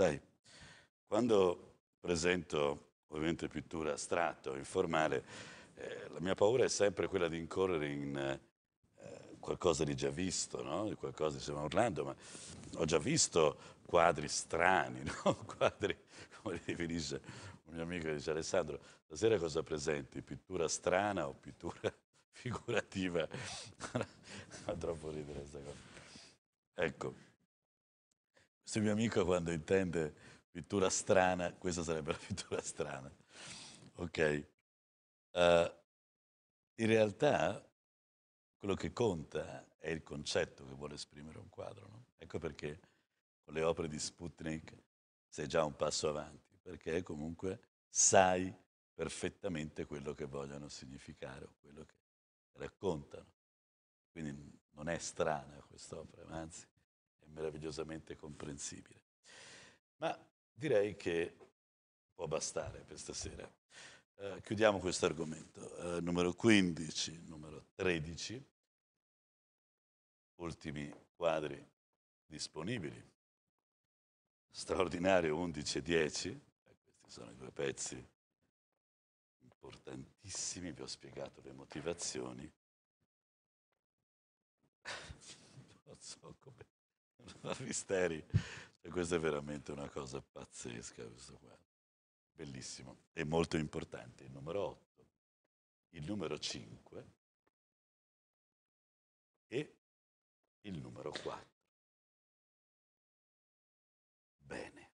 Sai, quando presento ovviamente pittura astratta astratto, informale, eh, la mia paura è sempre quella di incorrere in eh, qualcosa di già visto, no? di qualcosa di stiamo urlando, ma ho già visto quadri strani, no? quadri, come li definisce un mio amico, dice Alessandro, stasera cosa presenti? Pittura strana o pittura figurativa? Fa troppo ridere questa cosa. Ecco. Se mio amico quando intende pittura strana, questa sarebbe la pittura strana. Ok? Uh, in realtà quello che conta è il concetto che vuole esprimere un quadro. No? Ecco perché con le opere di Sputnik sei già un passo avanti, perché comunque sai perfettamente quello che vogliono significare o quello che raccontano. Quindi non è strana quest'opera, anzi meravigliosamente comprensibile. Ma direi che può bastare per stasera. Eh, chiudiamo questo argomento. Eh, numero 15, numero 13, ultimi quadri disponibili. Straordinario 11 e 10, eh, questi sono i due pezzi importantissimi, vi ho spiegato le motivazioni. non so come misteri. E cioè, questa è veramente una cosa pazzesca, questo qua. Bellissimo e molto importante. Il numero 8, il numero 5 e il numero 4. Bene.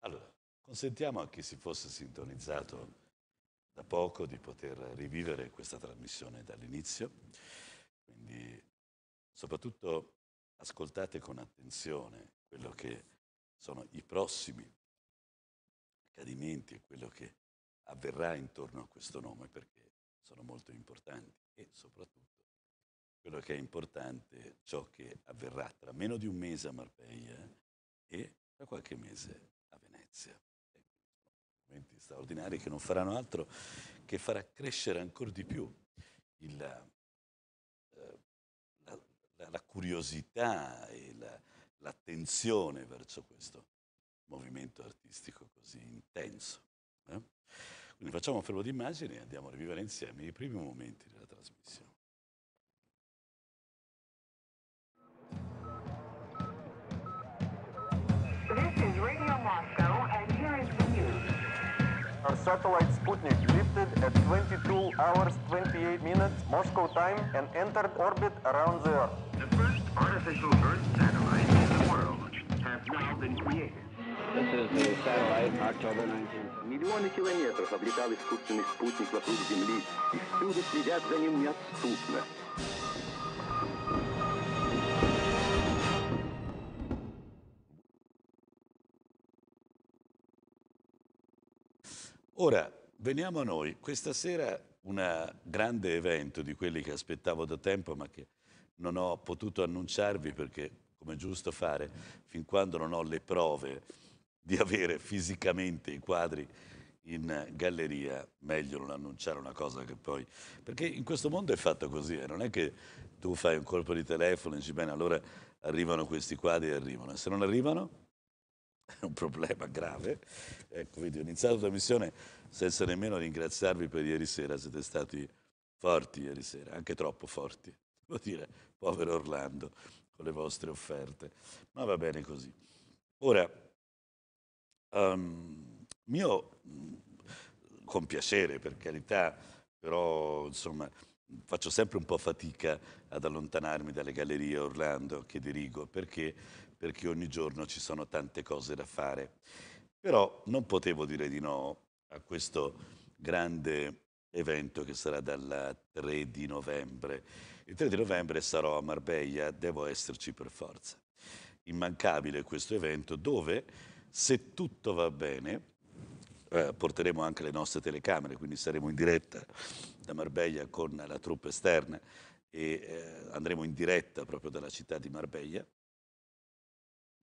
Allora, consentiamo a chi si fosse sintonizzato da poco di poter rivivere questa trasmissione dall'inizio. Quindi soprattutto ascoltate con attenzione quello che sono i prossimi accadimenti e quello che avverrà intorno a questo nome perché sono molto importanti e soprattutto quello che è importante ciò che avverrà tra meno di un mese a Marpeglia e tra qualche mese a Venezia. Ecco, momenti straordinari che non faranno altro che farà crescere ancora di più il, la curiosità e la, l'attenzione verso questo movimento artistico così intenso. Eh? Quindi facciamo un fermo d'immagine e andiamo a rivivere insieme i primi momenti della trasmissione. Our satellite Sputnik lifted at 22 hours 28 minutes Moscow time and entered orbit around the Earth. The first artificial Earth satellite in the world has now been created. This is the satellite, October 19th. Миллионы километров облетал искусственный спутник вокруг Земли, и всюду следят за ним неотступно. Ora, veniamo a noi. Questa sera un grande evento di quelli che aspettavo da tempo ma che non ho potuto annunciarvi perché, come è giusto fare, fin quando non ho le prove di avere fisicamente i quadri in galleria, meglio non annunciare una cosa che poi... Perché in questo mondo è fatto così, eh? non è che tu fai un colpo di telefono e dici bene, allora arrivano questi quadri e arrivano. E se non arrivano è un problema grave. Ecco, vedi, ho iniziato la missione senza nemmeno ringraziarvi per ieri sera, siete stati forti ieri sera, anche troppo forti, devo dire, povero Orlando, con le vostre offerte, ma va bene così. Ora, um, ehm, io con piacere, per carità, però insomma faccio sempre un po' fatica ad allontanarmi dalle gallerie Orlando che dirigo perché perché ogni giorno ci sono tante cose da fare. Però non potevo dire di no a questo grande evento che sarà dal 3 di novembre. Il 3 di novembre sarò a Marbella, devo esserci per forza. Immancabile questo evento dove, se tutto va bene, eh, porteremo anche le nostre telecamere, quindi saremo in diretta da Marbella con la truppa esterna e eh, andremo in diretta proprio dalla città di Marbella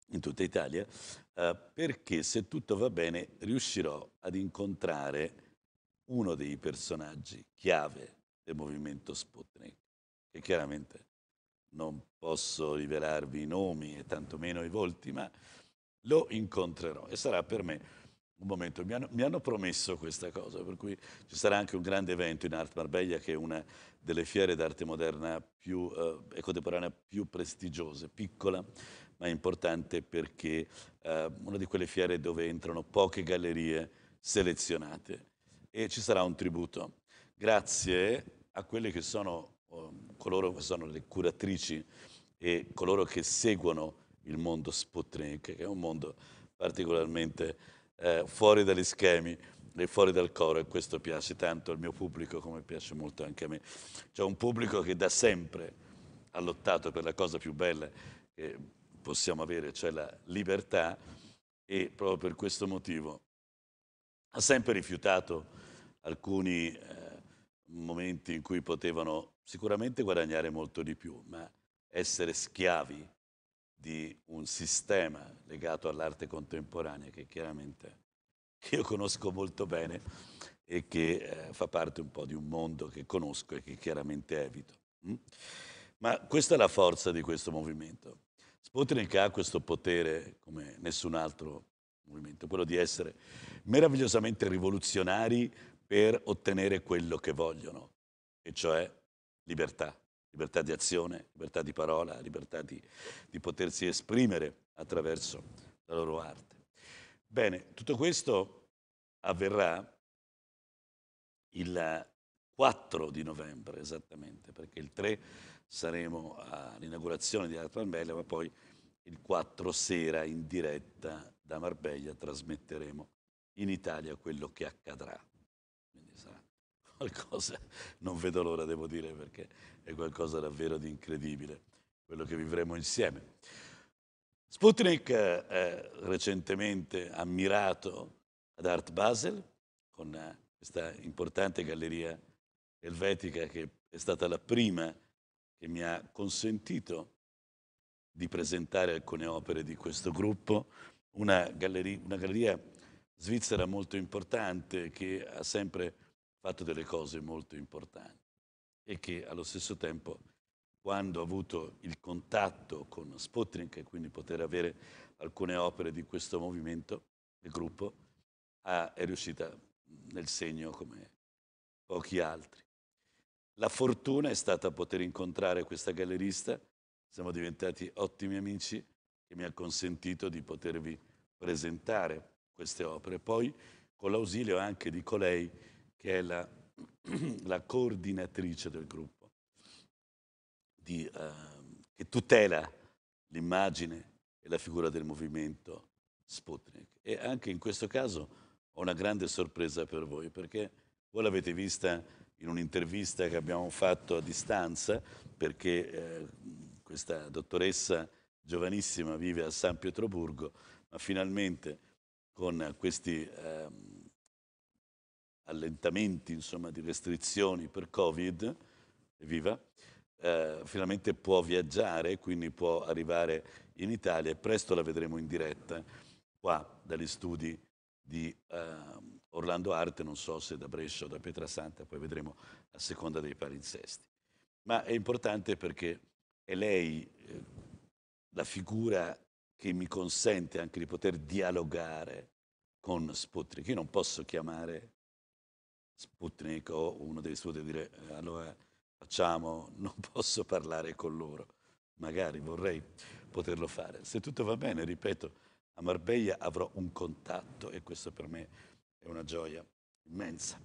in tutta Italia, eh, perché se tutto va bene riuscirò ad incontrare uno dei personaggi chiave del movimento Sputnik, che chiaramente non posso rivelarvi i nomi e tantomeno i volti, ma lo incontrerò e sarà per me un momento. Mi hanno, mi hanno, promesso questa cosa, per cui ci sarà anche un grande evento in Art Marbella, che è una delle fiere d'arte moderna più, eh, e contemporanea più prestigiose, piccola, ma è importante perché è eh, una di quelle fiere dove entrano poche gallerie selezionate e ci sarà un tributo. Grazie a quelle che sono oh, coloro che sono le curatrici e coloro che seguono il mondo Sputnik, che è un mondo particolarmente eh, fuori dagli schemi e fuori dal coro e questo piace tanto al mio pubblico come piace molto anche a me. C'è un pubblico che da sempre ha lottato per la cosa più bella che possiamo avere, cioè la libertà, e proprio per questo motivo ha sempre rifiutato alcuni eh, momenti in cui potevano sicuramente guadagnare molto di più, ma essere schiavi di un sistema legato all'arte contemporanea che chiaramente che io conosco molto bene e che eh, fa parte un po' di un mondo che conosco e che chiaramente evito. Mm? Ma questa è la forza di questo movimento. Sputnik ha questo potere come nessun altro movimento, quello di essere meravigliosamente rivoluzionari per ottenere quello che vogliono, e cioè libertà, libertà di azione, libertà di parola, libertà di, di potersi esprimere attraverso la loro arte. Bene, tutto questo avverrà il 4 di novembre esattamente, perché il 3 saremo all'inaugurazione di Art Marbella, ma poi il 4 sera in diretta da Marbella trasmetteremo in Italia quello che accadrà. Quindi sarà qualcosa, non vedo l'ora devo dire perché è qualcosa davvero di incredibile, quello che vivremo insieme. Sputnik è recentemente ammirato ad Art Basel con eh, questa importante galleria elvetica che è stata la prima che mi ha consentito di presentare alcune opere di questo gruppo, una galleria, una galleria svizzera molto importante che ha sempre fatto delle cose molto importanti e che allo stesso tempo quando ha avuto il contatto con Sputnik e quindi poter avere alcune opere di questo movimento, il gruppo, è riuscita nel segno come pochi altri. La fortuna è stata poter incontrare questa gallerista, siamo diventati ottimi amici che mi ha consentito di potervi presentare queste opere. Poi con l'ausilio anche di colei che è la, la coordinatrice del gruppo, di, uh, che tutela l'immagine e la figura del movimento Sputnik. E anche in questo caso ho una grande sorpresa per voi, perché voi l'avete vista in un'intervista che abbiamo fatto a distanza, perché eh, questa dottoressa giovanissima vive a San Pietroburgo, ma finalmente con questi eh, allentamenti, insomma, di restrizioni per Covid, evviva, eh, finalmente può viaggiare, quindi può arrivare in Italia e presto la vedremo in diretta qua dagli studi di... Eh, Orlando Arte, non so se da Brescia o da Pietrasanta, poi vedremo a seconda dei palinsesti. Ma è importante perché è lei eh, la figura che mi consente anche di poter dialogare con Sputnik. Io non posso chiamare Sputnik o uno dei suoi e dire eh, allora facciamo, non posso parlare con loro. Magari vorrei poterlo fare. Se tutto va bene, ripeto, a Marbella avrò un contatto e questo per me è è una gioia immensa,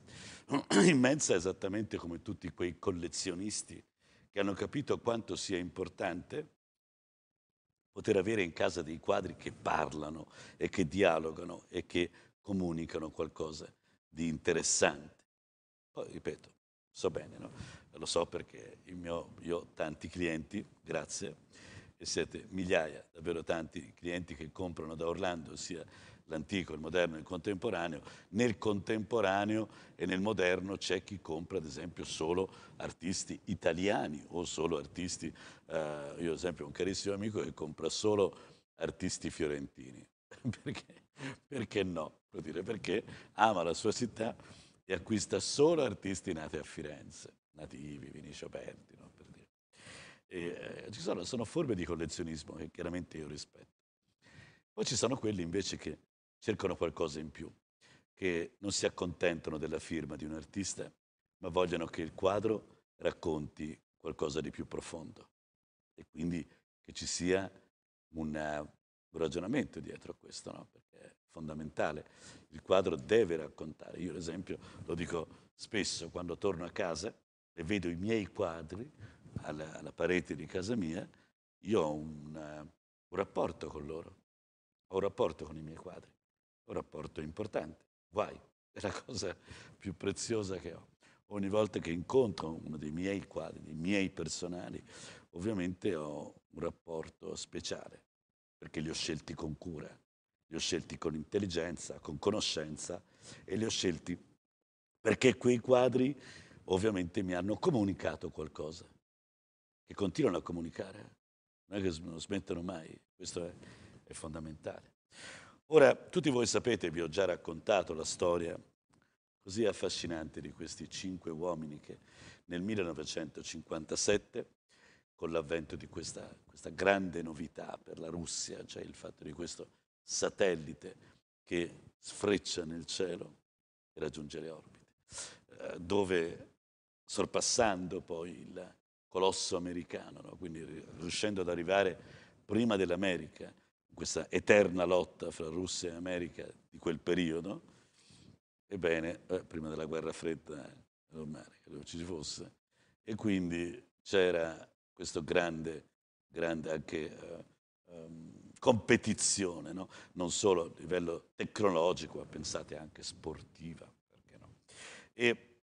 immensa esattamente come tutti quei collezionisti che hanno capito quanto sia importante poter avere in casa dei quadri che parlano e che dialogano e che comunicano qualcosa di interessante. Poi, ripeto, so bene, no? lo so perché mio, io ho tanti clienti, grazie, e siete migliaia, davvero tanti clienti che comprano da Orlando, sia l'antico, il moderno e il contemporaneo, nel contemporaneo e nel moderno c'è chi compra ad esempio solo artisti italiani o solo artisti, eh, io ad esempio ho un carissimo amico che compra solo artisti fiorentini, perché, perché no? Dire, perché ama la sua città e acquista solo artisti nati a Firenze, nativi, Vinicio Aperti, no? per dire. e, eh, ci sono, sono forme di collezionismo che chiaramente io rispetto. Poi ci sono quelli invece che cercano qualcosa in più, che non si accontentano della firma di un artista, ma vogliono che il quadro racconti qualcosa di più profondo e quindi che ci sia un ragionamento dietro a questo, no? perché è fondamentale. Il quadro deve raccontare. Io, ad esempio, lo dico spesso quando torno a casa e vedo i miei quadri alla, alla parete di casa mia, io ho un, un rapporto con loro, ho un rapporto con i miei quadri un rapporto importante. Guai, è la cosa più preziosa che ho. Ogni volta che incontro uno dei miei quadri, dei miei personali, ovviamente ho un rapporto speciale, perché li ho scelti con cura, li ho scelti con intelligenza, con conoscenza e li ho scelti perché quei quadri ovviamente mi hanno comunicato qualcosa, che continuano a comunicare, non è che non smettono mai, questo è, è fondamentale. Ora, tutti voi sapete, vi ho già raccontato la storia così affascinante di questi cinque uomini che nel 1957, con l'avvento di questa, questa grande novità per la Russia, cioè il fatto di questo satellite che sfreccia nel cielo e raggiunge le orbite, eh, dove sorpassando poi il colosso americano, no? quindi riuscendo ad arrivare prima dell'America, questa eterna lotta fra Russia e America di quel periodo, ebbene, eh, prima della guerra fredda, normale, credo ci fosse, e quindi c'era questa grande, grande anche, eh, um, competizione, no? non solo a livello tecnologico, ma pensate anche sportiva. No? E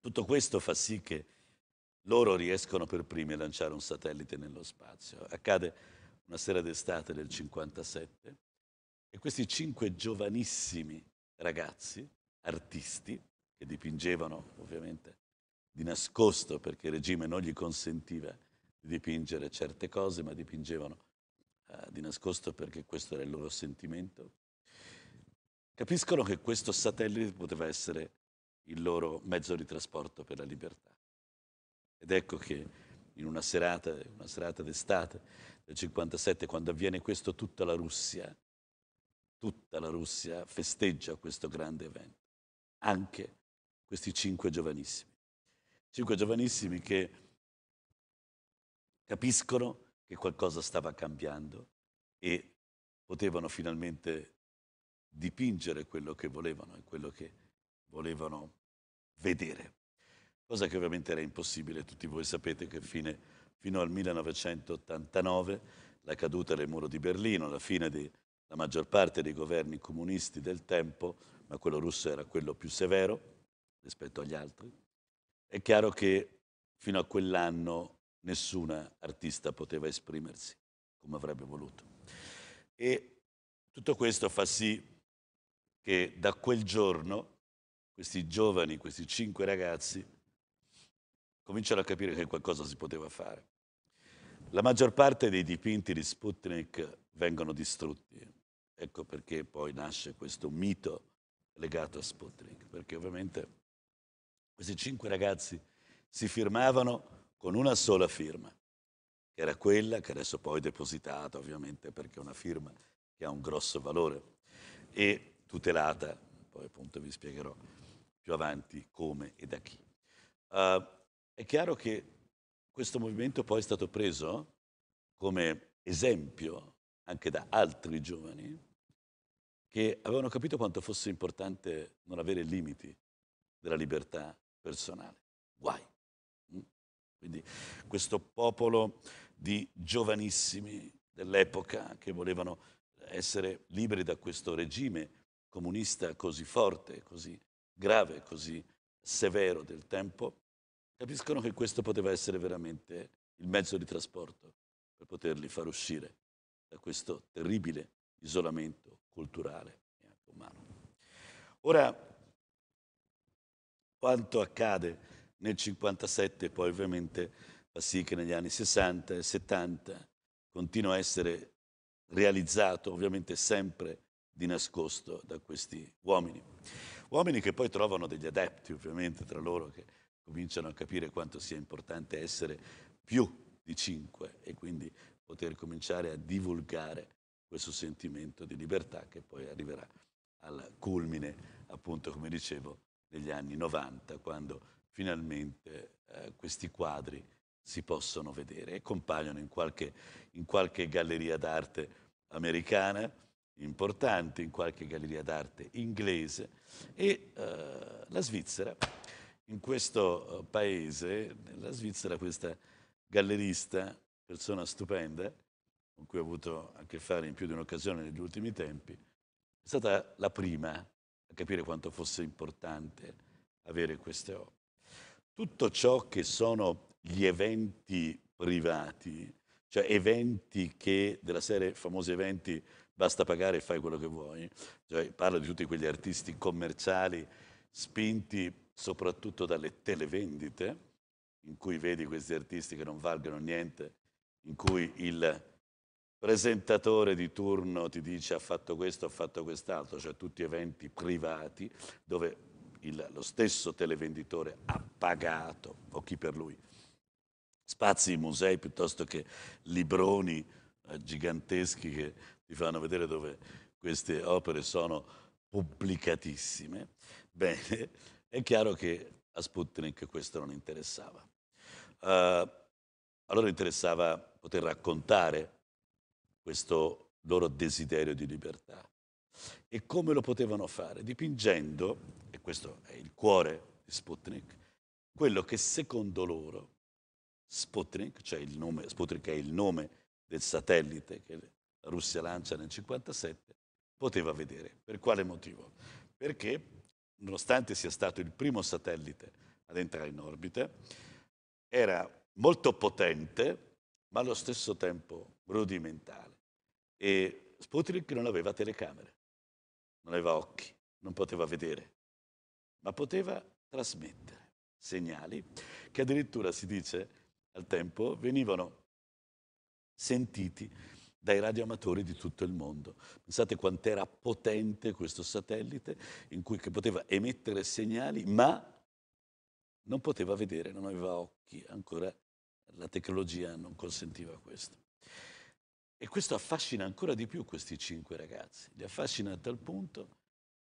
tutto questo fa sì che loro riescono per primi a lanciare un satellite nello spazio. Accade una sera d'estate del 57, e questi cinque giovanissimi ragazzi, artisti, che dipingevano ovviamente di nascosto perché il regime non gli consentiva di dipingere certe cose, ma dipingevano uh, di nascosto perché questo era il loro sentimento, capiscono che questo satellite poteva essere il loro mezzo di trasporto per la libertà. Ed ecco che in una serata, una serata d'estate del 57, quando avviene questo, tutta la Russia, tutta la Russia festeggia questo grande evento, anche questi cinque giovanissimi. Cinque giovanissimi che capiscono che qualcosa stava cambiando e potevano finalmente dipingere quello che volevano e quello che volevano vedere cosa che ovviamente era impossibile, tutti voi sapete che fine, fino al 1989 la caduta del muro di Berlino, la fine della maggior parte dei governi comunisti del tempo, ma quello russo era quello più severo rispetto agli altri, è chiaro che fino a quell'anno nessuna artista poteva esprimersi come avrebbe voluto. E tutto questo fa sì che da quel giorno questi giovani, questi cinque ragazzi, cominciano a capire che qualcosa si poteva fare. La maggior parte dei dipinti di Sputnik vengono distrutti. Ecco perché poi nasce questo mito legato a Sputnik, perché ovviamente questi cinque ragazzi si firmavano con una sola firma, che era quella che adesso poi è depositata ovviamente perché è una firma che ha un grosso valore e tutelata, poi appunto vi spiegherò più avanti come e da chi. Uh, è chiaro che questo movimento poi è stato preso come esempio anche da altri giovani che avevano capito quanto fosse importante non avere limiti della libertà personale. Guai. Mm? Quindi questo popolo di giovanissimi dell'epoca che volevano essere liberi da questo regime comunista così forte, così grave, così severo del tempo, capiscono che questo poteva essere veramente il mezzo di trasporto per poterli far uscire da questo terribile isolamento culturale e anche umano. Ora, quanto accade nel 57 poi ovviamente fa sì che negli anni 60 e 70 continua a essere realizzato ovviamente sempre di nascosto da questi uomini. Uomini che poi trovano degli adepti ovviamente tra loro che cominciano a capire quanto sia importante essere più di cinque e quindi poter cominciare a divulgare questo sentimento di libertà che poi arriverà al culmine, appunto come dicevo, negli anni 90, quando finalmente eh, questi quadri si possono vedere e compaiono in qualche, in qualche galleria d'arte americana importante, in qualche galleria d'arte inglese e eh, la Svizzera in questo eh, paese, nella Svizzera, questa gallerista, persona stupenda, con cui ho avuto a che fare in più di un'occasione negli ultimi tempi, è stata la prima a capire quanto fosse importante avere queste opere. Tutto ciò che sono gli eventi privati, cioè eventi che, della serie famosi eventi, basta pagare e fai quello che vuoi, cioè, parlo di tutti quegli artisti commerciali spinti soprattutto dalle televendite, in cui vedi questi artisti che non valgono niente, in cui il presentatore di turno ti dice ha fatto questo, ha fatto quest'altro, cioè tutti eventi privati dove il, lo stesso televenditore ha pagato, o chi per lui, spazi in musei piuttosto che libroni eh, giganteschi che ti fanno vedere dove queste opere sono pubblicatissime. Bene, è chiaro che a Sputnik questo non interessava. Uh, allora interessava poter raccontare questo loro desiderio di libertà. E come lo potevano fare? Dipingendo, e questo è il cuore di Sputnik, quello che secondo loro Sputnik, cioè il nome, Sputnik è il nome del satellite che la Russia lancia nel 1957, poteva vedere. Per quale motivo? Perché nonostante sia stato il primo satellite ad entrare in orbita, era molto potente, ma allo stesso tempo rudimentale. E Sputnik non aveva telecamere, non aveva occhi, non poteva vedere, ma poteva trasmettere segnali che addirittura si dice al tempo venivano sentiti dai radioamatori di tutto il mondo. Pensate quant'era potente questo satellite in cui poteva emettere segnali, ma non poteva vedere, non aveva occhi, ancora la tecnologia non consentiva questo. E questo affascina ancora di più questi cinque ragazzi, li affascina a tal punto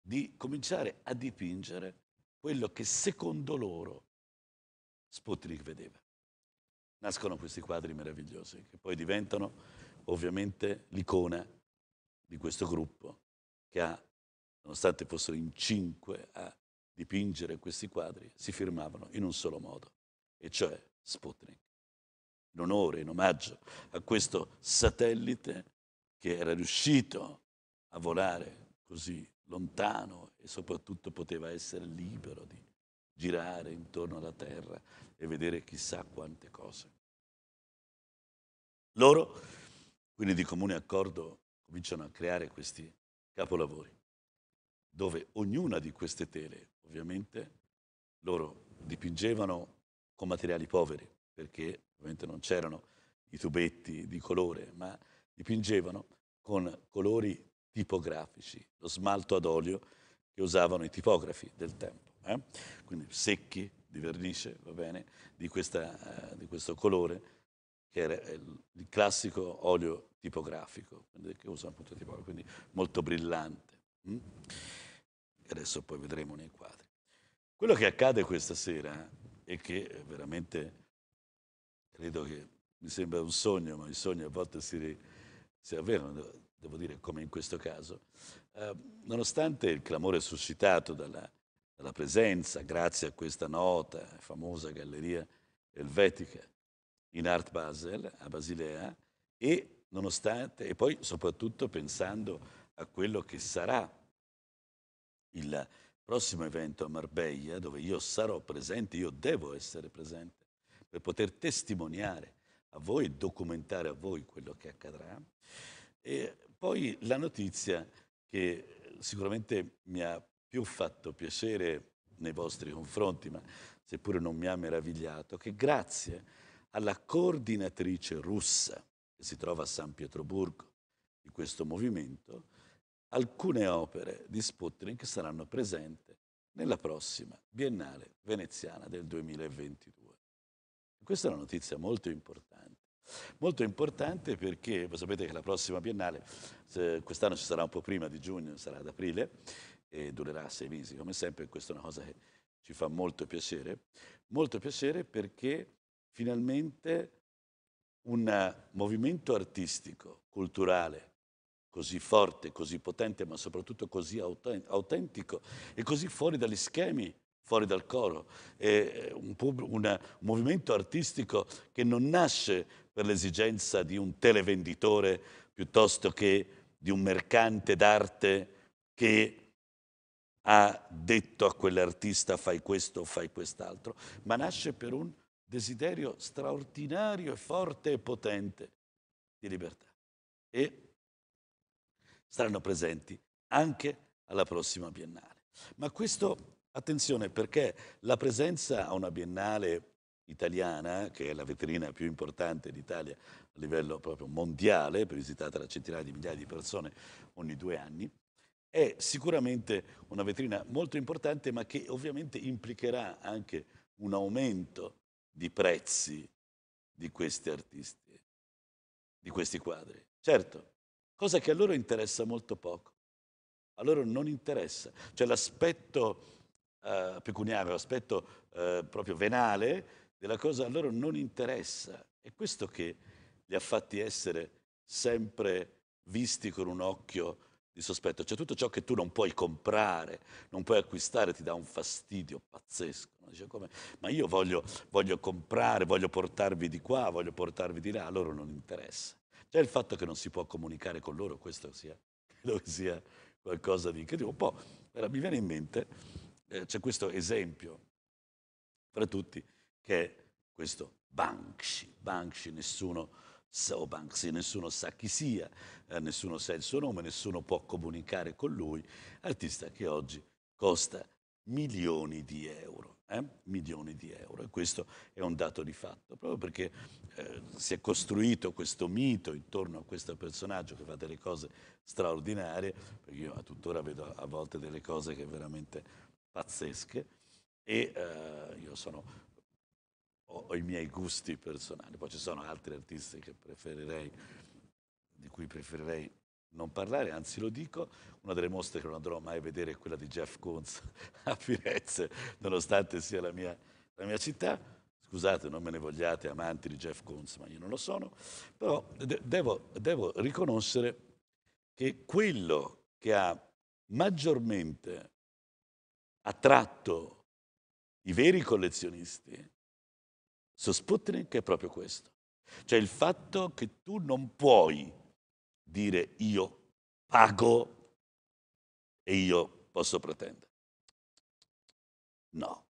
di cominciare a dipingere quello che secondo loro Sputnik vedeva. Nascono questi quadri meravigliosi che poi diventano ovviamente l'icona di questo gruppo che ha, nonostante fossero in cinque a dipingere questi quadri, si firmavano in un solo modo, e cioè Sputnik, in onore, in omaggio a questo satellite che era riuscito a volare così lontano e soprattutto poteva essere libero di girare intorno alla Terra e vedere chissà quante cose. Loro quindi di comune accordo cominciano a creare questi capolavori, dove ognuna di queste tele, ovviamente, loro dipingevano con materiali poveri, perché ovviamente non c'erano i tubetti di colore, ma dipingevano con colori tipografici, lo smalto ad olio che usavano i tipografi del tempo, eh? quindi secchi di vernice, va bene, di, questa, eh, di questo colore, che era eh, il classico olio tipografico, che usa un punto tipografico, quindi molto brillante. Mm? Adesso poi vedremo nei quadri. Quello che accade questa sera e che eh, veramente credo che mi sembra un sogno, ma i sogni a volte si, si avverano, devo dire come in questo caso, eh, nonostante il clamore suscitato dalla, dalla presenza, grazie a questa nota, famosa galleria elvetica, in Art Basel a Basilea e, nonostante, e poi soprattutto pensando a quello che sarà il prossimo evento a Marbella dove io sarò presente, io devo essere presente per poter testimoniare a voi e documentare a voi quello che accadrà. E poi la notizia che sicuramente mi ha più fatto piacere nei vostri confronti, ma seppure non mi ha meravigliato, che grazie alla coordinatrice russa che si trova a San Pietroburgo di questo movimento, alcune opere di Sputnik saranno presenti nella prossima Biennale veneziana del 2022. Questa è una notizia molto importante. Molto importante perché sapete che la prossima biennale, quest'anno ci sarà un po' prima di giugno, sarà ad aprile e durerà sei mesi, come sempre, questa è una cosa che ci fa molto piacere. Molto piacere perché finalmente un movimento artistico, culturale, così forte, così potente, ma soprattutto così autentico e così fuori dagli schemi, fuori dal coro. È eh, un, un movimento artistico che non nasce per l'esigenza di un televenditore piuttosto che di un mercante d'arte che ha detto a quell'artista fai questo, fai quest'altro, ma nasce per un desiderio straordinario e forte e potente di libertà. E saranno presenti anche alla prossima biennale. Ma questo, attenzione, perché la presenza a una biennale italiana, che è la vetrina più importante d'Italia a livello proprio mondiale, visitata da centinaia di migliaia di persone ogni due anni, è sicuramente una vetrina molto importante, ma che ovviamente implicherà anche un aumento di prezzi di questi artisti, di questi quadri. Certo, cosa che a loro interessa molto poco. A loro non interessa. Cioè l'aspetto eh, pecuniario, l'aspetto eh, proprio venale della cosa a loro non interessa. È questo che li ha fatti essere sempre visti con un occhio di sospetto, cioè tutto ciò che tu non puoi comprare, non puoi acquistare, ti dà un fastidio pazzesco. No? come? Ma io voglio, voglio comprare, voglio portarvi di qua, voglio portarvi di là, a loro non interessa. Già il fatto che non si può comunicare con loro, questo sia, credo sia qualcosa di incredibile. Un po', però mi viene in mente, eh, c'è questo esempio fra tutti, che è questo Banksy. Banksy, nessuno Sobanks, nessuno sa chi sia, eh, nessuno sa il suo nome, nessuno può comunicare con lui, artista che oggi costa milioni di euro. Eh? milioni di euro e questo è un dato di fatto, proprio perché eh, si è costruito questo mito intorno a questo personaggio che fa delle cose straordinarie, perché io tuttora vedo a volte delle cose che veramente pazzesche e eh, io sono ho, ho i miei gusti personali, poi ci sono altri artisti che preferirei, di cui preferirei non parlare, anzi lo dico, una delle mostre che non andrò mai a vedere è quella di Jeff Koons a Firenze, nonostante sia la mia, la mia città. Scusate, non me ne vogliate amanti di Jeff Koons, ma io non lo sono, però de- devo, devo riconoscere che quello che ha maggiormente attratto i veri collezionisti su Sputnik è proprio questo. Cioè il fatto che tu non puoi dire io pago e io posso pretendere. No.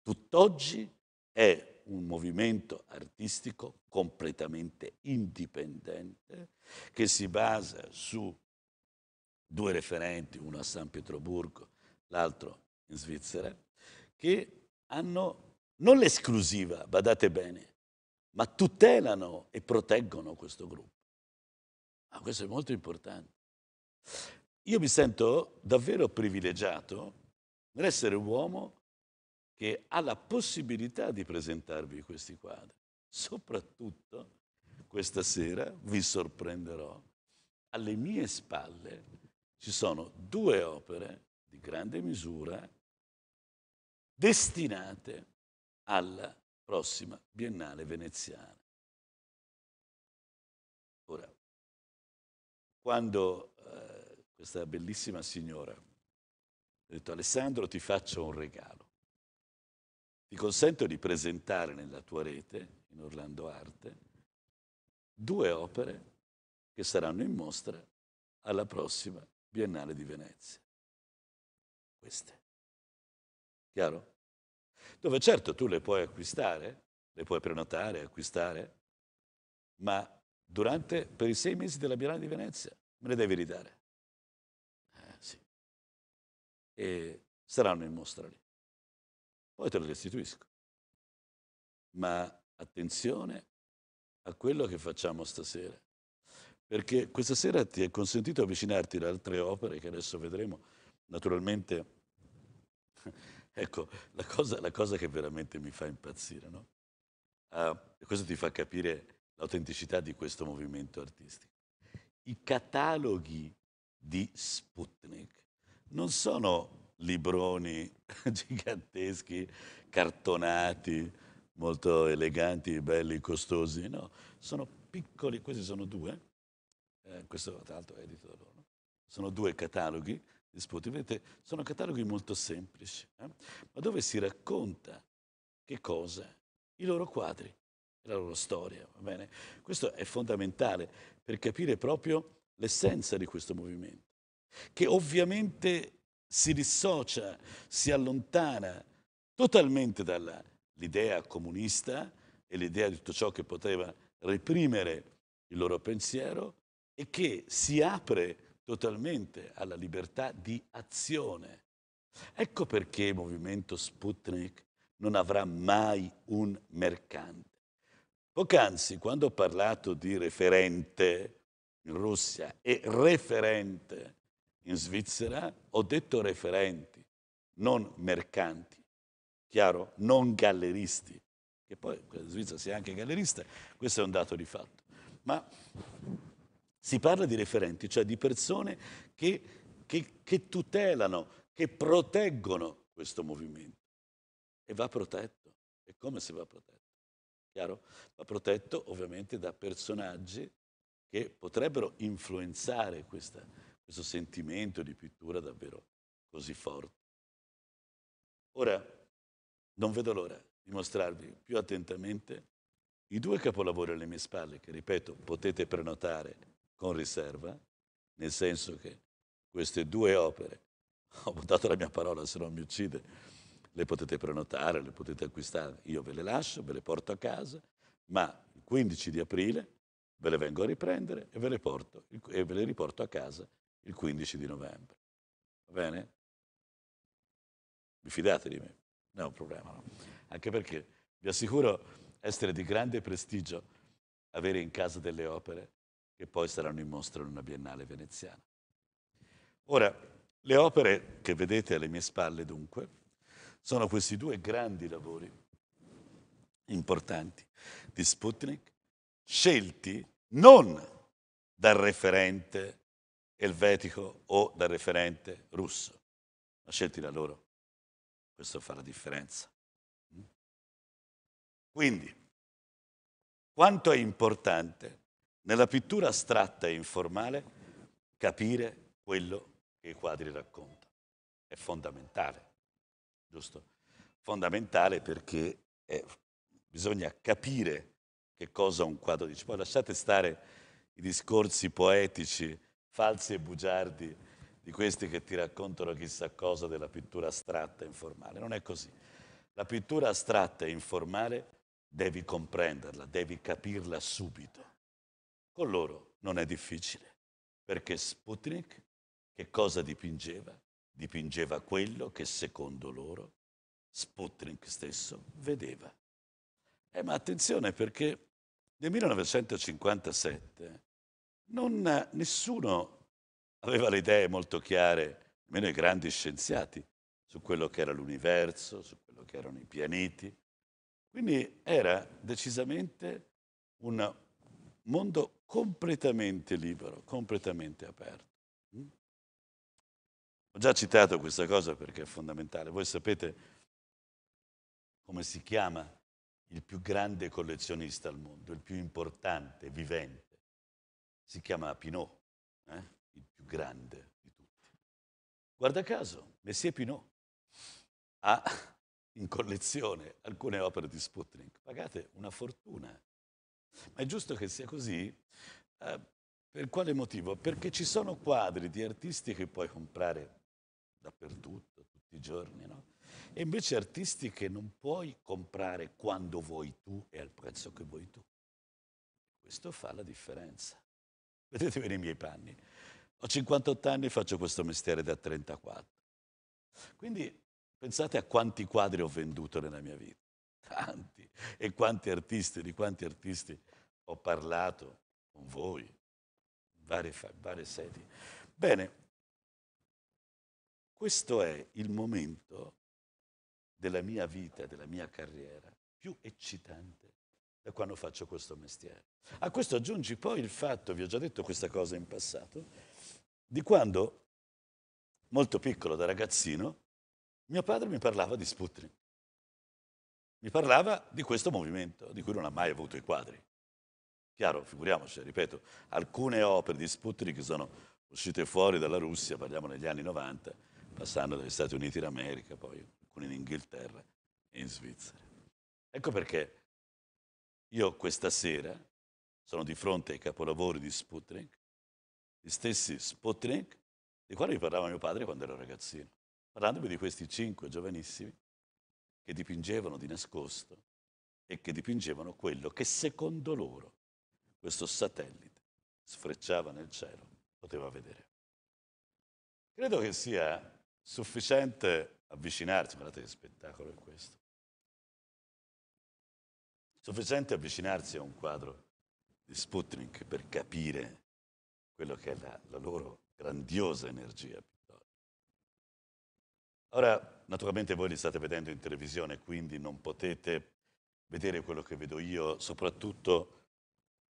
Tutt'oggi è un movimento artistico completamente indipendente che si basa su due referenti, uno a San Pietroburgo, l'altro in Svizzera, che hanno non l'esclusiva, badate bene, ma tutelano e proteggono questo gruppo. Ah, questo è molto importante. Io mi sento davvero privilegiato nell'essere un uomo che ha la possibilità di presentarvi questi quadri. Soprattutto questa sera vi sorprenderò. Alle mie spalle ci sono due opere di grande misura destinate a alla prossima Biennale veneziana. Ora, quando eh, questa bellissima signora ha detto Alessandro ti faccio un regalo, ti consento di presentare nella tua rete, in Orlando Arte, due opere che saranno in mostra alla prossima Biennale di Venezia. Queste. Chiaro? dove certo tu le puoi acquistare, le puoi prenotare, acquistare, ma durante, per i sei mesi della Biennale di Venezia me le devi ridare. Eh, sì. E saranno in mostra lì. Poi te le restituisco. Ma attenzione a quello che facciamo stasera, perché questa sera ti è consentito avvicinarti ad altre opere che adesso vedremo, naturalmente Ecco, la cosa, la cosa, che veramente mi fa impazzire, no? Uh, questo ti fa capire l'autenticità di questo movimento artistico. I cataloghi di Sputnik non sono libroni giganteschi, cartonati, molto eleganti, belli, costosi, no, sono piccoli, questi sono due, eh, questo tra l'altro è edito da loro, sono due cataloghi disputi. Vedete, sono cataloghi molto semplici, eh? ma dove si racconta che cosa? I loro quadri, la loro storia, va bene? Questo è fondamentale per capire proprio l'essenza di questo movimento, che ovviamente si dissocia, si allontana totalmente dall'idea comunista e l'idea di tutto ciò che poteva reprimere il loro pensiero e che si apre totalmente alla libertà di azione. Ecco perché il movimento Sputnik non avrà mai un mercante. Poc'anzi, quando ho parlato di referente in Russia e referente in Svizzera, ho detto referenti, non mercanti, chiaro, non galleristi, che poi in Svizzera sia anche gallerista, questo è un dato di fatto. Ma si parla di referenti, cioè di persone che, che, che tutelano, che proteggono questo movimento. E va protetto. E come si va protetto? Chiaro? Va protetto ovviamente da personaggi che potrebbero influenzare questa, questo sentimento di pittura davvero così forte. Ora, non vedo l'ora di mostrarvi più attentamente i due capolavori alle mie spalle, che ripeto potete prenotare con riserva, nel senso che queste due opere, ho dato la mia parola se non mi uccide, le potete prenotare, le potete acquistare, io ve le lascio, ve le porto a casa, ma il 15 di aprile ve le vengo a riprendere e ve le, porto, e ve le riporto a casa il 15 di novembre. Va bene? Vi fidate di me? Non è un problema, no? Anche perché vi assicuro essere di grande prestigio avere in casa delle opere che poi saranno in mostra in una biennale veneziana. Ora, le opere che vedete alle mie spalle, dunque, sono questi due grandi lavori importanti di Sputnik, scelti non dal referente elvetico o dal referente russo, ma scelti da loro. Questo fa la differenza. Quindi, quanto è importante nella pittura astratta e informale, capire quello che i quadri raccontano. È fondamentale, giusto? Fondamentale perché è, eh, bisogna capire che cosa un quadro dice. Poi lasciate stare i discorsi poetici, falsi e bugiardi di questi che ti raccontano chissà cosa della pittura astratta e informale. Non è così. La pittura astratta e informale devi comprenderla, devi capirla subito con loro non è difficile, perché Sputnik che cosa dipingeva? Dipingeva quello che secondo loro Sputnik stesso vedeva. Eh, ma attenzione perché nel 1957 non, eh, nessuno aveva le idee molto chiare, nemmeno i grandi scienziati, su quello che era l'universo, su quello che erano i pianeti. Quindi era decisamente un mondo completamente libero, completamente aperto. Mm? Ho già citato questa cosa perché è fondamentale. Voi sapete come si chiama il più grande collezionista al mondo, il più importante, vivente. Si chiama Pinot, eh? il più grande di tutti. Guarda caso, Messier Pinot ha in collezione alcune opere di Sputnik. Pagate una fortuna ma è giusto che sia così? Eh, per quale motivo? Perché ci sono quadri di artisti che puoi comprare dappertutto, tutti i giorni, no? E invece artisti che non puoi comprare quando vuoi tu e al prezzo che vuoi tu. Questo fa la differenza. Vedetevi nei miei panni. Ho 58 anni e faccio questo mestiere da 34. Quindi pensate a quanti quadri ho venduto nella mia vita tanti, e quanti artisti, di quanti artisti ho parlato con voi, in varie, varie sedi. Bene, questo è il momento della mia vita, della mia carriera, più eccitante da quando faccio questo mestiere. A questo aggiungi poi il fatto, vi ho già detto questa cosa in passato, di quando, molto piccolo da ragazzino, mio padre mi parlava di Sputnik mi parlava di questo movimento, di cui non ha mai avuto i quadri. Chiaro, figuriamoci, ripeto, alcune opere di Sputnik sono uscite fuori dalla Russia, parliamo negli anni 90, passando dagli Stati Uniti in America, poi alcune in Inghilterra e in Svizzera. Ecco perché io questa sera sono di fronte ai capolavori di Sputnik, gli stessi Sputnik di quali mi parlava mio padre quando ero ragazzino, parlandomi di questi cinque giovanissimi che dipingevano di nascosto e che dipingevano quello che secondo loro questo satellite sfrecciava nel cielo, poteva vedere. Credo che sia sufficiente avvicinarsi, guardate che spettacolo è questo, sufficiente avvicinarsi a un quadro di Sputnik per capire quello che è la, la loro grandiosa energia Ora, naturalmente voi li state vedendo in televisione, quindi non potete vedere quello che vedo io, soprattutto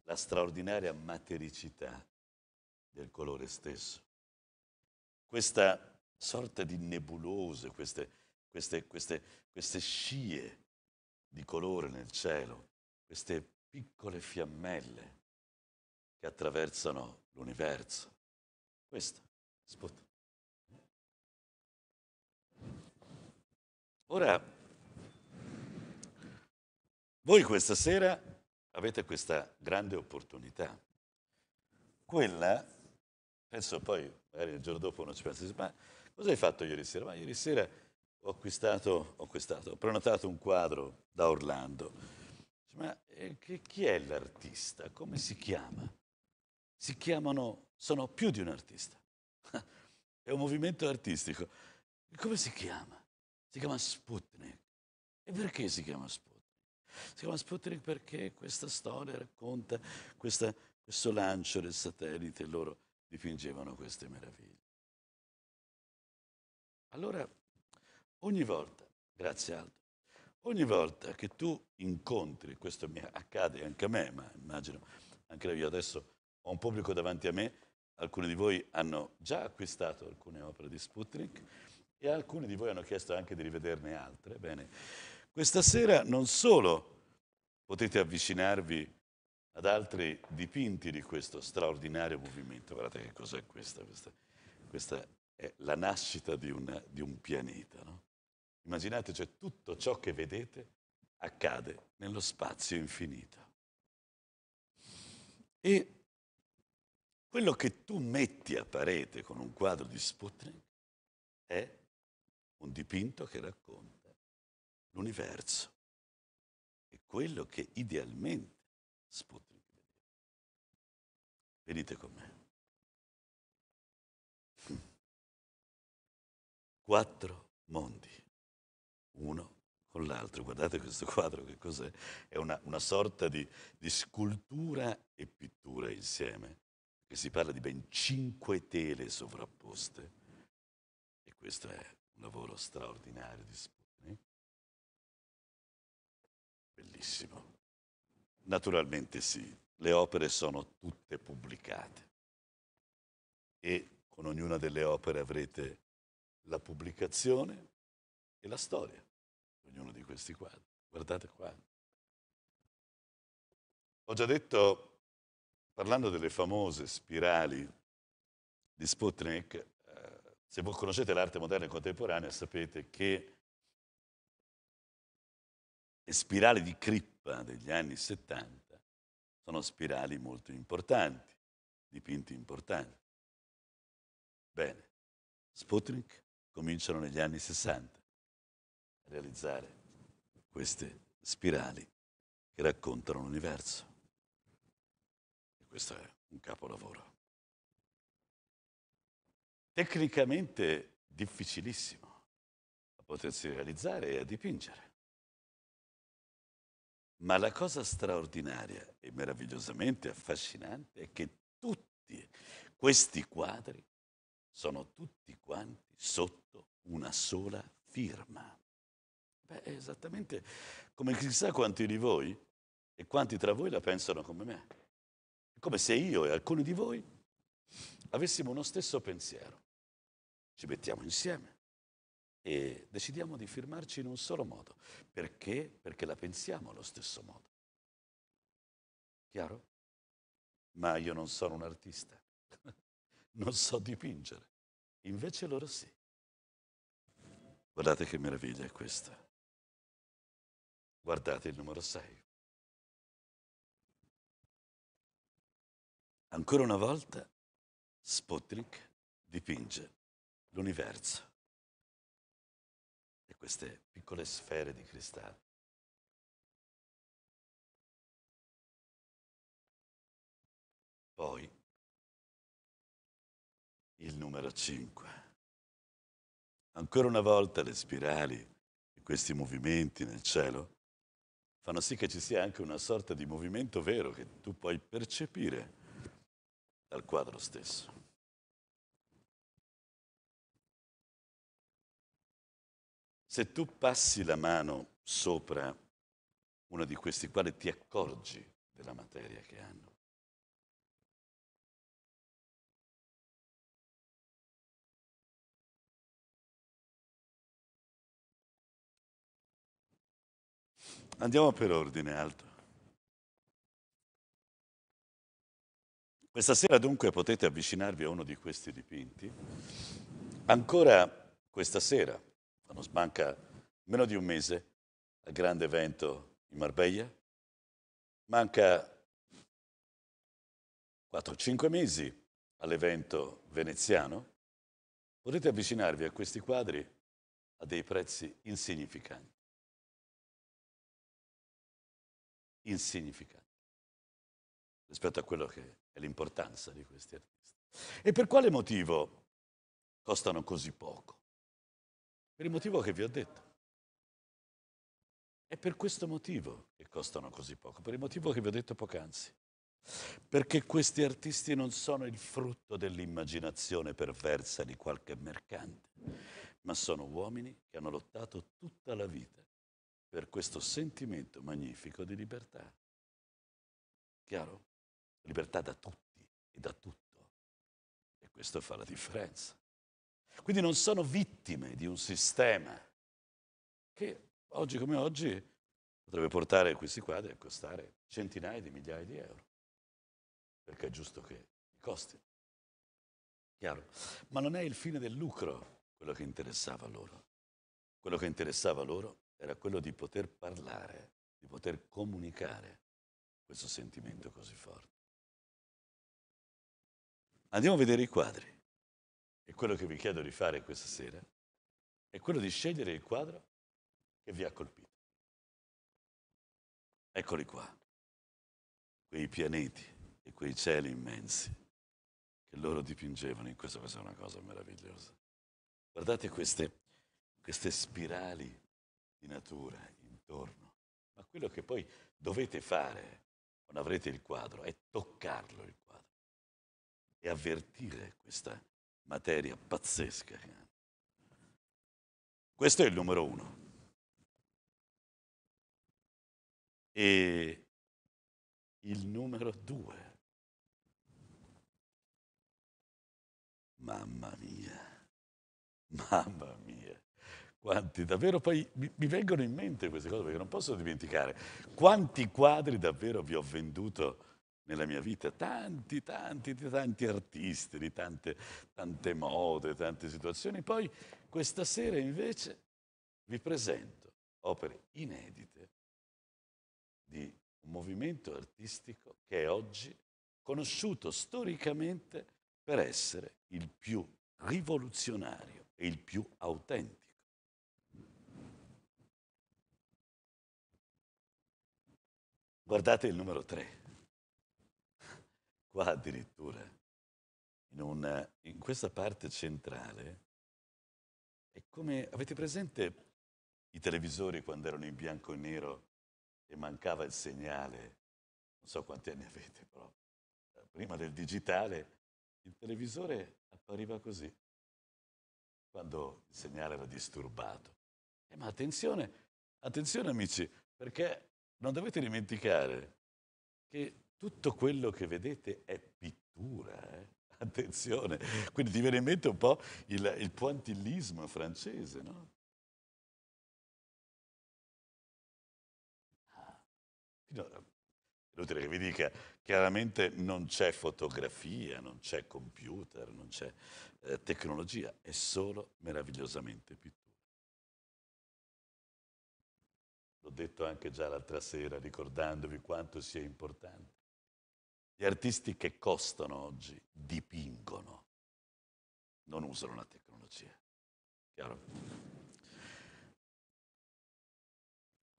la straordinaria matericità del colore stesso. Questa sorta di nebulose, queste, queste, queste, queste scie di colore nel cielo, queste piccole fiammelle che attraversano l'universo. Questo, spot. Ora, voi questa sera avete questa grande opportunità, quella, penso poi, magari il giorno dopo non ci pensi, ma cosa hai fatto ieri sera? Ma ieri sera ho acquistato, ho, acquistato, ho prenotato un quadro da Orlando. Ma eh, chi è l'artista? Come si chiama? Si chiamano, sono più di un artista. è un movimento artistico. Come si chiama? Si chiama Sputnik. E perché si chiama Sputnik? Si chiama Sputnik perché questa storia racconta questa, questo lancio del satellite e loro dipingevano queste meraviglie. Allora, ogni volta, grazie Aldo, ogni volta che tu incontri, questo mi accade anche a me, ma immagino anche io adesso ho un pubblico davanti a me, alcuni di voi hanno già acquistato alcune opere di Sputnik, e alcuni di voi hanno chiesto anche di rivederne altre. Bene, questa sera non solo potete avvicinarvi ad altri dipinti di questo straordinario movimento, guardate che cos'è questa, questa, questa è la nascita di, una, di un pianeta. No? Immaginate, cioè tutto ciò che vedete accade nello spazio infinito. E quello che tu metti a parete con un quadro di Sputnik è un dipinto che racconta l'universo e quello che idealmente Sputnik vedeva. Venite con me. Quattro mondi, uno con l'altro. Guardate questo quadro che cos'è? È una, una sorta di, di, scultura e pittura insieme, che si parla di ben cinque tele sovrapposte. E questo è lavoro straordinario di Sputnik. Bellissimo. Naturalmente sì, le opere sono tutte pubblicate e con ognuna delle opere avrete la pubblicazione e la storia, di ognuno di questi quadri. Guardate qua. Ho già detto, parlando delle famose spirali di Sputnik, se voi conoscete l'arte moderna e contemporanea sapete che le spirali di crippa degli anni 70 sono spirali molto importanti, dipinti importanti. Bene, Sputnik cominciano negli anni 60 a realizzare queste spirali che raccontano l'universo. E questo è un capolavoro tecnicamente difficilissimo a potersi realizzare e a dipingere. Ma la cosa straordinaria e meravigliosamente affascinante è che tutti questi quadri sono tutti quanti sotto una sola firma. Beh, è esattamente come chissà quanti di voi e quanti tra voi la pensano come me. È come se io e alcuni di voi avessimo uno stesso pensiero ci mettiamo insieme e decidiamo di firmarci in un solo modo. Perché? Perché la pensiamo allo stesso modo. Chiaro? Ma io non sono un artista, non so dipingere, invece loro sì. Guardate che meraviglia è questa. Guardate il numero 6. Ancora una volta Sputnik dipinge l'universo e queste piccole sfere di cristallo. Poi il numero 5. Ancora una volta le spirali e questi movimenti nel cielo fanno sì che ci sia anche una sorta di movimento vero che tu puoi percepire dal quadro stesso. Se tu passi la mano sopra uno di questi quali ti accorgi della materia che hanno. Andiamo per ordine alto. Questa sera dunque potete avvicinarvi a uno di questi dipinti. Ancora questa sera Nos manca meno di un mese al grande evento in Marbella. Manca 4-5 mesi all'evento veneziano. Potete avvicinarvi a questi quadri a dei prezzi insignificanti. Insignificanti rispetto a quello che è l'importanza di questi artisti. E per quale motivo costano così poco? Per il motivo che vi ho detto. È per questo motivo che costano così poco, per il motivo che vi ho detto poc'anzi. Perché questi artisti non sono il frutto dell'immaginazione perversa di qualche mercante, ma sono uomini che hanno lottato tutta la vita per questo sentimento magnifico di libertà. Chiaro? Libertà da tutti e da tutto. E questo fa la differenza. Quindi non sono vittime di un sistema che oggi come oggi potrebbe portare questi quadri a costare centinaia di migliaia di euro, perché è giusto che costi. Chiaro? Ma non è il fine del lucro quello che interessava loro. Quello che interessava loro era quello di poter parlare, di poter comunicare questo sentimento così forte. Andiamo a vedere i quadri. E quello che vi chiedo di fare questa sera è quello di scegliere il quadro che vi ha colpito. Eccoli qua, quei pianeti e quei cieli immensi che loro dipingevano in questo, questa è una cosa meravigliosa. Guardate queste, queste spirali di natura intorno, ma quello che poi dovete fare quando avrete il quadro è toccarlo il quadro e avvertire questa materia pazzesca. Questo è il numero uno. E il numero due. Mamma mia, mamma mia, quanti davvero poi mi, mi, vengono in mente queste cose perché non posso dimenticare quanti quadri davvero vi ho venduto nella mia vita tanti, tanti, tanti artisti, di tante, tante mode, tante situazioni. Poi questa sera invece vi presento opere inedite di un movimento artistico che è oggi conosciuto storicamente per essere il più rivoluzionario e il più autentico. Guardate il numero 3 qua addirittura, in, una, in questa parte centrale, è come, avete presente i televisori quando erano in bianco e nero e mancava il segnale, non so quanti anni avete, però eh, prima del digitale il televisore appariva così, quando il segnale era disturbato. Eh, ma attenzione, attenzione amici, perché non dovete dimenticare che tutto quello che vedete è pittura, eh? attenzione. Quindi ti viene in mente un po' il, il pointillismo francese, no? Ah. no inutile che vi dica, chiaramente non c'è fotografia, non c'è computer, non c'è eh, tecnologia, è solo meravigliosamente pittura. L'ho detto anche già l'altra sera ricordandovi quanto sia importante gli artisti che costano oggi dipingono, non usano la tecnologia. Chiaro?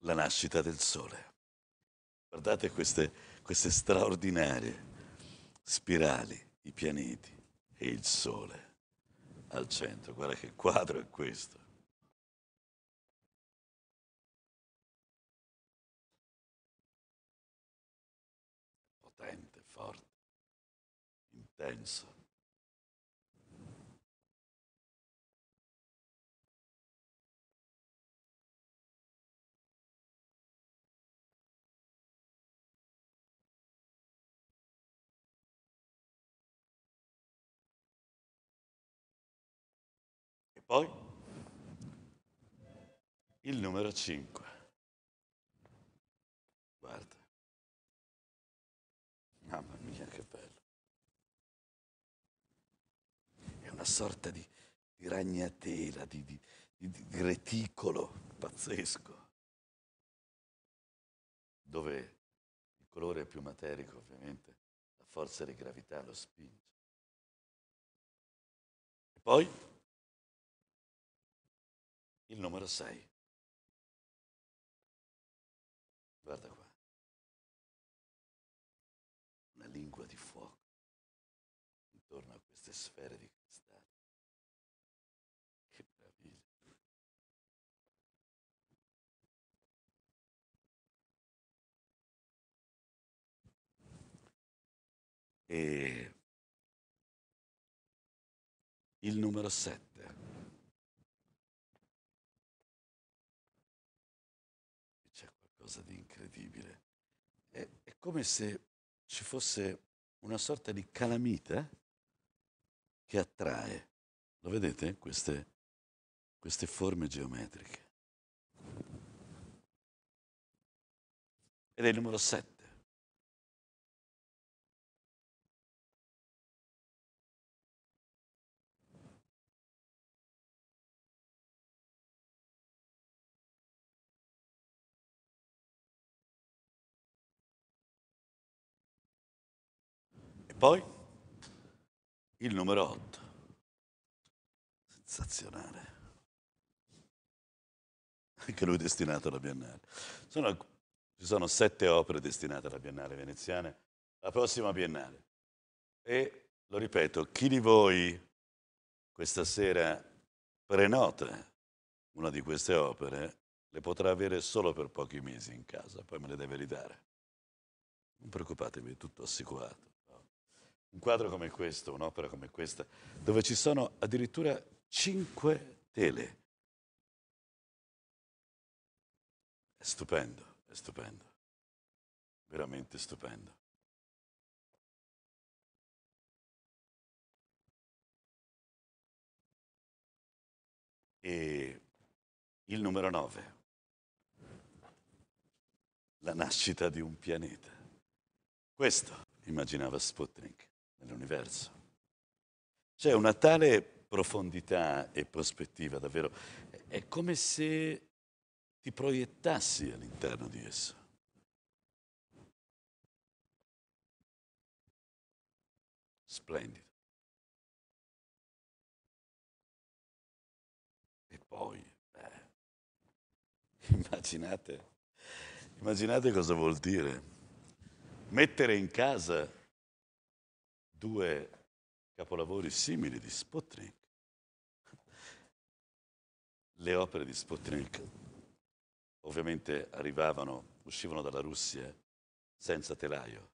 La nascita del sole. Guardate queste, queste straordinarie spirali, i pianeti e il sole al centro. Guarda che quadro è questo. denso. E poi il numero 5. una sorta di, di ragnatela, di, di, di reticolo pazzesco, dove il colore è più materico ovviamente, la forza di gravità lo spinge. E poi il numero 6. Guarda qua. Una lingua di fuoco intorno a queste sfere di E il numero 7. C'è qualcosa di incredibile. È, è, come se ci fosse una sorta di calamita che attrae. Lo vedete? Queste, queste forme geometriche. Ed è il numero 7. Poi il numero 8. Sensazionale. Anche lui destinato alla Biennale. Sono, ci sono sette opere destinate alla Biennale veneziana, la prossima Biennale. E lo ripeto, chi di voi questa sera prenota una di queste opere le potrà avere solo per pochi mesi in casa, poi me le deve ridare. Non preoccupatevi, è tutto assicurato un quadro come questo, un'opera come questa, dove ci sono addirittura cinque tele. È stupendo, è stupendo, veramente stupendo. E il numero 9, la nascita di un pianeta. Questo immaginava Sputnik nell'universo. C'è una tale profondità e prospettiva, davvero, è come se ti proiettassi all'interno di esso. Splendido. E poi, beh, immaginate, immaginate cosa vuol dire mettere in casa due capolavori simili di Sputnik. Le opere di Sputnik ovviamente arrivavano, uscivano dalla Russia senza telaio,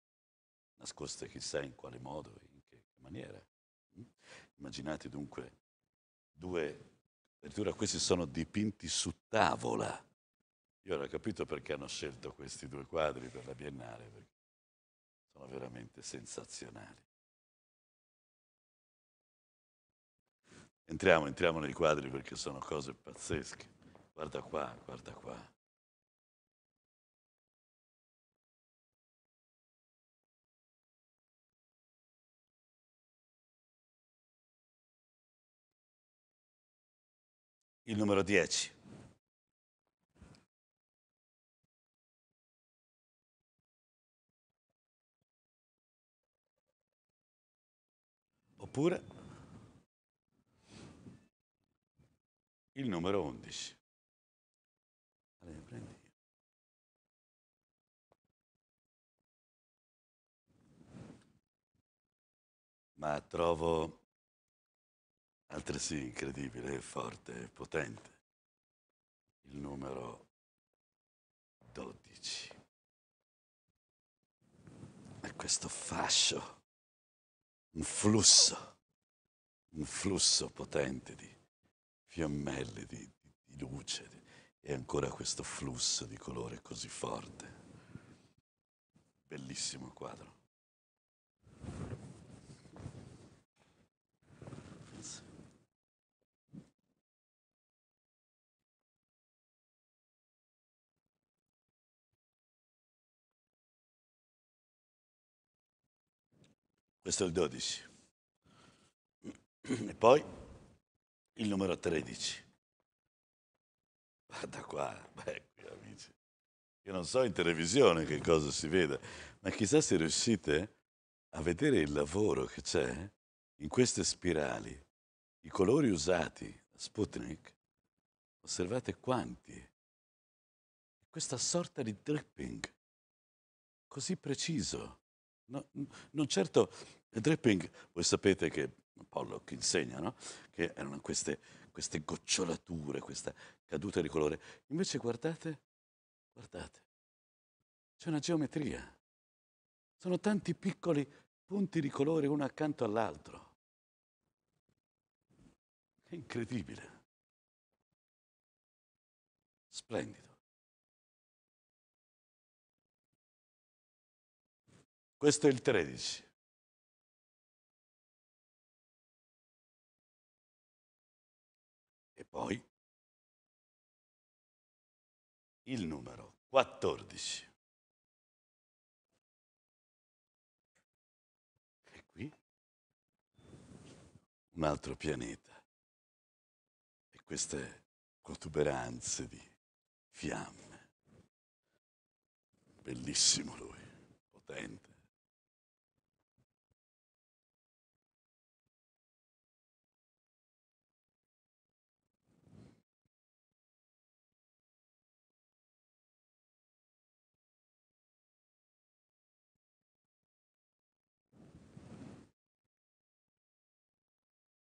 nascoste chissà in quale modo, in che maniera. Immaginate dunque due, addirittura questi sono dipinti su tavola. Io non ho capito perché hanno scelto questi due quadri per la Biennale, perché sono veramente sensazionali. Entriamo, entriamo nei quadri perché sono cose pazzesche. Guarda qua, guarda qua. Il numero 10. Oppure il numero 11. Ma trovo altresì incredibile, forte e potente il numero 12. È questo fascio, un flusso, un flusso potente di fiammelle di, di, di luce e ancora questo flusso di colore così forte. Bellissimo quadro. Questo è il 12. E poi il numero 13. Guarda qua, beh, amici. Io non so in televisione che cosa si veda, ma chissà se riuscite a vedere il lavoro che c'è in queste spirali, i colori usati da Sputnik. Osservate quanti. Questa sorta di dripping così preciso. No, non certo dripping, voi sapete che Pollock insegna, no? che erano queste, queste gocciolature, questa caduta di colore. Invece guardate, guardate, c'è una geometria. Sono tanti piccoli punti di colore uno accanto all'altro. È incredibile. Splendido. Questo è il 13. Poi il numero 14. E qui un altro pianeta. E queste protuberanze di fiamme. Bellissimo lui, potente.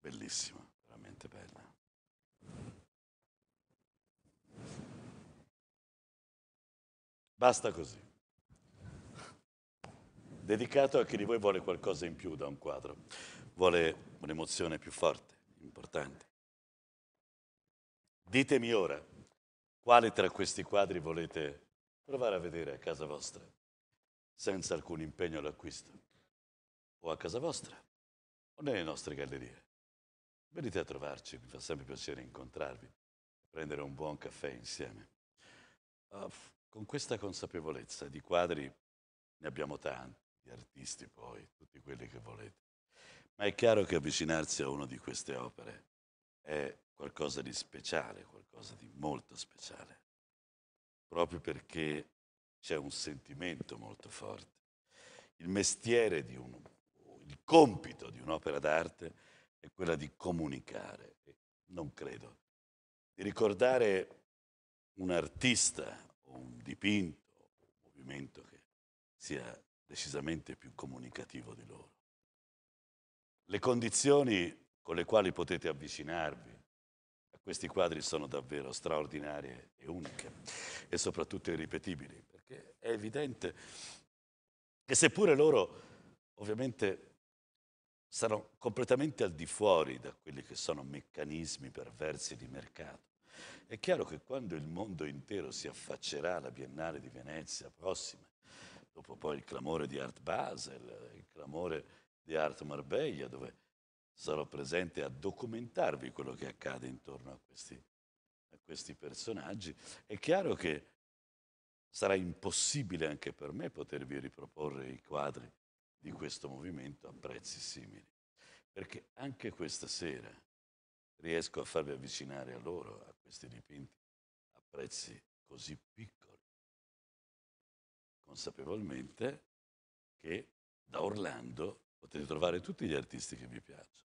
Bellissima, veramente bella. Basta così. Dedicato a chi di voi vuole qualcosa in più da un quadro, vuole un'emozione più forte, importante. Ditemi ora, quale tra questi quadri volete provare a vedere a casa vostra, senza alcun impegno all'acquisto, o a casa vostra, o nelle nostre gallerie. Venite a trovarci, mi fa sempre piacere incontrarvi, prendere un buon caffè insieme. Uh, con questa consapevolezza di quadri ne abbiamo tanti, di artisti poi, tutti quelli che volete, ma è chiaro che avvicinarsi a una di queste opere è qualcosa di speciale, qualcosa di molto speciale, proprio perché c'è un sentimento molto forte. Il mestiere di un, il compito di un'opera d'arte è è quella di comunicare, non credo, di ricordare un artista o un dipinto, o un movimento che sia decisamente più comunicativo di loro. Le condizioni con le quali potete avvicinarvi a questi quadri sono davvero straordinarie e uniche e soprattutto irripetibili, perché è evidente che seppure loro ovviamente sarò completamente al di fuori da quelli che sono meccanismi perversi di mercato. È chiaro che quando il mondo intero si affaccerà alla Biennale di Venezia prossima, dopo poi il clamore di Art Basel, il clamore di Art Marbella, dove sarò presente a documentarvi quello che accade intorno a questi, a questi personaggi, è chiaro che sarà impossibile anche per me potervi riproporre i quadri di questo movimento a prezzi simili. Perché anche questa sera riesco a farvi avvicinare a loro, a questi dipinti, a prezzi così piccoli, consapevolmente che da Orlando potete trovare tutti gli artisti che vi piacciono.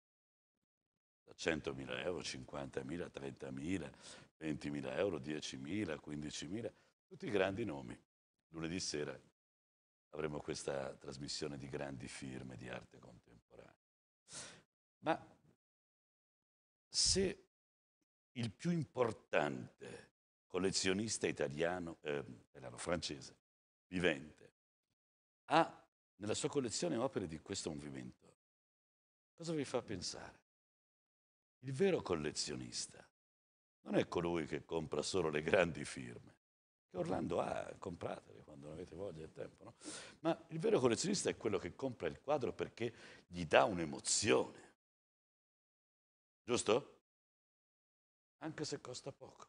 Da 100.000 euro, 50.000, 30.000, 20.000 euro, 10.000, 15.000, tutti grandi nomi. Lunedì sera avremo questa trasmissione di grandi firme di arte contemporanea. Ma se il più importante collezionista italiano, eh, italiano francese, vivente, ha nella sua collezione opere di questo movimento, cosa vi fa pensare? Il vero collezionista non è colui che compra solo le grandi firme, che Orlando ha comprate, non avete voglia e tempo, no? Ma il vero collezionista è quello che compra il quadro perché gli dà un'emozione. Giusto? Anche se costa poco.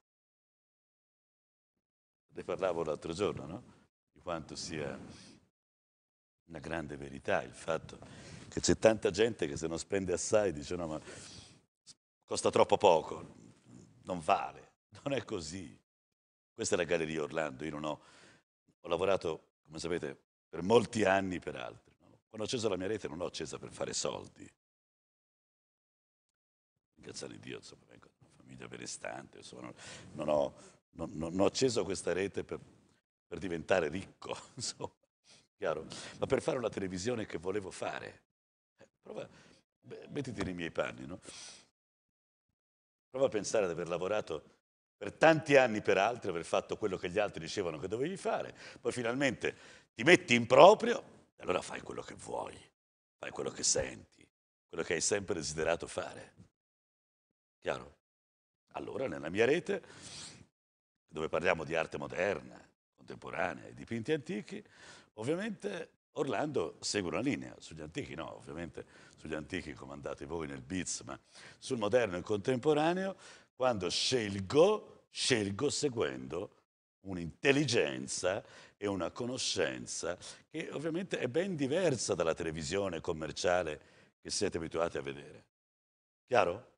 Ne parlavo l'altro giorno, no? Di quanto sia una grande verità il fatto che c'è tanta gente che se non spende assai dice no ma costa troppo poco, non vale. Non è così. Questa è la Galleria Orlando, io non ho ho lavorato, come sapete, per molti anni per altri. No? Quando ho acceso la mia rete non l'ho accesa per fare soldi. Ringraziare Dio, insomma, vengo da una famiglia benestante, insomma, non ho, non, non ho, acceso questa rete per, per diventare ricco, insomma, chiaro? Ma per fare una televisione che volevo fare. Eh, prova, beh, mettiti nei miei panni, no? Prova a pensare di aver lavorato per tanti anni per altri aver fatto quello che gli altri dicevano che dovevi fare, poi finalmente ti metti in proprio e allora fai quello che vuoi, fai quello che senti, quello che hai sempre desiderato fare. Chiaro? Allora nella mia rete, dove parliamo di arte moderna, contemporanea e dipinti antichi, ovviamente Orlando segue una linea, sugli antichi no, ovviamente sugli antichi comandate voi nel Biz, ma sul moderno e contemporaneo, quando scelgo scelgo seguendo un'intelligenza e una conoscenza che ovviamente è ben diversa dalla televisione commerciale che siete abituati a vedere. Chiaro?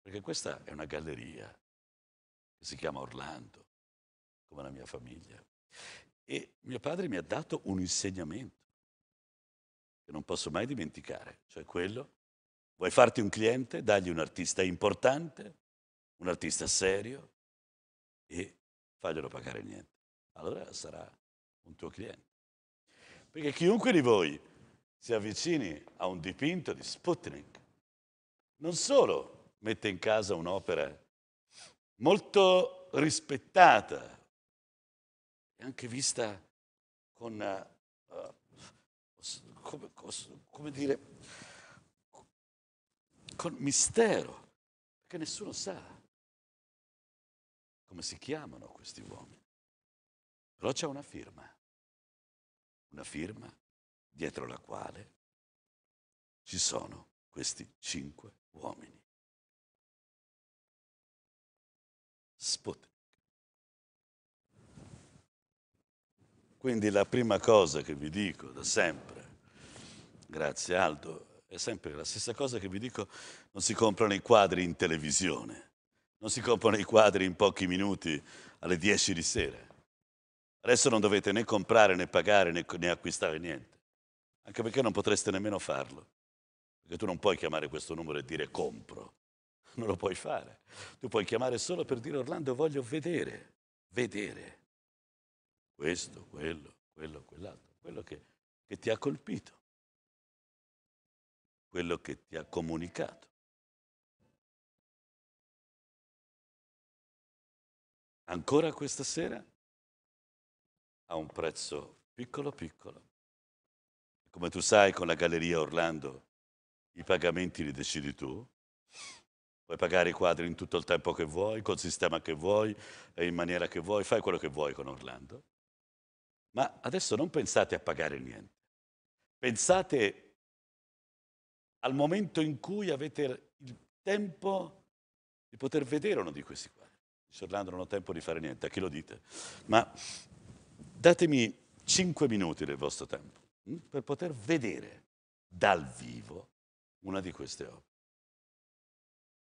Perché questa è una galleria che si chiama Orlando, come la mia famiglia. E mio padre mi ha dato un insegnamento che non posso mai dimenticare, cioè quello, vuoi farti un cliente, dagli un artista importante, un artista serio, e faglielo pagare niente. Allora sarà un tuo cliente. Perché chiunque di voi si avvicini a un dipinto di Sputnik, non solo mette in casa un'opera molto rispettata e anche vista con, uh, come, come, dire, con mistero, perché nessuno sa come si chiamano questi uomini. Però c'è una firma, una firma dietro la quale ci sono questi cinque uomini. Sputnik. Quindi la prima cosa che vi dico da sempre, grazie Aldo, è sempre la stessa cosa che vi dico, non si comprano i quadri in televisione non si comprano i quadri in pochi minuti alle 10 di sera. Adesso non dovete né comprare né pagare né, né acquistare niente. Anche perché non potreste nemmeno farlo. Perché tu non puoi chiamare questo numero e dire compro. Non lo puoi fare. Tu puoi chiamare solo per dire Orlando voglio vedere, vedere. Questo, quello, quello, quell'altro. Quello che, che ti ha colpito. Quello che ti ha comunicato. ancora questa sera a un prezzo piccolo piccolo. Come tu sai, con la Galleria Orlando i pagamenti li decidi tu. Puoi pagare i quadri in tutto il tempo che vuoi, col sistema che vuoi, eh, in maniera che vuoi, fai quello che vuoi con Orlando. Ma adesso non pensate a pagare niente. Pensate al momento in cui avete il tempo di poter vedere uno di questi quadri. Orlando non ho tempo di fare niente, a chi lo dite? Ma datemi 5 minuti del vostro tempo mm, per poter vedere dal vivo una di queste opere.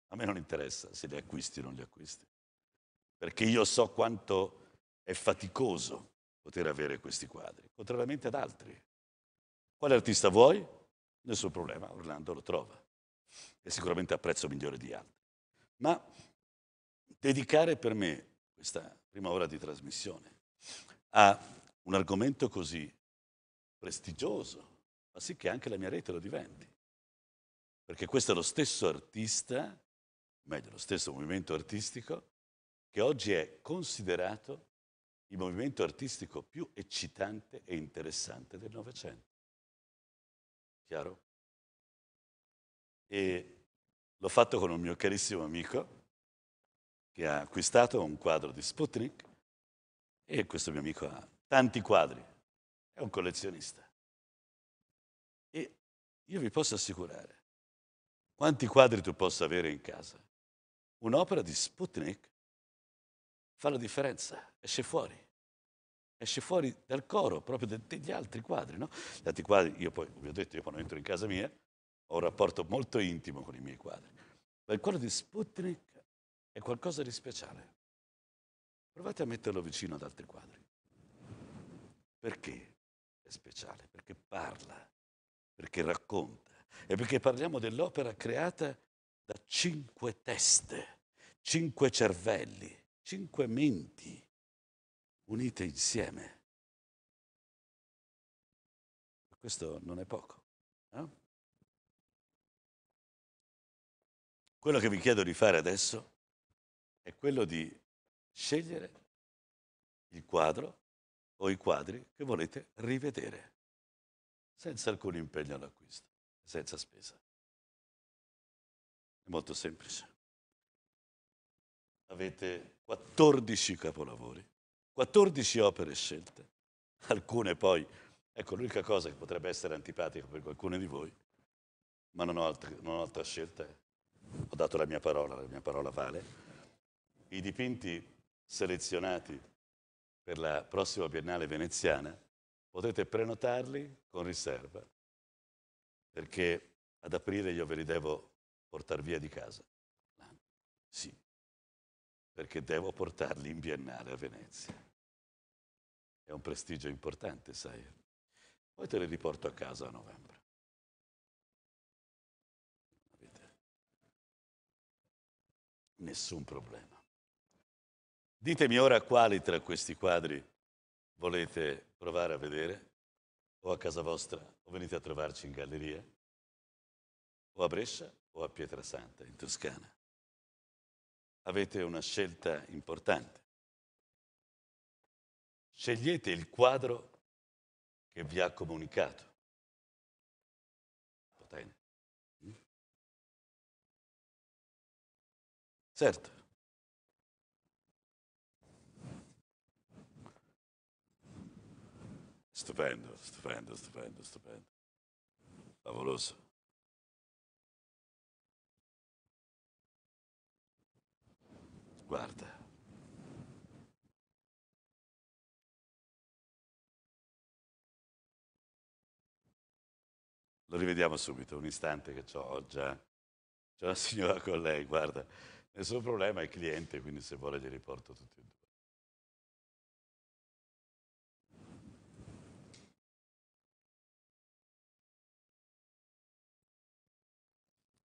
A me non interessa se le acquisti o non le acquisti, perché io so quanto è faticoso poter avere questi quadri, contrariamente ad altri. Quale artista vuoi? Nessun problema, Orlando lo trova. E sicuramente a prezzo migliore di altri. Ma dedicare per me questa prima ora di trasmissione a un argomento così prestigioso, ma sì che anche la mia rete lo diventi. Perché questo è lo stesso artista, meglio lo stesso movimento artistico, che oggi è considerato il movimento artistico più eccitante e interessante del Novecento. Chiaro? E l'ho fatto con un mio carissimo amico, che ha acquistato un quadro di Sputnik e questo mio amico ha tanti quadri, è un collezionista. E io vi posso assicurare, quanti quadri tu possa avere in casa, un'opera di Sputnik fa la differenza, esce fuori. Esce fuori dal coro, proprio degli altri quadri, no? Gli altri quadri, io poi, vi ho detto, io quando entro in casa mia ho un rapporto molto intimo con i miei quadri. Ma il quadro di Sputnik è qualcosa di speciale. Provate a metterlo vicino ad altri quadri. Perché è speciale? Perché parla, perché racconta e perché parliamo dell'opera creata da cinque teste, cinque cervelli, cinque menti unite insieme. Questo non è poco. Eh? Quello che vi chiedo di fare adesso è quello di scegliere il quadro o i quadri che volete rivedere, senza alcun impegno all'acquisto, senza spesa. È molto semplice. Avete 14 capolavori, 14 opere scelte, alcune poi, ecco l'unica cosa che potrebbe essere antipatica per qualcuno di voi, ma non ho, altra, scelta, ho dato la mia parola, la mia parola vale i dipinti selezionati per la prossima Biennale veneziana, potete prenotarli con riserva, perché ad aprile io ve li devo portare via di casa. Sì, perché devo portarli in Biennale a Venezia. È un prestigio importante, sai. Poi te li riporto a casa a novembre. Nessun problema. Ditemi ora quali tra questi quadri volete provare a vedere, o a casa vostra, o venite a trovarci in galleria, o a Brescia, o a Pietrasanta, in Toscana. Avete una scelta importante. Scegliete il quadro che vi ha comunicato. Potente. Mm? Certo, Stupendo, stupendo, stupendo, stupendo. Favoloso. Guarda. Lo rivediamo subito, un istante che ho già. C'è una signora con lei, guarda. Nessun problema è cliente, quindi se vuole gli riporto tutti.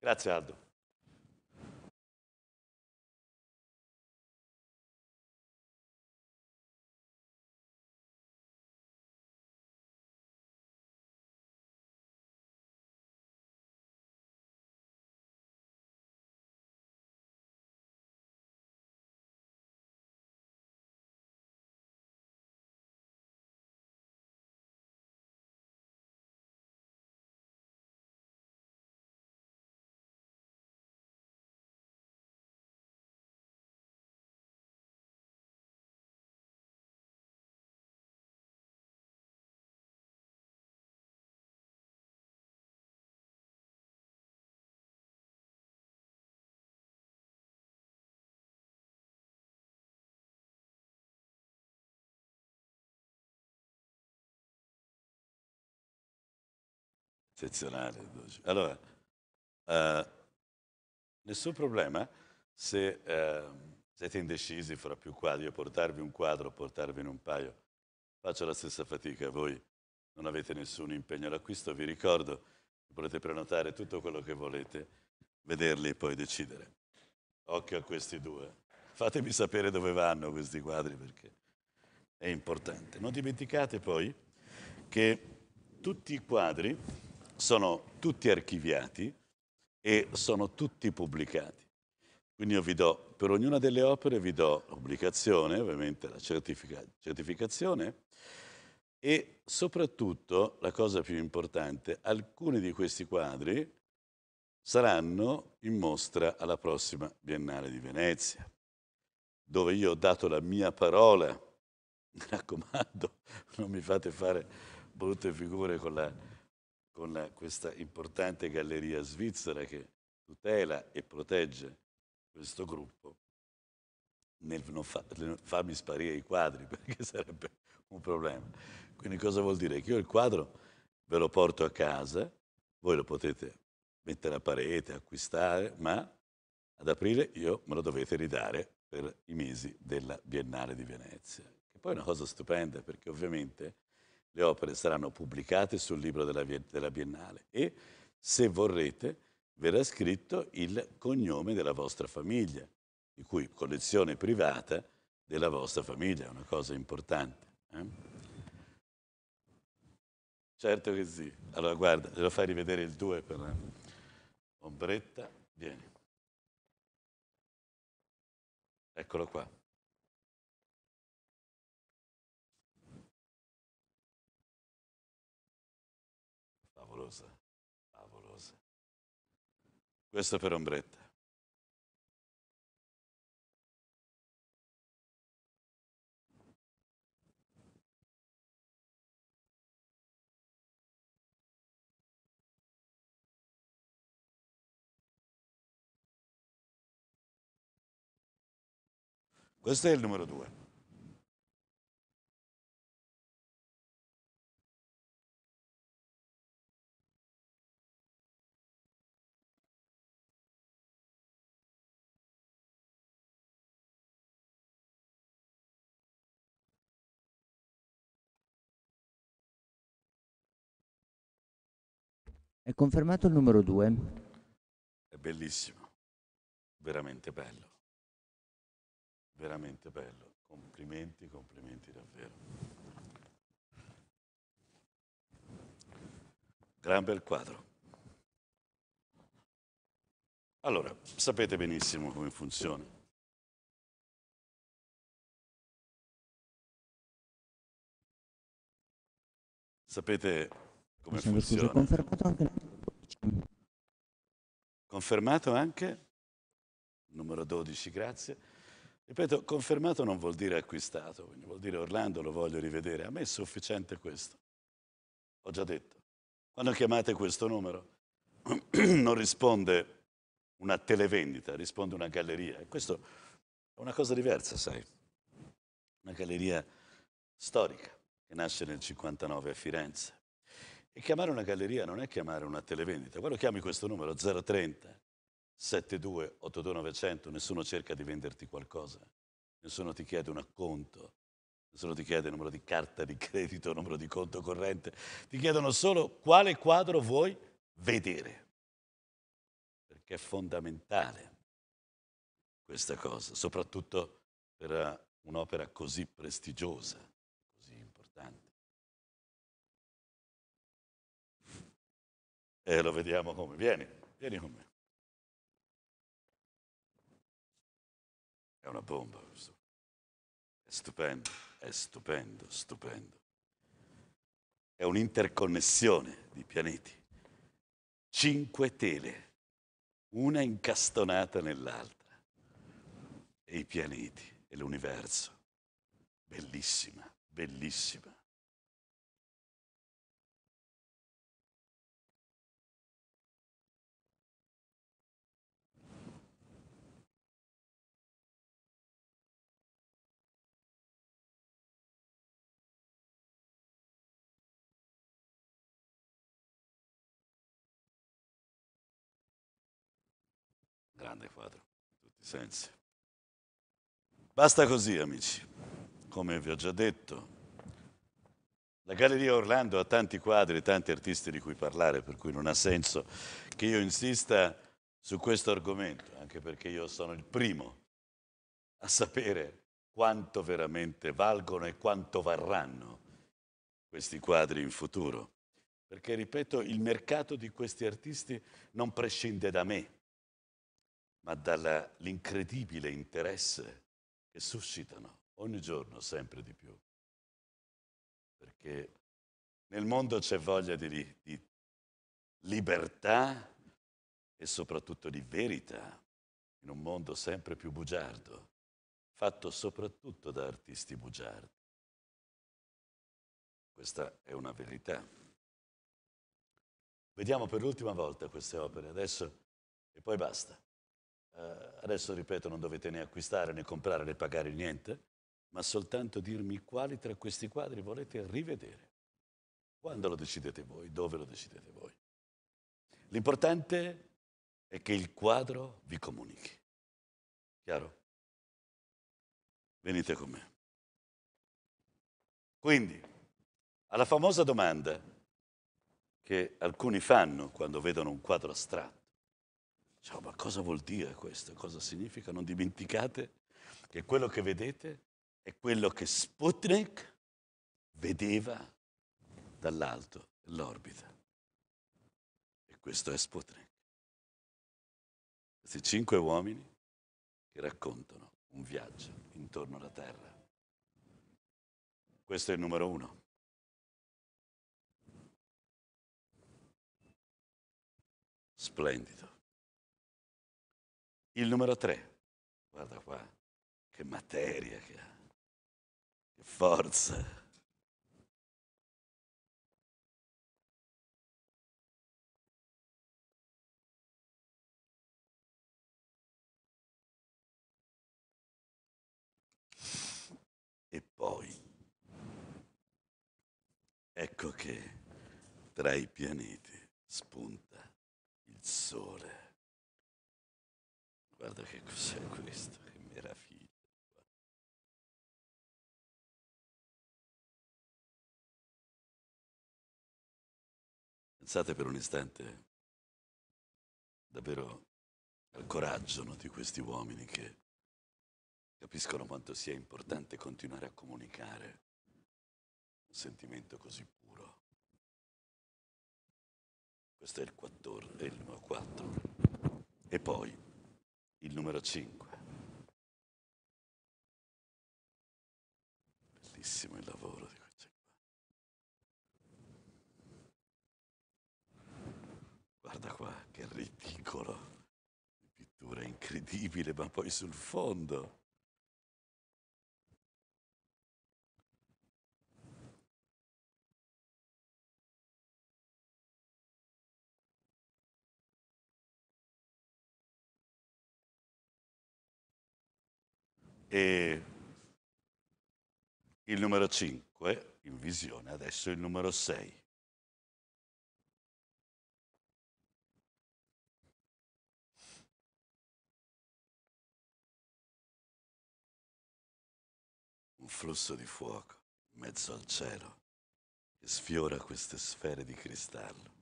Grazie Aldo. eccezionale. Allora, eh, nessun problema se eh, siete indecisi fra più quadri, io portarvi un quadro, portarvi in un paio. Faccio la stessa fatica, voi non avete nessun impegno all'acquisto, vi ricordo che potete prenotare tutto quello che volete, vederli e poi decidere. Occhio a questi due. Fatemi sapere dove vanno questi quadri perché è importante. Non dimenticate poi che tutti i quadri sono tutti archiviati e sono tutti pubblicati. Quindi io vi do, per ognuna delle opere vi do l'obbligazione, ovviamente la certifica, certificazione e soprattutto, la cosa più importante, alcuni di questi quadri saranno in mostra alla prossima Biennale di Venezia, dove io ho dato la mia parola, mi raccomando, non mi fate fare brutte figure con la con questa importante galleria svizzera che tutela e protegge questo gruppo nel non fa, farmi sparire i quadri perché sarebbe un problema. Quindi cosa vuol dire? Che io il quadro ve lo porto a casa, voi lo potete mettere a parete, acquistare, ma ad aprile io me lo dovete ridare per i mesi della Biennale di Venezia. Che poi è una cosa stupenda perché ovviamente le opere saranno pubblicate sul libro della, della Biennale e, se vorrete, verrà scritto il cognome della vostra famiglia, di cui collezione privata della vostra famiglia, è una cosa importante. Eh? Certo che sì. Allora guarda, te lo fai rivedere il 2 per ombretta, vieni. Eccolo qua. Questo per ombretta. Questo è il numero due. È confermato il numero 2. È bellissimo, veramente bello, veramente bello. Complimenti, complimenti davvero. Gran bel quadro. Allora, sapete benissimo come funziona. Sapete come Sono funziona? Scusa, confermato anche Confermato anche? Numero 12, grazie. Ripeto, confermato non vuol dire acquistato, quindi vuol dire Orlando lo voglio rivedere. A me è sufficiente questo. Ho già detto. Quando chiamate questo numero non risponde una televendita, risponde una galleria. E questo è una cosa diversa, sai. Una galleria storica che nasce nel 59 a Firenze. E chiamare una galleria non è chiamare una televendita. Quando chiami questo numero 030 72 82900, nessuno cerca di venderti qualcosa, nessuno ti chiede un acconto, nessuno ti chiede il numero di carta di credito, il numero di conto corrente, ti chiedono solo quale quadro vuoi vedere. Perché è fondamentale questa cosa, soprattutto per un'opera così prestigiosa E lo vediamo come. Vieni, vieni con me. È una bomba questo. È stupendo, è stupendo, stupendo. È un'interconnessione di pianeti. Cinque tele, una incastonata nell'altra. E i pianeti e l'universo. Bellissima, bellissima. grande quadro, in tutti i sensi. Basta così, amici, come vi ho già detto. La Galleria Orlando ha tanti quadri, tanti artisti di cui parlare, per cui non ha senso che io insista su questo argomento, anche perché io sono il primo a sapere quanto veramente valgono e quanto varranno questi quadri in futuro. Perché, ripeto, il mercato di questi artisti non prescinde da me ma dall'incredibile interesse che suscitano ogni giorno sempre di più. Perché nel mondo c'è voglia di, di libertà e soprattutto di verità, in un mondo sempre più bugiardo, fatto soprattutto da artisti bugiardi. Questa è una verità. Vediamo per l'ultima volta queste opere adesso e poi basta. Adesso ripeto, non dovete né acquistare né comprare né pagare niente, ma soltanto dirmi quali tra questi quadri volete rivedere. Quando lo decidete voi, dove lo decidete voi. L'importante è che il quadro vi comunichi. Chiaro? Venite con me. Quindi, alla famosa domanda che alcuni fanno quando vedono un quadro astratto, cioè, ma cosa vuol dire questo? Cosa significa? Non dimenticate che quello che vedete è quello che Sputnik vedeva dall'alto dell'orbita. E questo è Sputnik. Questi cinque uomini che raccontano un viaggio intorno alla Terra. Questo è il numero uno. Splendido. Il numero tre, guarda qua, che materia che ha, che forza. E poi, ecco che tra i pianeti spunta il sole. Guarda che cos'è questo, che meraviglia. Pensate per un istante davvero al coraggio no, di questi uomini che capiscono quanto sia importante continuare a comunicare un sentimento così puro. Questo è il 14, il 4. E poi il numero 5. Bellissimo il lavoro di questo Guarda qua, che ridicolo. La pittura incredibile, ma poi sul fondo E il numero 5 in visione, adesso il numero 6. Un flusso di fuoco in mezzo al cielo che sfiora queste sfere di cristallo.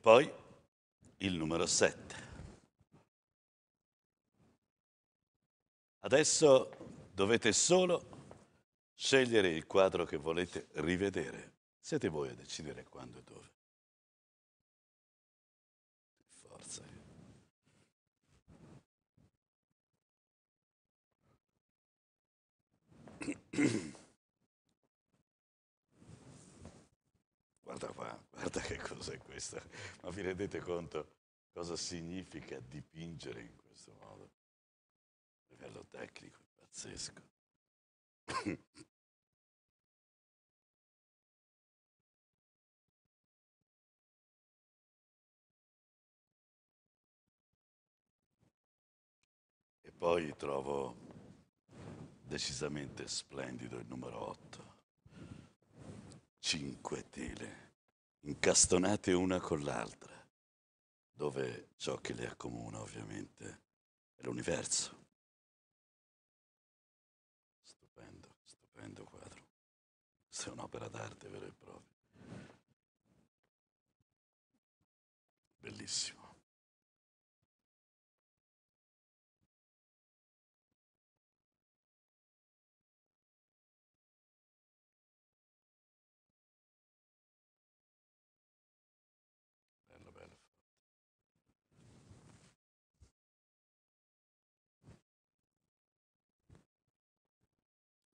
poi il numero 7. Adesso dovete solo scegliere il quadro che volete rivedere. Siete voi a decidere quando e dove. Forza. Guarda qua. Guarda che cos'è questa, ma vi rendete conto cosa significa dipingere in questo modo? A livello tecnico, pazzesco. e poi trovo decisamente splendido il numero 8, 5 tele incastonate una con l'altra, dove ciò che le accomuna ovviamente è l'universo. Stupendo, stupendo quadro. Questa è un'opera d'arte vera e propria. Bellissimo.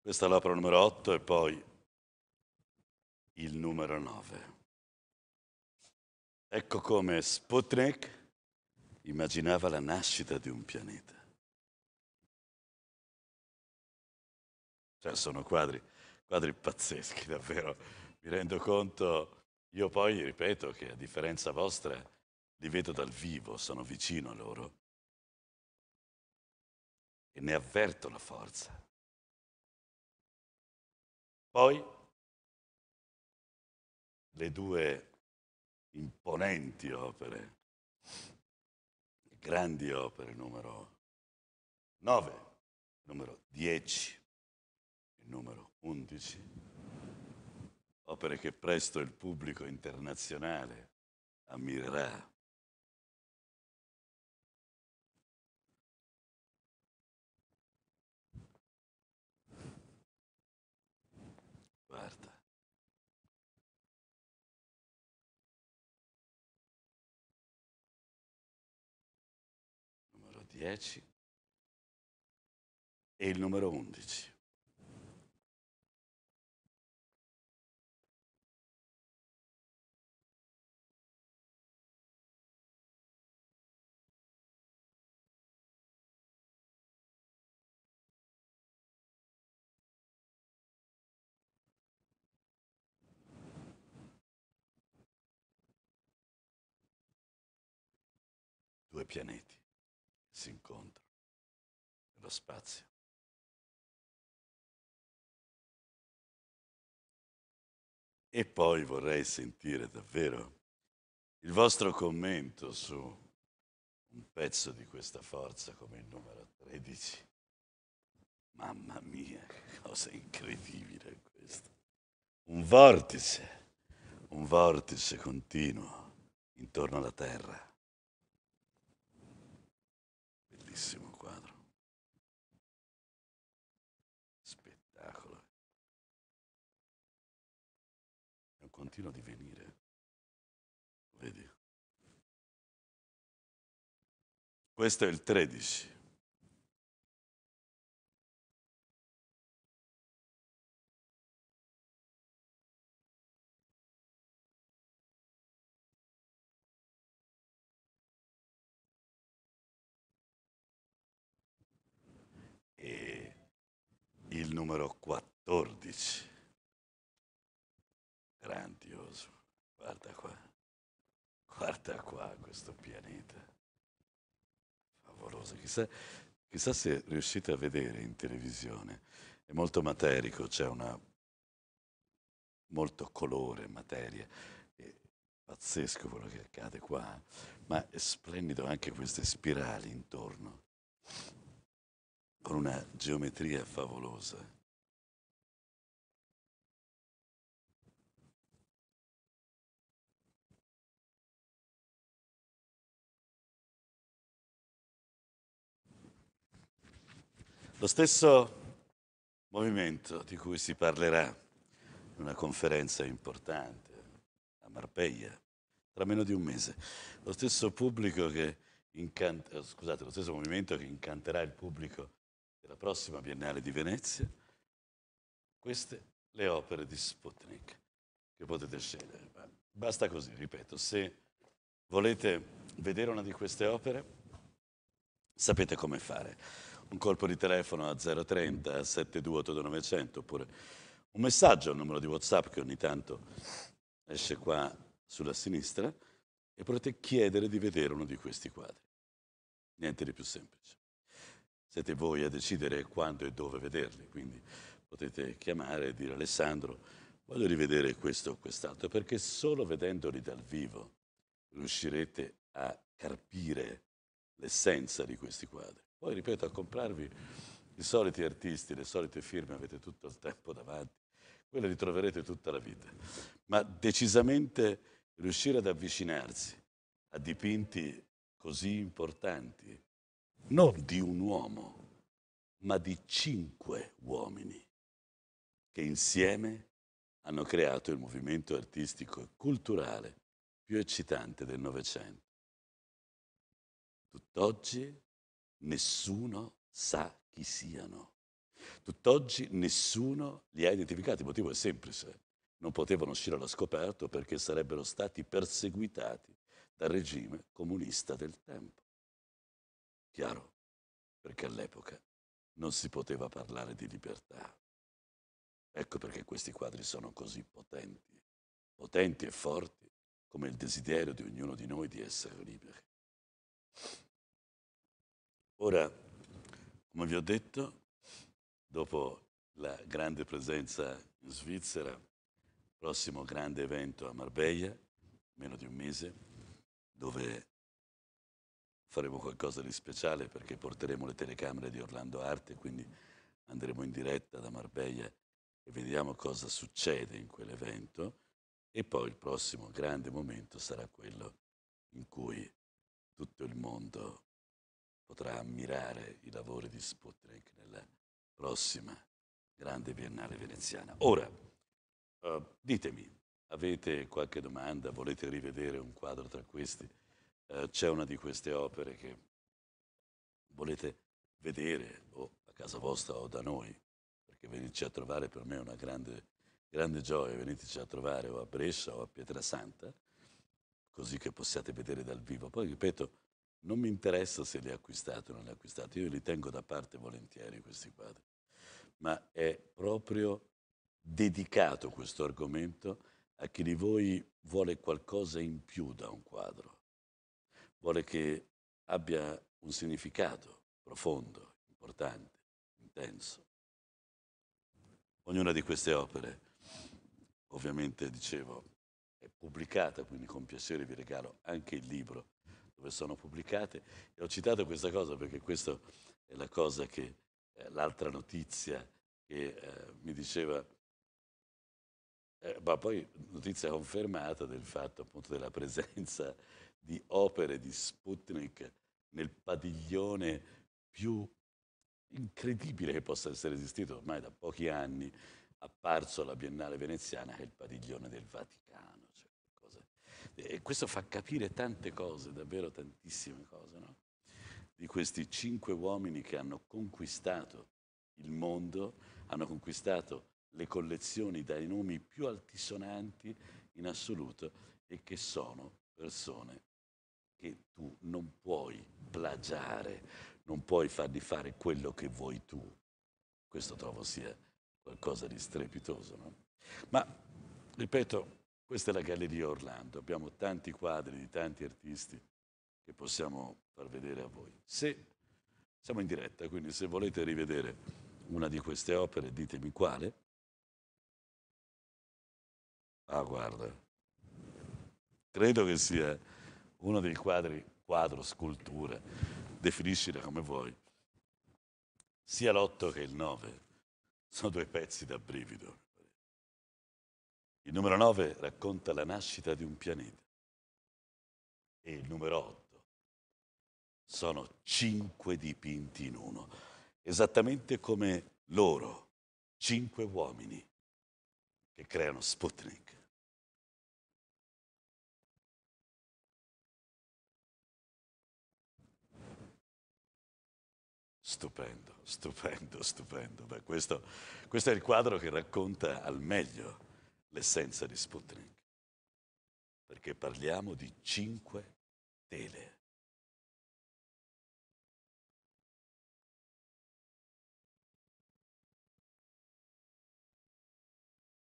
Questa è l'opera numero 8 e poi il numero 9. Ecco come Sputnik immaginava la nascita di un pianeta. Cioè sono quadri, quadri pazzeschi davvero, mi rendo conto, io poi ripeto che a differenza vostra li vedo dal vivo, sono vicino a loro e ne avverto la forza. Poi le due imponenti opere, grandi opere, numero 9, numero 10 e numero 11, opere che presto il pubblico internazionale ammirerà 10 e il numero 11. pianeti si incontrano nello spazio. E poi vorrei sentire davvero il vostro commento su un pezzo di questa forza come il numero 13. Mamma mia, che cosa incredibile questa. Un vortice, un vortice continuo intorno alla Terra bellissimo quadro. Spettacolo. È un continuo venire. Vedi? Questo è il 13. numero 14. Grandioso. Guarda qua. Guarda qua questo pianeta. Favoloso. Chissà, chissà se riuscite a vedere in televisione. È molto materico, c'è una molto colore, materia. È pazzesco quello che accade qua, ma è splendido anche queste spirali intorno con una geometria favolosa. Lo stesso movimento di cui si parlerà in una conferenza importante a Marpeglia tra meno di un mese. Lo stesso, incant- scusate, lo stesso movimento che incanterà il pubblico della prossima Biennale di Venezia, queste le opere di Sputnik che potete scegliere. Basta così, ripeto, se volete vedere una di queste opere sapete come fare. Un colpo di telefono a 030 728 oppure un messaggio al numero di WhatsApp che ogni tanto esce qua sulla sinistra e potete chiedere di vedere uno di questi quadri. Niente di più semplice siete voi a decidere quando e dove vederli, quindi potete chiamare e dire Alessandro, voglio rivedere questo o quest'altro, perché solo vedendoli dal vivo riuscirete a carpire l'essenza di questi quadri. Poi, ripeto, a comprarvi i soliti artisti, le solite firme avete tutto il tempo davanti, quelle ritroverete tutta la vita, ma decisamente riuscire ad avvicinarsi a dipinti così importanti non di un uomo, ma di cinque uomini che insieme hanno creato il movimento artistico e culturale più eccitante del Novecento. Tutt'oggi nessuno sa chi siano. Tutt'oggi nessuno li ha identificati, il motivo è semplice, non potevano uscire allo scoperto perché sarebbero stati perseguitati dal regime comunista del tempo. Chiaro? Perché all'epoca non si poteva parlare di libertà. Ecco perché questi quadri sono così potenti, potenti e forti come il desiderio di ognuno di noi di essere liberi. Ora, come vi ho detto, dopo la grande presenza in Svizzera, prossimo grande evento a Marbella, meno di un mese, dove faremo qualcosa di speciale perché porteremo le telecamere di Orlando Arte, quindi andremo in diretta da Marbella e vediamo cosa succede in quell'evento. E poi il prossimo grande momento sarà quello in cui tutto il mondo potrà ammirare i lavori di Sputnik nella prossima grande biennale veneziana. Ora, uh, ditemi, avete qualche domanda? Volete rivedere un quadro tra questi? Eh, c'è una di queste opere che volete vedere o a casa vostra o da noi, perché venirci a trovare per me è una grande, grande gioia, veniteci a trovare o a Brescia o a Pietrasanta, così che possiate vedere dal vivo. Poi ripeto, non mi interessa se li acquistate o non li acquistate, io li tengo da parte volentieri questi quadri, ma è proprio dedicato questo argomento a chi di voi vuole qualcosa in più da un quadro, vuole che abbia un significato profondo, importante, intenso. Ognuna di queste opere, ovviamente dicevo, è pubblicata, quindi con piacere vi regalo anche il libro dove sono pubblicate. E ho citato questa cosa perché questa è la cosa che, eh, l'altra notizia che eh, mi diceva, eh, ma poi notizia confermata del fatto appunto della presenza di opere di Sputnik nel padiglione più incredibile che possa essere esistito ormai da pochi anni, apparso alla Biennale veneziana, che è il padiglione del Vaticano. Cioè e questo fa capire tante cose, davvero tantissime cose, no? di questi cinque uomini che hanno conquistato il mondo, hanno conquistato le collezioni dai nomi più altisonanti in assoluto e che sono persone che tu non puoi plagiare, non puoi fargli fare quello che vuoi tu. Questo trovo sia qualcosa di strepitoso. No? Ma, ripeto, questa è la Galleria Orlando, abbiamo tanti quadri di tanti artisti che possiamo far vedere a voi. Se siamo in diretta, quindi se volete rivedere una di queste opere, ditemi quale. Ah, guarda, credo che sia uno dei quadri, quadro, scultura, definiscila come vuoi, sia l'8 che il 9 sono due pezzi da brivido. Il numero 9 racconta la nascita di un pianeta e il numero 8 sono cinque dipinti in uno, esattamente come loro, cinque uomini che creano Sputnik. Stupendo, stupendo, stupendo. Beh, questo, questo, è il quadro che racconta al meglio l'essenza di Sputnik, perché parliamo di cinque tele.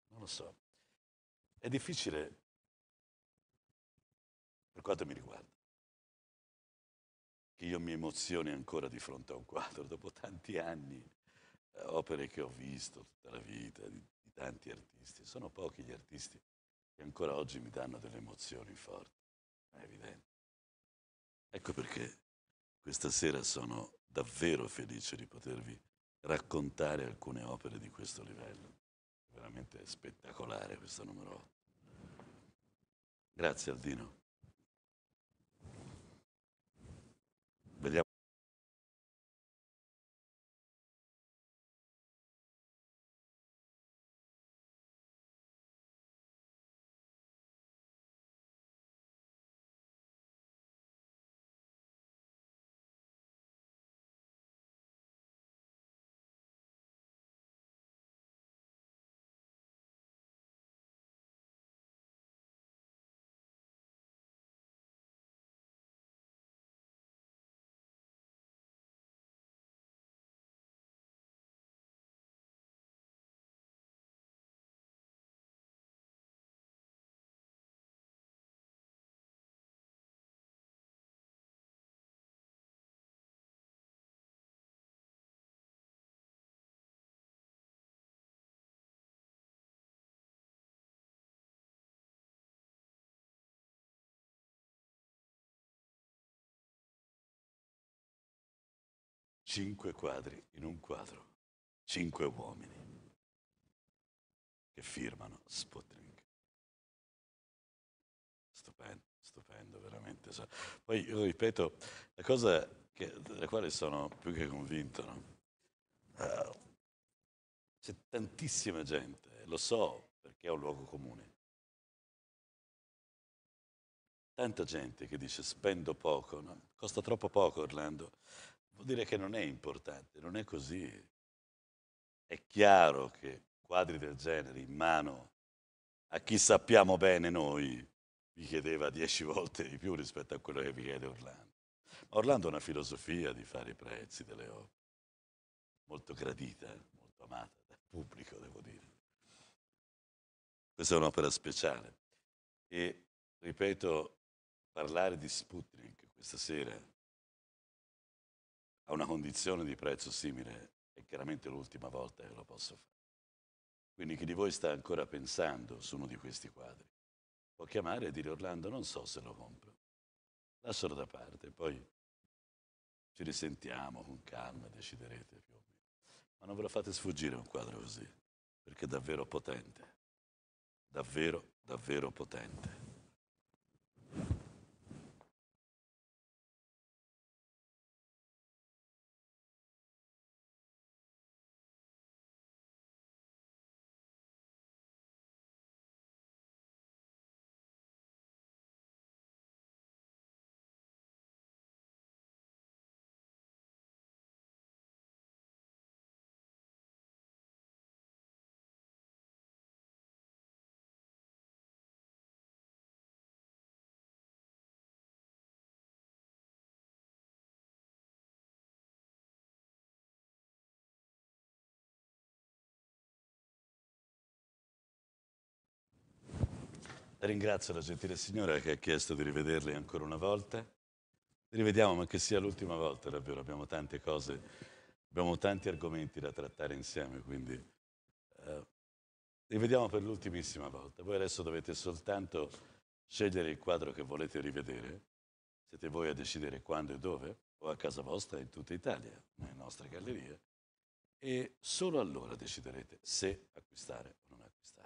Non lo so, è difficile per quanto mi riguarda che io mi emozioni ancora di fronte a un quadro, dopo tanti anni, eh, opere che ho visto tutta la vita, di, di tanti artisti, sono pochi gli artisti che ancora oggi mi danno delle emozioni forti, è evidente. Ecco perché questa sera sono davvero felice di potervi raccontare alcune opere di questo livello. Veramente spettacolare questo numero 8. Grazie Aldino. cinque quadri in un quadro, cinque uomini che firmano Sputnik. Stupendo, stupendo, veramente. Poi io ripeto, la cosa che, della quale sono più che convinto, no? uh, c'è tantissima gente, lo so perché è un luogo comune, tanta gente che dice spendo poco, no? costa troppo poco Orlando, vuol dire che non è importante, non è così. È chiaro che quadri del genere in mano a chi sappiamo bene noi vi chiedeva dieci volte di più rispetto a quello che vi chiede Orlando. Orlando ha una filosofia di fare i prezzi delle opere, molto gradita, molto amata dal pubblico, devo dire. Questa è un'opera speciale. E, ripeto, parlare di Sputnik questa sera a una condizione di prezzo simile è chiaramente l'ultima volta che lo posso fare. Quindi chi di voi sta ancora pensando su uno di questi quadri può chiamare e dire Orlando non so se lo compro. Lascialo da parte, poi ci risentiamo con calma, deciderete più o meno. Ma non ve lo fate sfuggire un quadro così, perché è davvero potente. Davvero, davvero potente. Ringrazio la gentile signora che ha chiesto di rivederli ancora una volta. rivediamo, ma che sia l'ultima volta, davvero. Abbiamo tante cose, abbiamo tanti argomenti da trattare insieme, quindi eh, rivediamo per l'ultimissima volta. Voi adesso dovete soltanto scegliere il quadro che volete rivedere. Siete voi a decidere quando e dove, o a casa vostra in tutta Italia, nelle nostre gallerie. E solo allora deciderete se acquistare o non acquistare.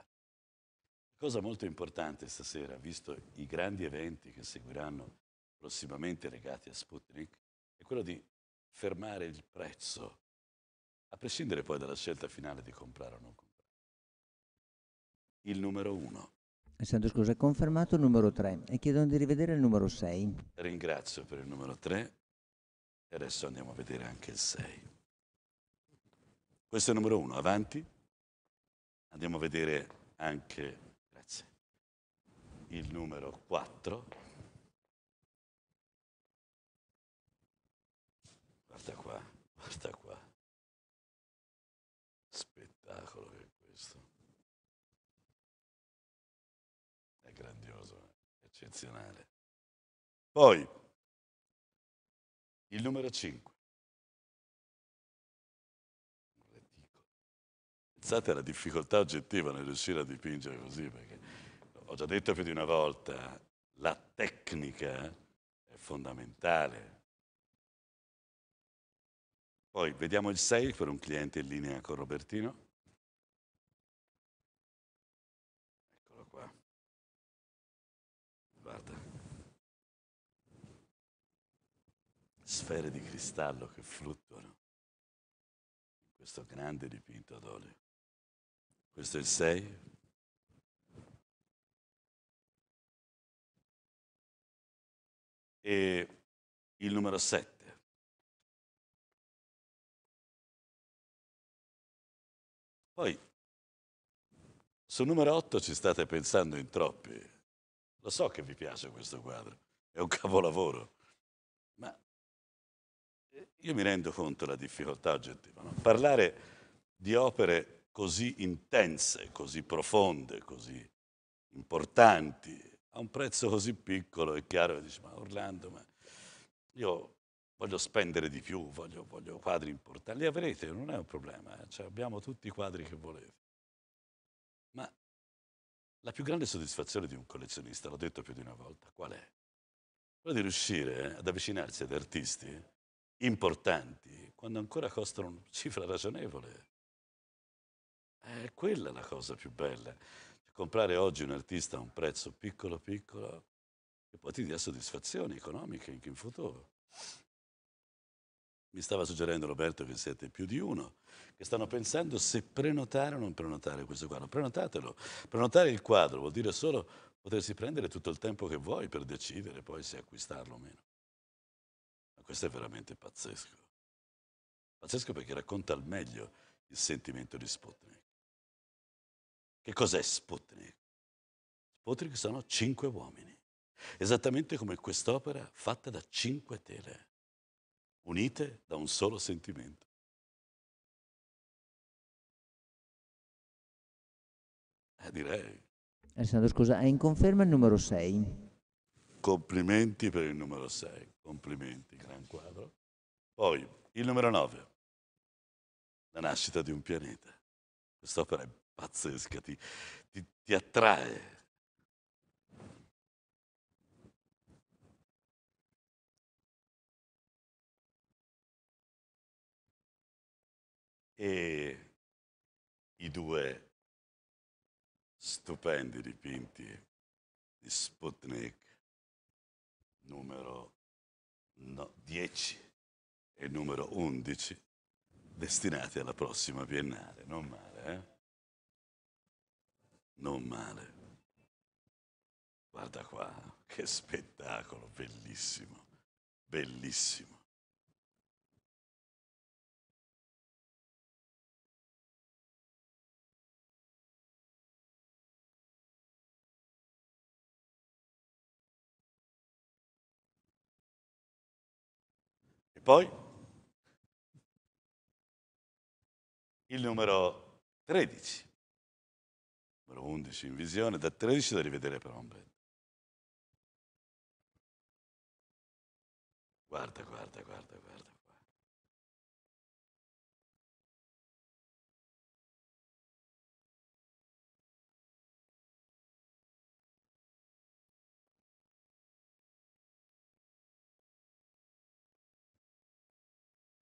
Cosa molto importante stasera, visto i grandi eventi che seguiranno prossimamente legati a Sputnik, è quello di fermare il prezzo, a prescindere poi dalla scelta finale di comprare o non comprare. Il numero uno. Alessandro, scusa, confermato il numero 3 e chiedono di rivedere il numero 6. Ringrazio per il numero 3 e adesso andiamo a vedere anche il 6. Questo è il numero 1, avanti. Andiamo a vedere anche il numero 4. Guarda qua, guarda qua. Spettacolo che è questo. È grandioso, eccezionale. Poi, il numero 5. Pensate alla difficoltà oggettiva nel riuscire a dipingere così, perché ho già detto più di una volta, la tecnica è fondamentale. Poi vediamo il 6 per un cliente in linea con Robertino. Eccolo qua. Guarda. Sfere di cristallo che fluttuano in questo grande dipinto ad olio. Questo è il 6 e il numero 7. Poi, sul numero 8 ci state pensando in troppi. Lo so che vi piace questo quadro, è un capolavoro, ma eh, io mi rendo conto della difficoltà oggettiva. No? Parlare di opere così intense, così profonde, così importanti, a un prezzo così piccolo è chiaro che dici ma Orlando ma io voglio spendere di più, voglio, voglio quadri importanti, li avrete, non è un problema, eh, cioè, abbiamo tutti i quadri che volete. Ma la più grande soddisfazione di un collezionista, l'ho detto più di una volta, qual è? Quella di riuscire ad avvicinarsi ad artisti importanti quando ancora costano una cifra ragionevole. Eh, è quella la cosa più bella comprare oggi un artista a un prezzo piccolo piccolo che poi ti dia soddisfazioni economiche anche in futuro. Mi stava suggerendo Roberto che siete più di uno, che stanno pensando se prenotare o non prenotare questo quadro. Prenotatelo. Prenotare il quadro vuol dire solo potersi prendere tutto il tempo che vuoi per decidere poi se acquistarlo o meno. Ma questo è veramente pazzesco. Pazzesco perché racconta al meglio il sentimento di Sputnik. Che cos'è Sputnik? Sputnik sono cinque uomini, esattamente come quest'opera fatta da cinque tele, unite da un solo sentimento. Eh, direi. Alessandro, scusa, è in conferma il numero 6. Complimenti per il numero 6, complimenti, gran quadro. Poi il numero 9, la nascita di un pianeta. Quest'opera è pazzesca, ti, ti, ti attrae. E i due stupendi dipinti di Sputnik numero 10 e numero 11 destinati alla prossima biennale, non male, eh? non male. Guarda qua, che spettacolo, bellissimo, bellissimo. E poi il numero 13 numero 11 in visione, da 13 da rivedere per un bel. Guarda, guarda, guarda, guarda.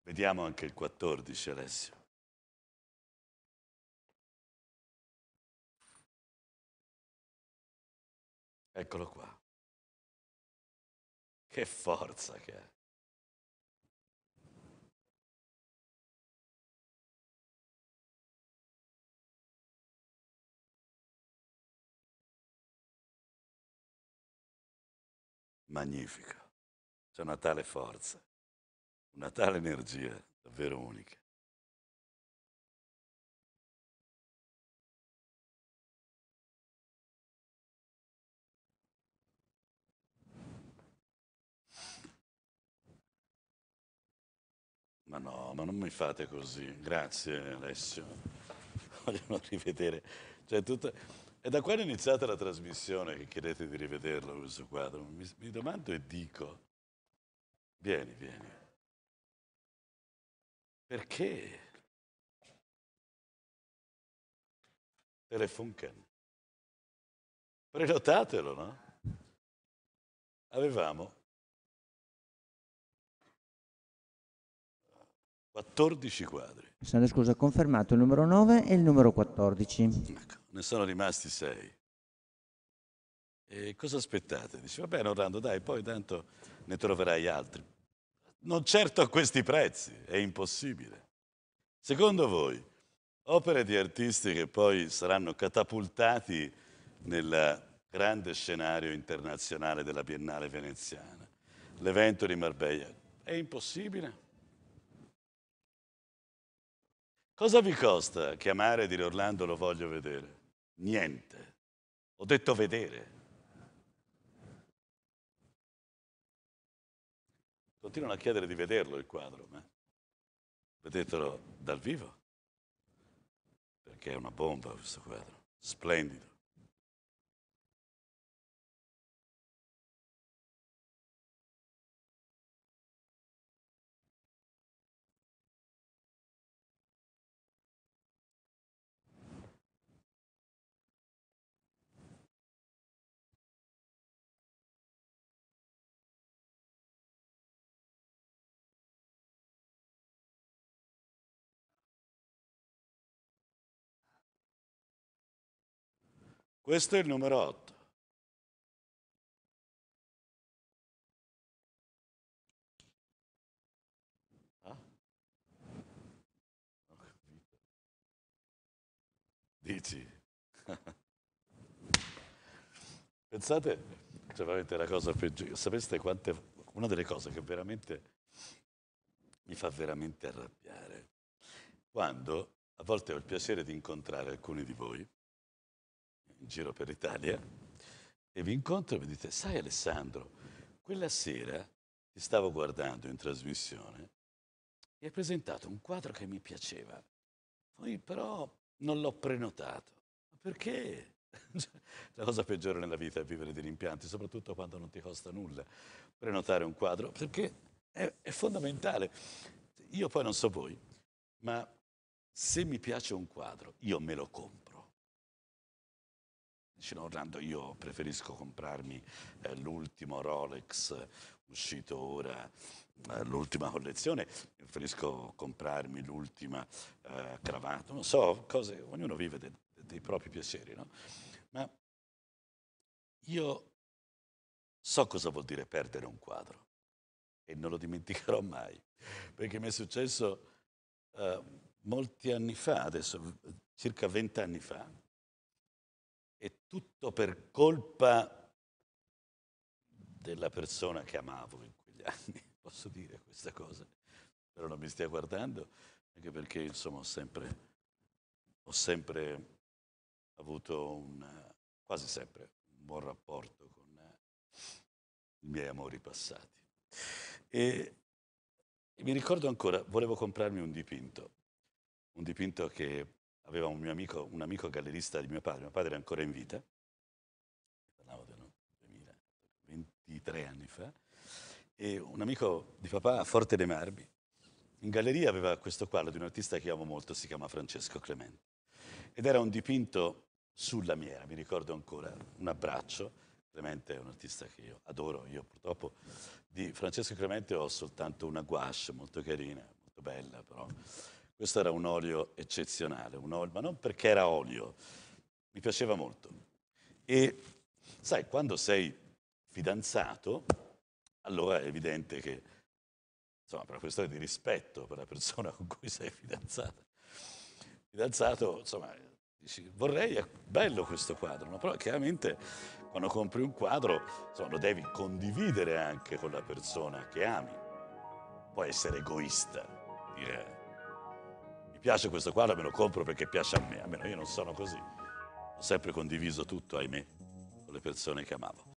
Vediamo anche il 14, Alessio. Eccolo qua. Che forza che è. Magnifico. C'è una tale forza, una tale energia davvero unica. Ma no, ma non mi fate così. Grazie Alessio. Vogliono rivedere. Cioè, tutta... È da quando è iniziata la trasmissione che chiedete di rivederlo questo quadro? Mi, mi domando e dico. Vieni, vieni. Perché? Telefunken. Prenotatelo, no? Avevamo 14 quadri. Santa Scusa, confermato il numero 9 e il numero 14. Ecco, ne sono rimasti 6. E cosa aspettate? Dice, va bene Orlando, dai, poi tanto ne troverai altri. Non certo a questi prezzi, è impossibile. Secondo voi, opere di artisti che poi saranno catapultati nel grande scenario internazionale della Biennale veneziana, l'evento di Marbella, è impossibile? Cosa vi costa chiamare e dire Orlando lo voglio vedere? Niente. Ho detto vedere. Continuano a chiedere di vederlo il quadro, ma vedetelo dal vivo, perché è una bomba questo quadro, splendido. Questo è il numero 8. Ah? Dici? Pensate, cioè veramente la cosa peggiore, sapeste quante, una delle cose che veramente mi fa veramente arrabbiare, quando a volte ho il piacere di incontrare alcuni di voi, in giro per l'Italia e vi incontro e mi dite, sai Alessandro, quella sera ti stavo guardando in trasmissione e hai presentato un quadro che mi piaceva, poi però non l'ho prenotato. Ma perché? Cioè, la cosa peggiore nella vita è vivere di rimpianti, soprattutto quando non ti costa nulla prenotare un quadro, perché è, è fondamentale. Io poi non so voi, ma se mi piace un quadro, io me lo compro. Dice Orlando io preferisco comprarmi eh, l'ultimo Rolex uscito ora, eh, l'ultima collezione, preferisco comprarmi l'ultima eh, cravatta, non so, cose, ognuno vive de, de, dei propri piaceri, no? Ma io so cosa vuol dire perdere un quadro e non lo dimenticherò mai, perché mi è successo eh, molti anni fa, adesso circa vent'anni fa, tutto per colpa della persona che amavo in quegli anni, posso dire questa cosa, però non mi stia guardando, anche perché insomma ho sempre, ho sempre avuto un, quasi sempre un buon rapporto con i miei amori passati. E, e mi ricordo ancora, volevo comprarmi un dipinto, un dipinto che aveva un mio amico, un amico gallerista di mio padre, mio padre era ancora in vita, parlavo del 23 anni fa, e un amico di papà a Forte dei Marbi, in galleria aveva questo quadro di un artista che amo molto, si chiama Francesco Clemente, ed era un dipinto sulla miera, mi ricordo ancora, un abbraccio, Clemente è un artista che io adoro, io purtroppo di Francesco Clemente ho soltanto una gouache molto carina, molto bella però, questo era un olio eccezionale, un olio, ma non perché era olio, mi piaceva molto. E sai, quando sei fidanzato, allora è evidente che, insomma, per una questione di rispetto per la persona con cui sei fidanzato, fidanzato, insomma, dici, vorrei, è bello questo quadro, no? però chiaramente quando compri un quadro insomma, lo devi condividere anche con la persona che ami. Puoi essere egoista, direi piace questo quadro, me lo compro perché piace a me, almeno io non sono così. Ho sempre condiviso tutto, ahimè, con le persone che amavo.